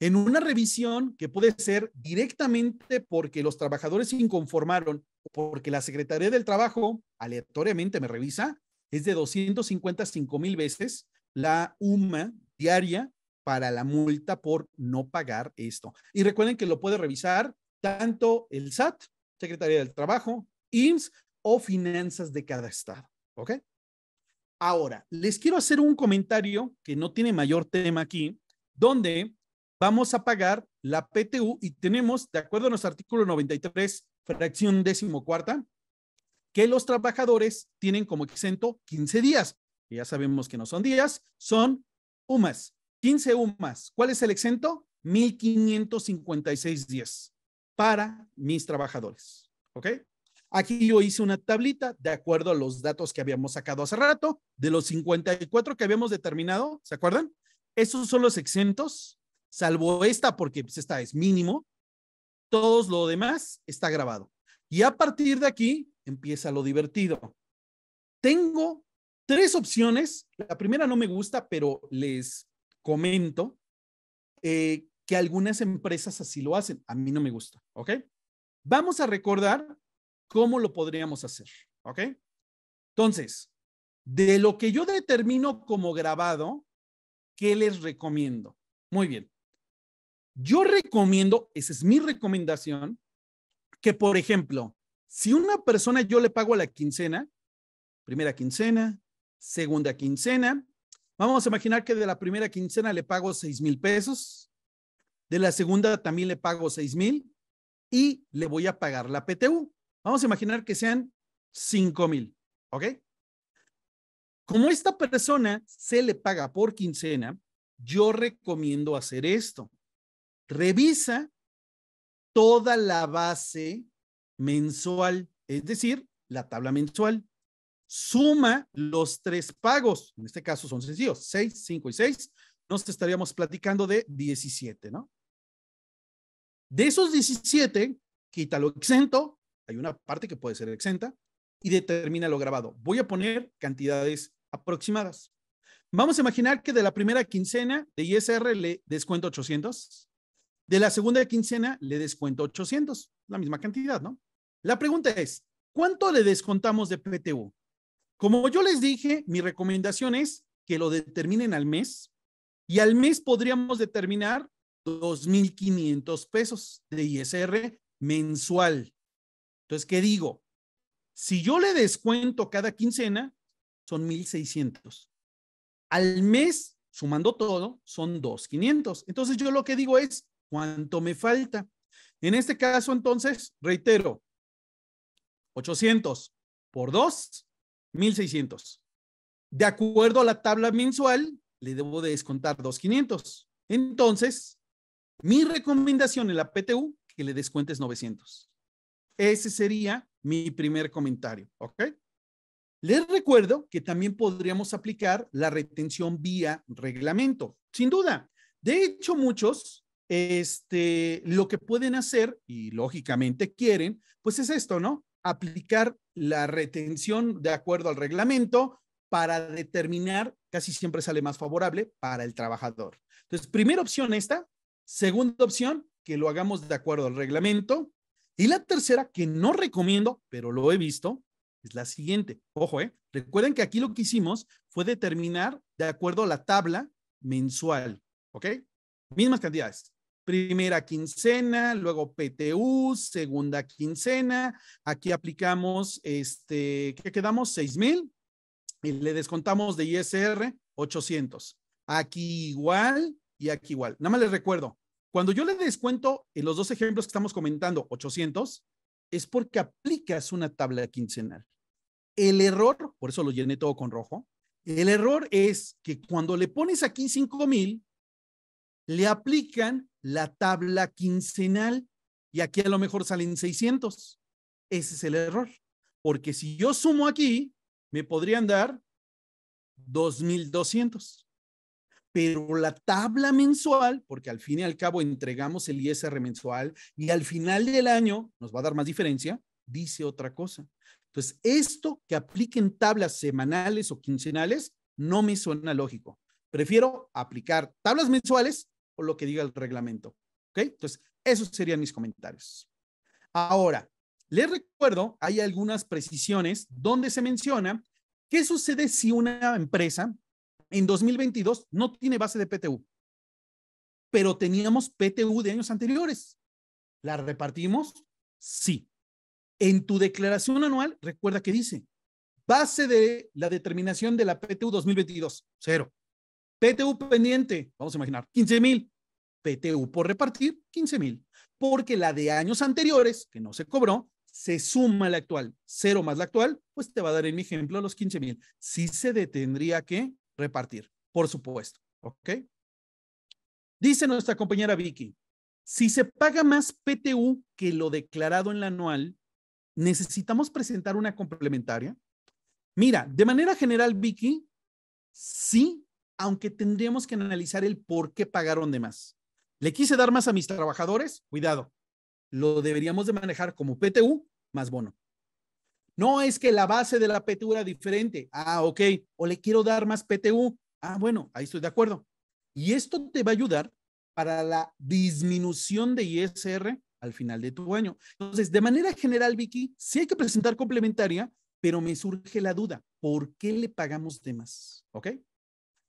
en una revisión que puede ser directamente porque los trabajadores se inconformaron, porque la Secretaría del Trabajo aleatoriamente me revisa, es de 255 mil veces la UMA diaria para la multa por no pagar esto. Y recuerden que lo puede revisar tanto el SAT, Secretaría del Trabajo, IMSS o finanzas de cada estado. ¿Ok? Ahora, les quiero hacer un comentario que no tiene mayor tema aquí, donde vamos a pagar la PTU y tenemos, de acuerdo a nuestro artículo 93, fracción décimo cuarta, que los trabajadores tienen como exento 15 días. ya sabemos que no son días, son UMAS. 15 UMAS. ¿Cuál es el exento? 1556 días para mis trabajadores. ¿Ok? Aquí yo hice una tablita de acuerdo a los datos que habíamos sacado hace rato, de los 54 que habíamos determinado, ¿se acuerdan? Esos son los exentos, salvo esta, porque pues, esta es mínimo. Todos lo demás está grabado. Y a partir de aquí, empieza lo divertido. Tengo tres opciones. La primera no me gusta, pero les comento eh, que algunas empresas así lo hacen. A mí no me gusta, ¿ok? Vamos a recordar cómo lo podríamos hacer, ¿ok? Entonces, de lo que yo determino como grabado, ¿qué les recomiendo? Muy bien. Yo recomiendo, esa es mi recomendación, que por ejemplo, si una persona yo le pago a la quincena, primera quincena, segunda quincena, vamos a imaginar que de la primera quincena le pago seis mil pesos, de la segunda también le pago seis mil y le voy a pagar la PTU. Vamos a imaginar que sean cinco mil, ¿ok? Como esta persona se le paga por quincena, yo recomiendo hacer esto. Revisa toda la base mensual, es decir, la tabla mensual. Suma los tres pagos, en este caso son sencillos, 6, 5 y 6, nos estaríamos platicando de 17, ¿no? De esos 17, quita lo exento, hay una parte que puede ser exenta, y determina lo grabado. Voy a poner cantidades aproximadas. Vamos a imaginar que de la primera quincena de ISR le descuento 800. De la segunda quincena le descuento 800, la misma cantidad, ¿no? La pregunta es, ¿cuánto le descontamos de PTU? Como yo les dije, mi recomendación es que lo determinen al mes y al mes podríamos determinar 2.500 pesos de ISR mensual. Entonces, ¿qué digo? Si yo le descuento cada quincena, son 1.600. Al mes, sumando todo, son 2.500. Entonces, yo lo que digo es, cuánto me falta. En este caso, entonces, reitero, 800 por 2, 1600. De acuerdo a la tabla mensual, le debo de descontar 2500. Entonces, mi recomendación en la PTU, que le descuentes 900. Ese sería mi primer comentario, ¿ok? Les recuerdo que también podríamos aplicar la retención vía reglamento, sin duda. De hecho, muchos este, lo que pueden hacer, y lógicamente quieren, pues es esto, ¿no? Aplicar la retención de acuerdo al reglamento para determinar, casi siempre sale más favorable para el trabajador. Entonces, primera opción esta, segunda opción, que lo hagamos de acuerdo al reglamento, y la tercera, que no recomiendo, pero lo he visto, es la siguiente. Ojo, ¿eh? Recuerden que aquí lo que hicimos fue determinar de acuerdo a la tabla mensual, ¿ok? Mismas cantidades primera quincena, luego PTU, segunda quincena. Aquí aplicamos, este, ¿qué quedamos? 6,000 y le descontamos de ISR 800. Aquí igual y aquí igual. Nada más les recuerdo, cuando yo le descuento en los dos ejemplos que estamos comentando 800, es porque aplicas una tabla quincenal. El error, por eso lo llené todo con rojo, el error es que cuando le pones aquí 5000, le aplican la tabla quincenal y aquí a lo mejor salen 600. Ese es el error, porque si yo sumo aquí, me podrían dar 2200. Pero la tabla mensual, porque al fin y al cabo entregamos el ISR mensual y al final del año nos va a dar más diferencia, dice otra cosa. Entonces, esto que apliquen tablas semanales o quincenales no me suena lógico. Prefiero aplicar tablas mensuales o lo que diga el reglamento. ¿Ok? Entonces, esos serían mis comentarios. Ahora, les recuerdo, hay algunas precisiones donde se menciona qué sucede si una empresa en 2022 no tiene base de PTU, pero teníamos PTU de años anteriores. ¿La repartimos? Sí. En tu declaración anual, recuerda que dice base de la determinación de la PTU 2022, cero. PTU pendiente, vamos a imaginar, 15 mil. PTU por repartir, 15 mil. Porque la de años anteriores, que no se cobró, se suma la actual. Cero más la actual, pues te va a dar en mi ejemplo los 15 mil. Sí se detendría que repartir, por supuesto. ¿Ok? Dice nuestra compañera Vicky, si se paga más PTU que lo declarado en la anual, ¿necesitamos presentar una complementaria? Mira, de manera general, Vicky, sí aunque tendríamos que analizar el por qué pagaron de más. Le quise dar más a mis trabajadores, cuidado, lo deberíamos de manejar como PTU más bono. No es que la base de la PTU era diferente. Ah, ok. O le quiero dar más PTU. Ah, bueno, ahí estoy de acuerdo. Y esto te va a ayudar para la disminución de ISR al final de tu año. Entonces, de manera general, Vicky, sí hay que presentar complementaria, pero me surge la duda, ¿por qué le pagamos de más? ¿Ok?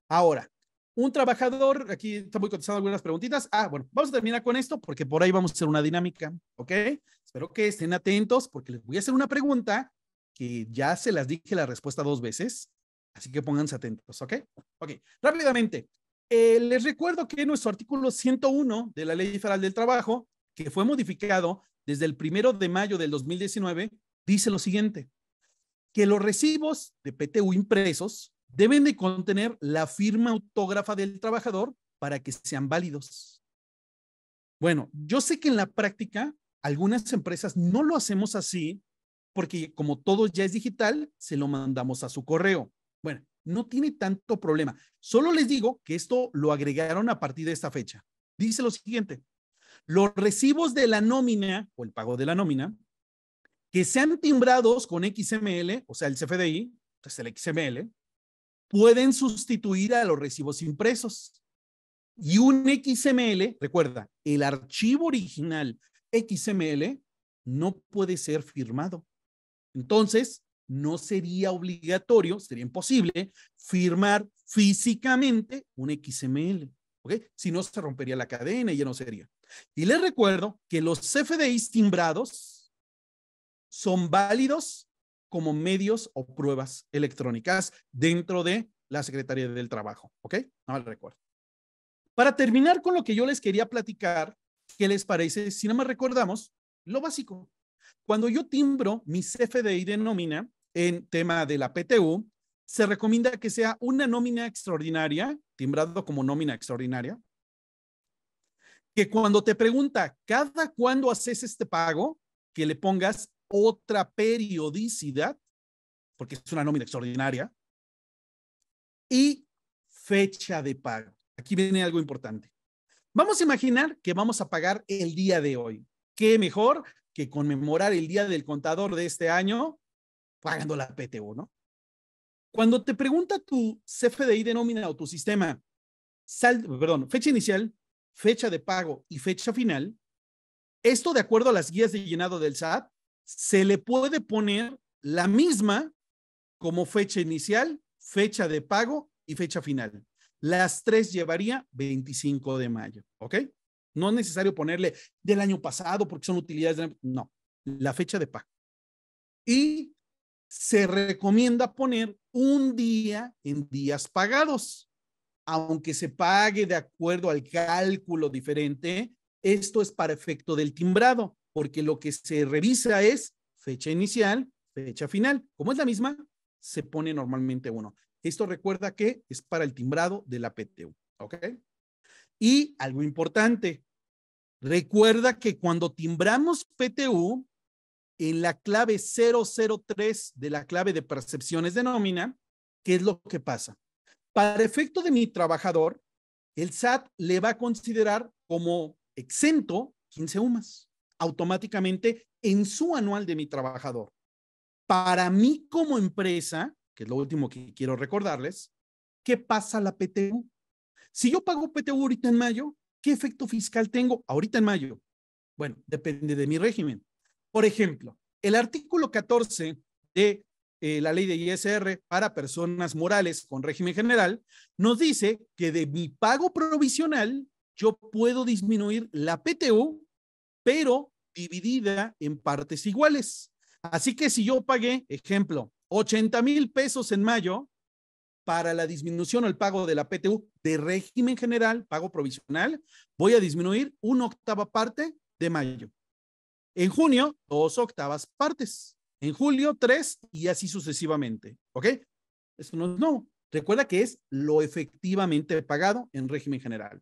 Ahora, un trabajador, aquí está muy contestando algunas preguntitas. Ah, bueno, vamos a terminar con esto porque por ahí vamos a hacer una dinámica, ¿ok? Espero que estén atentos porque les voy a hacer una pregunta que ya se las dije la respuesta dos veces, así que pónganse atentos, ¿ok? Ok, rápidamente. Eh, les recuerdo que nuestro artículo 101 de la Ley Federal del Trabajo, que fue modificado desde el primero de mayo del 2019, dice lo siguiente, que los recibos de PTU impresos deben de contener la firma autógrafa del trabajador para que sean válidos. Bueno, yo sé que en la práctica algunas empresas no lo hacemos así porque como todo ya es digital, se lo mandamos a su correo. Bueno, no tiene tanto problema. Solo les digo que esto lo agregaron a partir de esta fecha. Dice lo siguiente, los recibos de la nómina o el pago de la nómina que sean timbrados con XML, o sea, el CFDI, entonces pues el XML, pueden sustituir a los recibos impresos. Y un XML, recuerda, el archivo original XML no puede ser firmado. Entonces, no sería obligatorio, sería imposible firmar físicamente un XML. Si no, se rompería la cadena y ya no sería. Y les recuerdo que los CFDIs timbrados son válidos como medios o pruebas electrónicas dentro de la Secretaría del Trabajo. ¿Ok? No lo recuerdo. Para terminar con lo que yo les quería platicar, ¿qué les parece? Si no me recordamos lo básico. Cuando yo timbro mi CFDI de nómina en tema de la PTU, se recomienda que sea una nómina extraordinaria, timbrado como nómina extraordinaria, que cuando te pregunta cada cuándo haces este pago, que le pongas otra periodicidad, porque es una nómina extraordinaria, y fecha de pago. Aquí viene algo importante. Vamos a imaginar que vamos a pagar el día de hoy. ¿Qué mejor que conmemorar el día del contador de este año pagando la PTU, ¿no? Cuando te pregunta tu CFDI de nómina o tu sistema, perdón, fecha inicial, fecha de pago y fecha final, esto de acuerdo a las guías de llenado del SAT se le puede poner la misma como fecha inicial, fecha de pago y fecha final. Las tres llevaría 25 de mayo, ¿ok? No es necesario ponerle del año pasado porque son utilidades, no, la fecha de pago. Y se recomienda poner un día en días pagados. Aunque se pague de acuerdo al cálculo diferente, esto es para efecto del timbrado porque lo que se revisa es fecha inicial, fecha final. Como es la misma, se pone normalmente uno. Esto recuerda que es para el timbrado de la PTU, ¿ok? Y algo importante, recuerda que cuando timbramos PTU, en la clave 003 de la clave de percepciones de nómina, ¿qué es lo que pasa? Para efecto de mi trabajador, el SAT le va a considerar como exento 15 UMAS automáticamente en su anual de mi trabajador. Para mí como empresa, que es lo último que quiero recordarles, ¿qué pasa la PTU? Si yo pago PTU ahorita en mayo, ¿qué efecto fiscal tengo ahorita en mayo? Bueno, depende de mi régimen. Por ejemplo, el artículo 14 de eh, la ley de ISR para personas morales con régimen general nos dice que de mi pago provisional yo puedo disminuir la PTU, pero dividida en partes iguales. Así que si yo pagué, ejemplo, 80 mil pesos en mayo para la disminución o el pago de la PTU de régimen general, pago provisional, voy a disminuir una octava parte de mayo. En junio, dos octavas partes. En julio, tres y así sucesivamente. ¿Ok? Eso no es no. Recuerda que es lo efectivamente pagado en régimen general.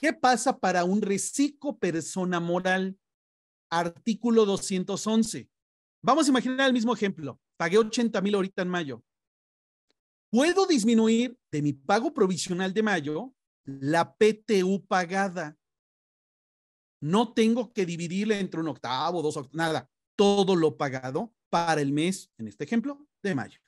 ¿Qué pasa para un reciclo persona moral? artículo 211. Vamos a imaginar el mismo ejemplo. Pagué 80 mil ahorita en mayo. Puedo disminuir de mi pago provisional de mayo la PTU pagada. No tengo que dividirle entre un octavo, dos octavos, nada. Todo lo pagado para el mes, en este ejemplo, de mayo.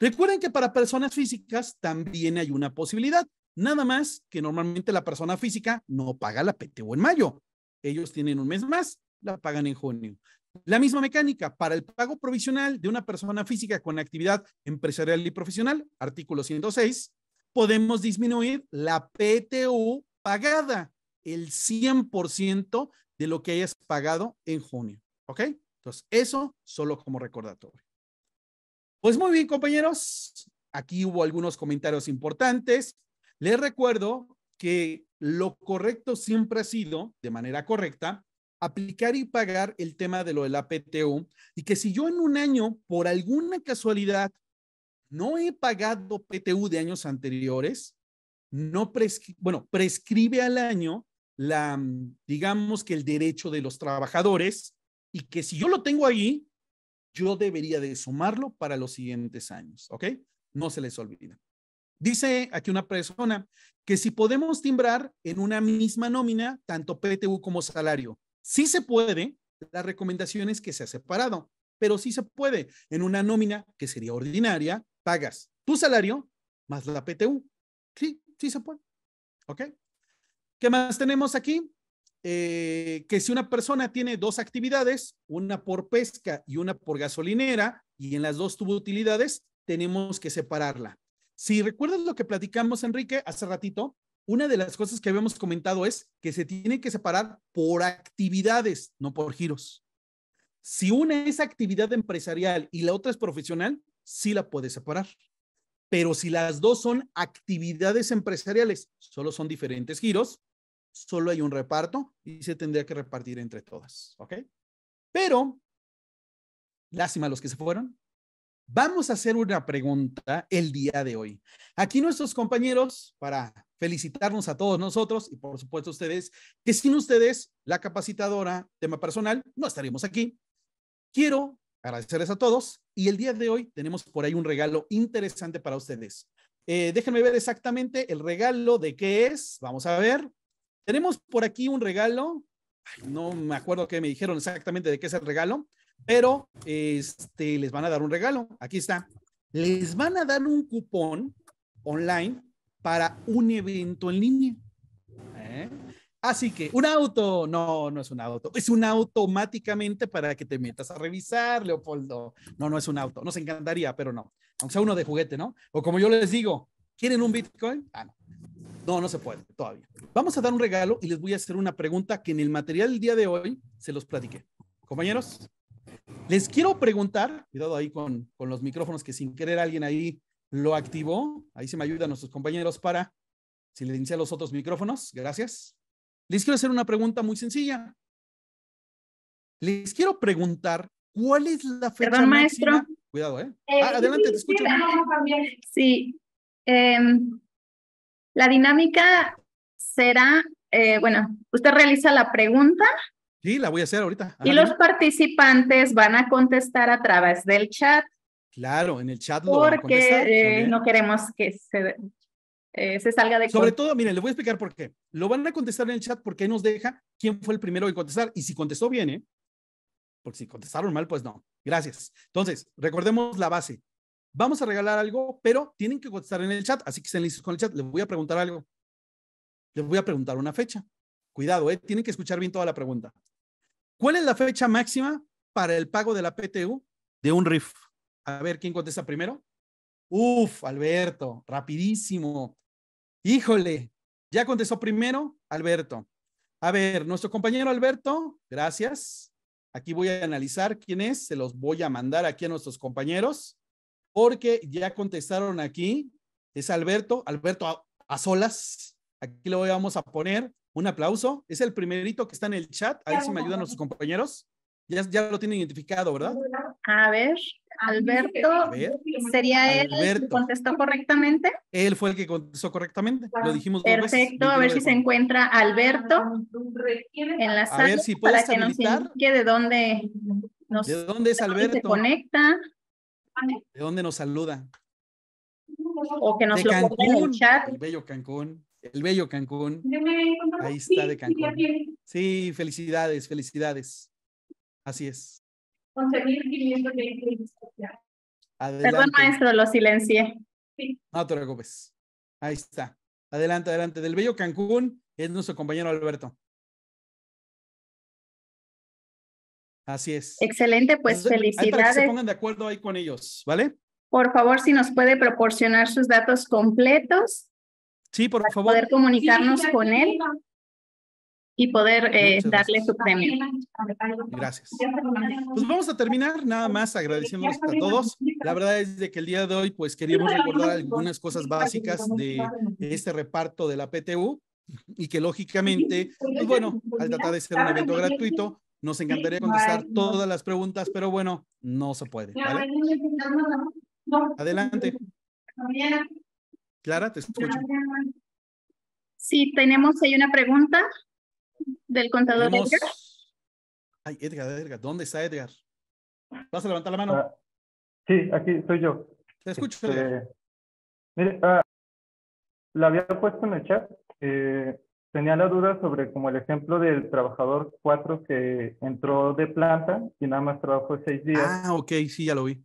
Recuerden que para personas físicas también hay una posibilidad, nada más que normalmente la persona física no paga la PTU en mayo ellos tienen un mes más, la pagan en junio. La misma mecánica para el pago provisional de una persona física con actividad empresarial y profesional, artículo 106, podemos disminuir la PTU pagada, el 100% de lo que hayas pagado en junio. ¿Ok? Entonces, eso solo como recordatorio. Pues muy bien, compañeros. Aquí hubo algunos comentarios importantes. Les recuerdo que lo correcto siempre ha sido, de manera correcta, aplicar y pagar el tema de lo de la PTU y que si yo en un año, por alguna casualidad, no he pagado PTU de años anteriores, no bueno, prescribe al año la, digamos que el derecho de los trabajadores y que si yo lo tengo ahí, yo debería de sumarlo para los siguientes años, ¿ok? No se les olvida. Dice aquí una persona que si podemos timbrar en una misma nómina, tanto PTU como salario, sí se puede, la recomendación es que sea separado, pero sí se puede. En una nómina que sería ordinaria, pagas tu salario más la PTU. Sí, sí se puede. ¿Ok? ¿Qué más tenemos aquí? Eh, que si una persona tiene dos actividades, una por pesca y una por gasolinera, y en las dos tuvo utilidades, tenemos que separarla. Si recuerdas lo que platicamos, Enrique, hace ratito, una de las cosas que habíamos comentado es que se tiene que separar por actividades, no por giros. Si una es actividad empresarial y la otra es profesional, sí la puedes separar. Pero si las dos son actividades empresariales, solo son diferentes giros, solo hay un reparto y se tendría que repartir entre todas, ¿ok? Pero, lástima los que se fueron, Vamos a hacer una pregunta el día de hoy. Aquí nuestros compañeros, para felicitarnos a todos nosotros y por supuesto ustedes, que sin ustedes, la capacitadora, tema personal, no estaríamos aquí. Quiero agradecerles a todos y el día de hoy tenemos por ahí un regalo interesante para ustedes. Eh, déjenme ver exactamente el regalo de qué es. Vamos a ver. Tenemos por aquí un regalo. no me acuerdo qué me dijeron exactamente de qué es el regalo pero este, les van a dar un regalo. Aquí está. Les van a dar un cupón online para un evento en línea. ¿Eh? Así que un auto, no, no es un auto, es un automáticamente para que te metas a revisar, Leopoldo. No, no es un auto, nos encantaría, pero no. Aunque sea uno de juguete, ¿no? O como yo les digo, ¿quieren un Bitcoin? Ah, no. No, no se puede todavía. Vamos a dar un regalo y les voy a hacer una pregunta que en el material del día de hoy se los platiqué. Compañeros, les quiero preguntar, cuidado ahí con, con los micrófonos que sin querer alguien ahí lo activó. Ahí se me ayudan nuestros compañeros para silenciar los otros micrófonos. Gracias. Les quiero hacer una pregunta muy sencilla. Les quiero preguntar cuál es la fecha. Perdón, maestro. Cuidado, ¿eh? eh ah, adelante, te escucho. Sí. Em, la dinámica será, eh, bueno, usted realiza la pregunta Sí, la voy a hacer ahorita. y los participantes van a contestar a través del chat. Claro, en el chat lo Porque van a contestar. Porque eh, no queremos que se, eh, salga de... Sobre todo, miren, les voy a explicar por qué. Lo van a contestar en el chat porque nos deja quién fue el primero en contestar. Y si contestó bien, ¿eh? Porque si contestaron mal, pues no. Gracias. Entonces, recordemos la base. Vamos a regalar algo, pero tienen que contestar en el chat. Así que estén listos con el chat. Les voy a preguntar algo. Les voy a preguntar una fecha. Cuidado, ¿eh? Tienen que escuchar bien toda la pregunta. ¿Cuál es la fecha máxima para el pago de la PTU de un RIF? A ver, ¿quién contesta primero? Uf, Alberto, rapidísimo. Híjole, ya contestó primero Alberto. A ver, nuestro compañero Alberto, gracias. Aquí voy a analizar quién es, se los voy a mandar aquí a nuestros compañeros, porque ya contestaron aquí. Es Alberto, Alberto a, solas. Aquí lo vamos a poner un aplauso. Es el primerito que está en el chat. Ahí ver si me ayudan nuestros compañeros. Ya, ya lo tienen identificado, ¿verdad? A ver, Alberto. ¿Sería él el que contestó correctamente? Él fue el que contestó correctamente. Lo dijimos Perfecto. Dos veces, a ver si se encuentra Alberto ah, en la sala. A ver si puedes para que nos indique de dónde, nos, ¿De dónde es Alberto? Se conecta. ¿De dónde nos saluda? O que nos lo ponga en el chat. El bello Cancún el bello Cancún. Ahí está de Cancún. Sí, felicidades, felicidades. Así es. Adelante. Perdón, maestro, lo silencié. No te preocupes. Ahí está. Adelante, adelante. Del bello Cancún es nuestro compañero Alberto. Así es. Excelente, pues felicidades. Para que se pongan de acuerdo ahí con ellos, ¿vale? Por favor, si nos puede proporcionar sus datos completos Sí, por favor. Poder comunicarnos con él y poder eh, darle su premio. Gracias. Pues vamos a terminar nada más agradeciéndoles a todos. La verdad es de que el día de hoy pues queríamos recordar algunas cosas básicas de este reparto de la PTU y que lógicamente, pues bueno, al tratar de ser un evento gratuito, nos encantaría contestar todas las preguntas, pero bueno, no se puede. Adelante. Clara, te escucho. Sí, tenemos ahí una pregunta del contador Edgar. Ay, Edgar, Edgar, ¿dónde está Edgar? ¿Vas a levantar la mano? Ah, sí, aquí soy yo. Te escucho. Este, mire, ah, la había puesto en el chat. Eh, tenía la duda sobre como el ejemplo del trabajador 4 que entró de planta y nada más trabajó seis días. Ah, ok, sí, ya lo vi.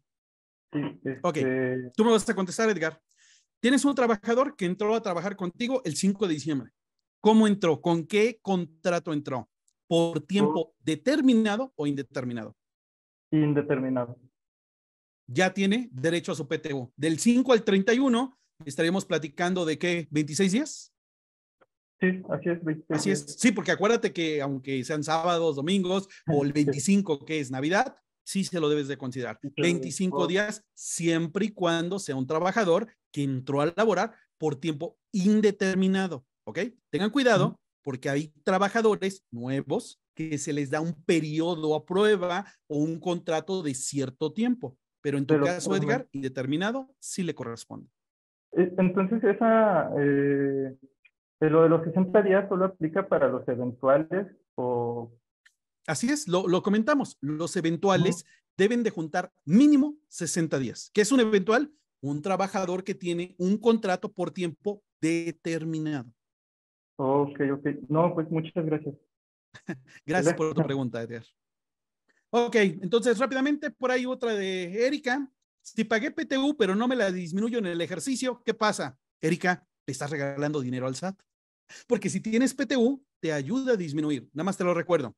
Sí, Ok, este, tú me vas a contestar, Edgar. Tienes un trabajador que entró a trabajar contigo el 5 de diciembre. ¿Cómo entró? ¿Con qué contrato entró? ¿Por tiempo determinado o indeterminado? Indeterminado. Ya tiene derecho a su PTU. Del 5 al 31 estaríamos platicando de qué, 26 días. Sí, así es. así es. Sí, porque acuérdate que aunque sean sábados, domingos o el 25 que es Navidad, sí se lo debes de considerar. 25 días, siempre y cuando sea un trabajador que entró a laborar por tiempo indeterminado, ¿ok? Tengan cuidado porque hay trabajadores nuevos que se les da un periodo a prueba o un contrato de cierto tiempo, pero en tu caso, Edgar, indeterminado, sí le corresponde. E, entonces, esa, eh, eh, lo de los 60 días solo aplica para los eventuales Así es, lo, comentamos. Los eventuales deben de juntar mínimo 60 días. ¿Qué es un eventual? Un trabajador que tiene un contrato por tiempo determinado. Ok, ok. No, pues muchas gracias. gracias por tu pregunta, Edgar. Ok, entonces rápidamente por ahí otra de Erika. Si pagué PTU, pero no me la disminuyo en el ejercicio, ¿qué pasa? Erika, ¿te estás regalando dinero al SAT. Porque si tienes PTU, te ayuda a disminuir. Nada más te lo recuerdo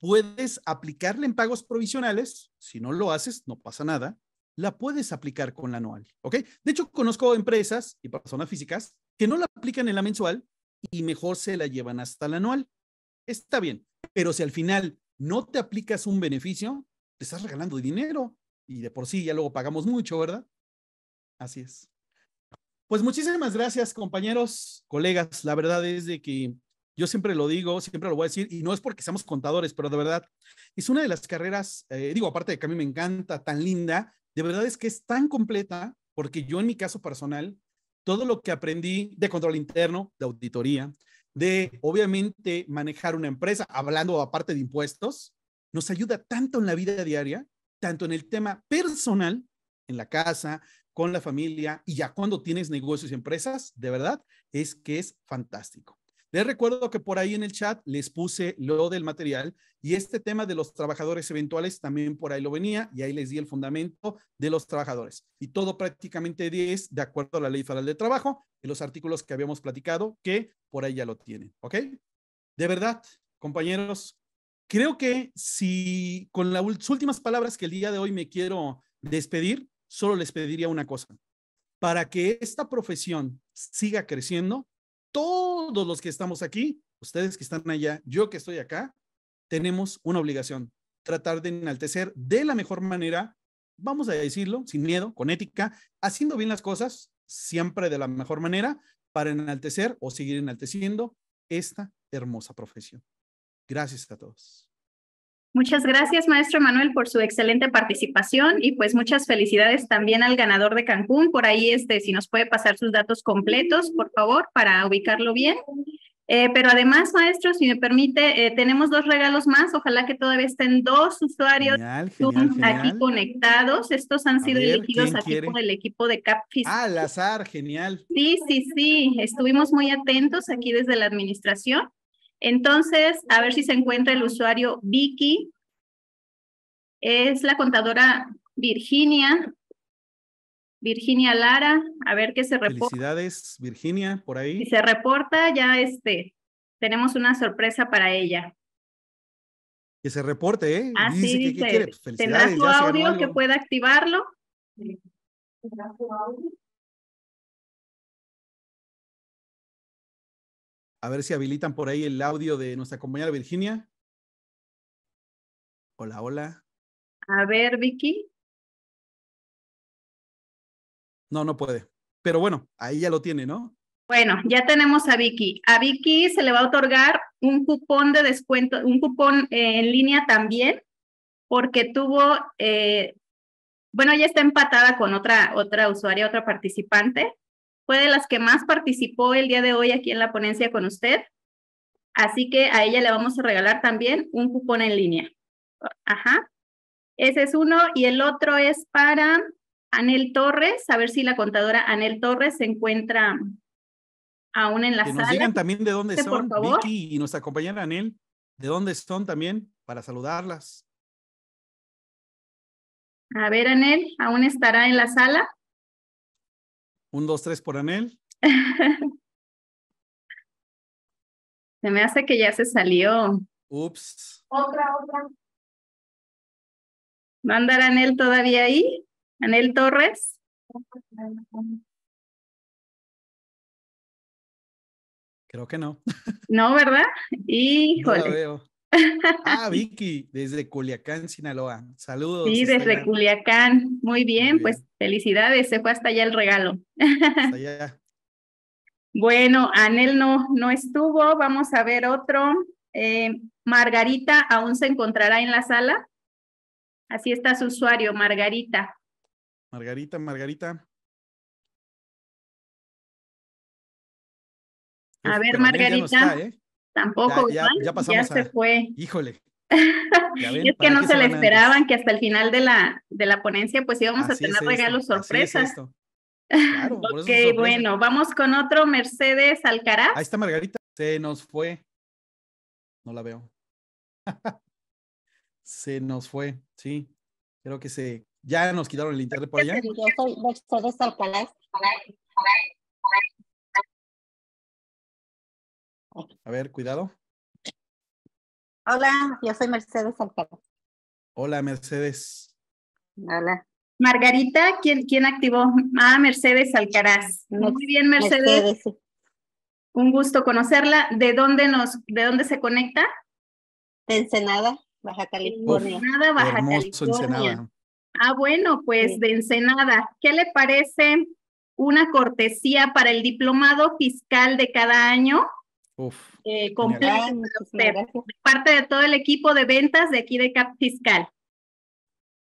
puedes aplicarle en pagos provisionales. Si no lo haces, no pasa nada. La puedes aplicar con la anual, ¿ok? De hecho, conozco empresas y personas físicas que no la aplican en la mensual y mejor se la llevan hasta la anual. Está bien, pero si al final no te aplicas un beneficio, te estás regalando dinero y de por sí ya luego pagamos mucho, ¿verdad? Así es. Pues muchísimas gracias, compañeros, colegas. La verdad es de que yo siempre lo digo, siempre lo voy a decir, y no es porque seamos contadores, pero de verdad, es una de las carreras, eh, digo, aparte de que a mí me encanta, tan linda, de verdad es que es tan completa, porque yo en mi caso personal, todo lo que aprendí de control interno, de auditoría, de obviamente manejar una empresa, hablando aparte de impuestos, nos ayuda tanto en la vida diaria, tanto en el tema personal, en la casa, con la familia y ya cuando tienes negocios y empresas, de verdad es que es fantástico. Les recuerdo que por ahí en el chat les puse lo del material y este tema de los trabajadores eventuales también por ahí lo venía y ahí les di el fundamento de los trabajadores. Y todo prácticamente 10 de acuerdo a la Ley Federal de Trabajo y los artículos que habíamos platicado que por ahí ya lo tienen. ¿Ok? De verdad, compañeros, creo que si con las últimas palabras que el día de hoy me quiero despedir, solo les pediría una cosa. Para que esta profesión siga creciendo, todos los que estamos aquí, ustedes que están allá, yo que estoy acá, tenemos una obligación, tratar de enaltecer de la mejor manera, vamos a decirlo, sin miedo, con ética, haciendo bien las cosas, siempre de la mejor manera, para enaltecer o seguir enalteciendo esta hermosa profesión. Gracias a todos. Muchas gracias, maestro Manuel, por su excelente participación y pues muchas felicidades también al ganador de Cancún. Por ahí, este, si nos puede pasar sus datos completos, por favor, para ubicarlo bien. Eh, pero además, maestro, si me permite, eh, tenemos dos regalos más. Ojalá que todavía estén dos usuarios aquí conectados. Estos han sido elegidos aquí por el equipo de CAPFIS. Ah, al azar, genial. Sí, sí, sí. Estuvimos muy atentos aquí desde la administración. Entonces, a ver si se encuentra el usuario Vicky. Es la contadora Virginia. Virginia Lara, a ver qué se reporta. Felicidades, Virginia, por ahí. Si se reporta, ya este, tenemos una sorpresa para ella. Que se reporte, ¿eh? Así ah, dice. Pues, audio que pueda activarlo? audio? A ver si habilitan por ahí el audio de nuestra compañera Virginia. Hola, hola. A ver, Vicky. No, no puede. Pero bueno, ahí ya lo tiene, ¿no? Bueno, ya tenemos a Vicky. A Vicky se le va a otorgar un cupón de descuento, un cupón eh, en línea también, porque tuvo, eh, bueno, ya está empatada con otra, otra usuaria, otra participante, fue de las que más participó el día de hoy aquí en la ponencia con usted. Así que a ella le vamos a regalar también un cupón en línea. Ajá. Ese es uno. Y el otro es para Anel Torres. A ver si la contadora Anel Torres se encuentra aún en la que sala. Nos digan también de dónde son, Vicky y nuestra compañera Anel, de dónde son también para saludarlas. A ver, Anel, ¿aún estará en la sala? Un, dos, tres por Anel. se me hace que ya se salió. Ups. Otra, otra. ¿Va a andar Anel todavía ahí? ¿Anel Torres? Creo que no. No, ¿verdad? Híjole. No veo. Ah, Vicky, desde Culiacán, Sinaloa. Saludos. Sí, desde Culiacán. Muy bien, pues felicidades, se fue hasta allá el regalo. Hasta allá. Bueno, Anel no, no estuvo, vamos a ver otro. Eh, Margarita aún se encontrará en la sala. Así está su usuario, Margarita. Margarita, Margarita. A ver, Margarita. ¿eh? Tampoco, ya, ya, se fue. Híjole. es que no se le esperaban que hasta el final de la, de la ponencia pues íbamos a tener regalos sorpresas. Es claro, ok, bueno, vamos con otro Mercedes Alcaraz. Ahí está Margarita, se nos fue. No la veo. se nos fue, sí. Creo que se, ya nos quitaron el internet por allá. Yo soy Mercedes Alcaraz A ver, cuidado. Hola, yo soy Mercedes Alcaraz Hola, Mercedes. Hola. Margarita, ¿quién, quién activó? Ah, Mercedes Alcaraz. Muy bien, Mercedes. Un gusto conocerla. ¿De dónde nos, de dónde se conecta? De Ensenada, Baja California. Ensenada, Baja California. Ah, bueno, pues de Ensenada. ¿Qué le parece una cortesía para el diplomado fiscal de cada año? Eh, completo parte de todo el equipo de ventas de aquí de Cap Fiscal.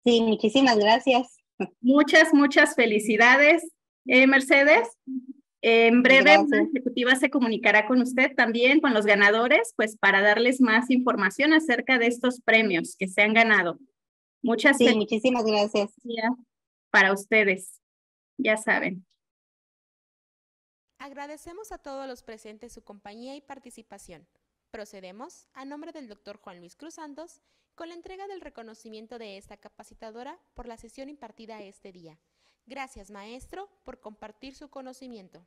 Sí, muchísimas gracias. Muchas, muchas felicidades, eh, Mercedes. en breve, la ejecutiva se comunicará con usted también, con los ganadores, pues para darles más información acerca de estos premios que se han ganado. Muchas sí, muchísimas gracias. Para ustedes, ya saben. Agradecemos a todos los presentes su compañía y participación. Procedemos, a nombre del doctor Juan Luis Cruz Santos, con la entrega del reconocimiento de esta capacitadora por la sesión impartida este día. Gracias, maestro, por compartir su conocimiento.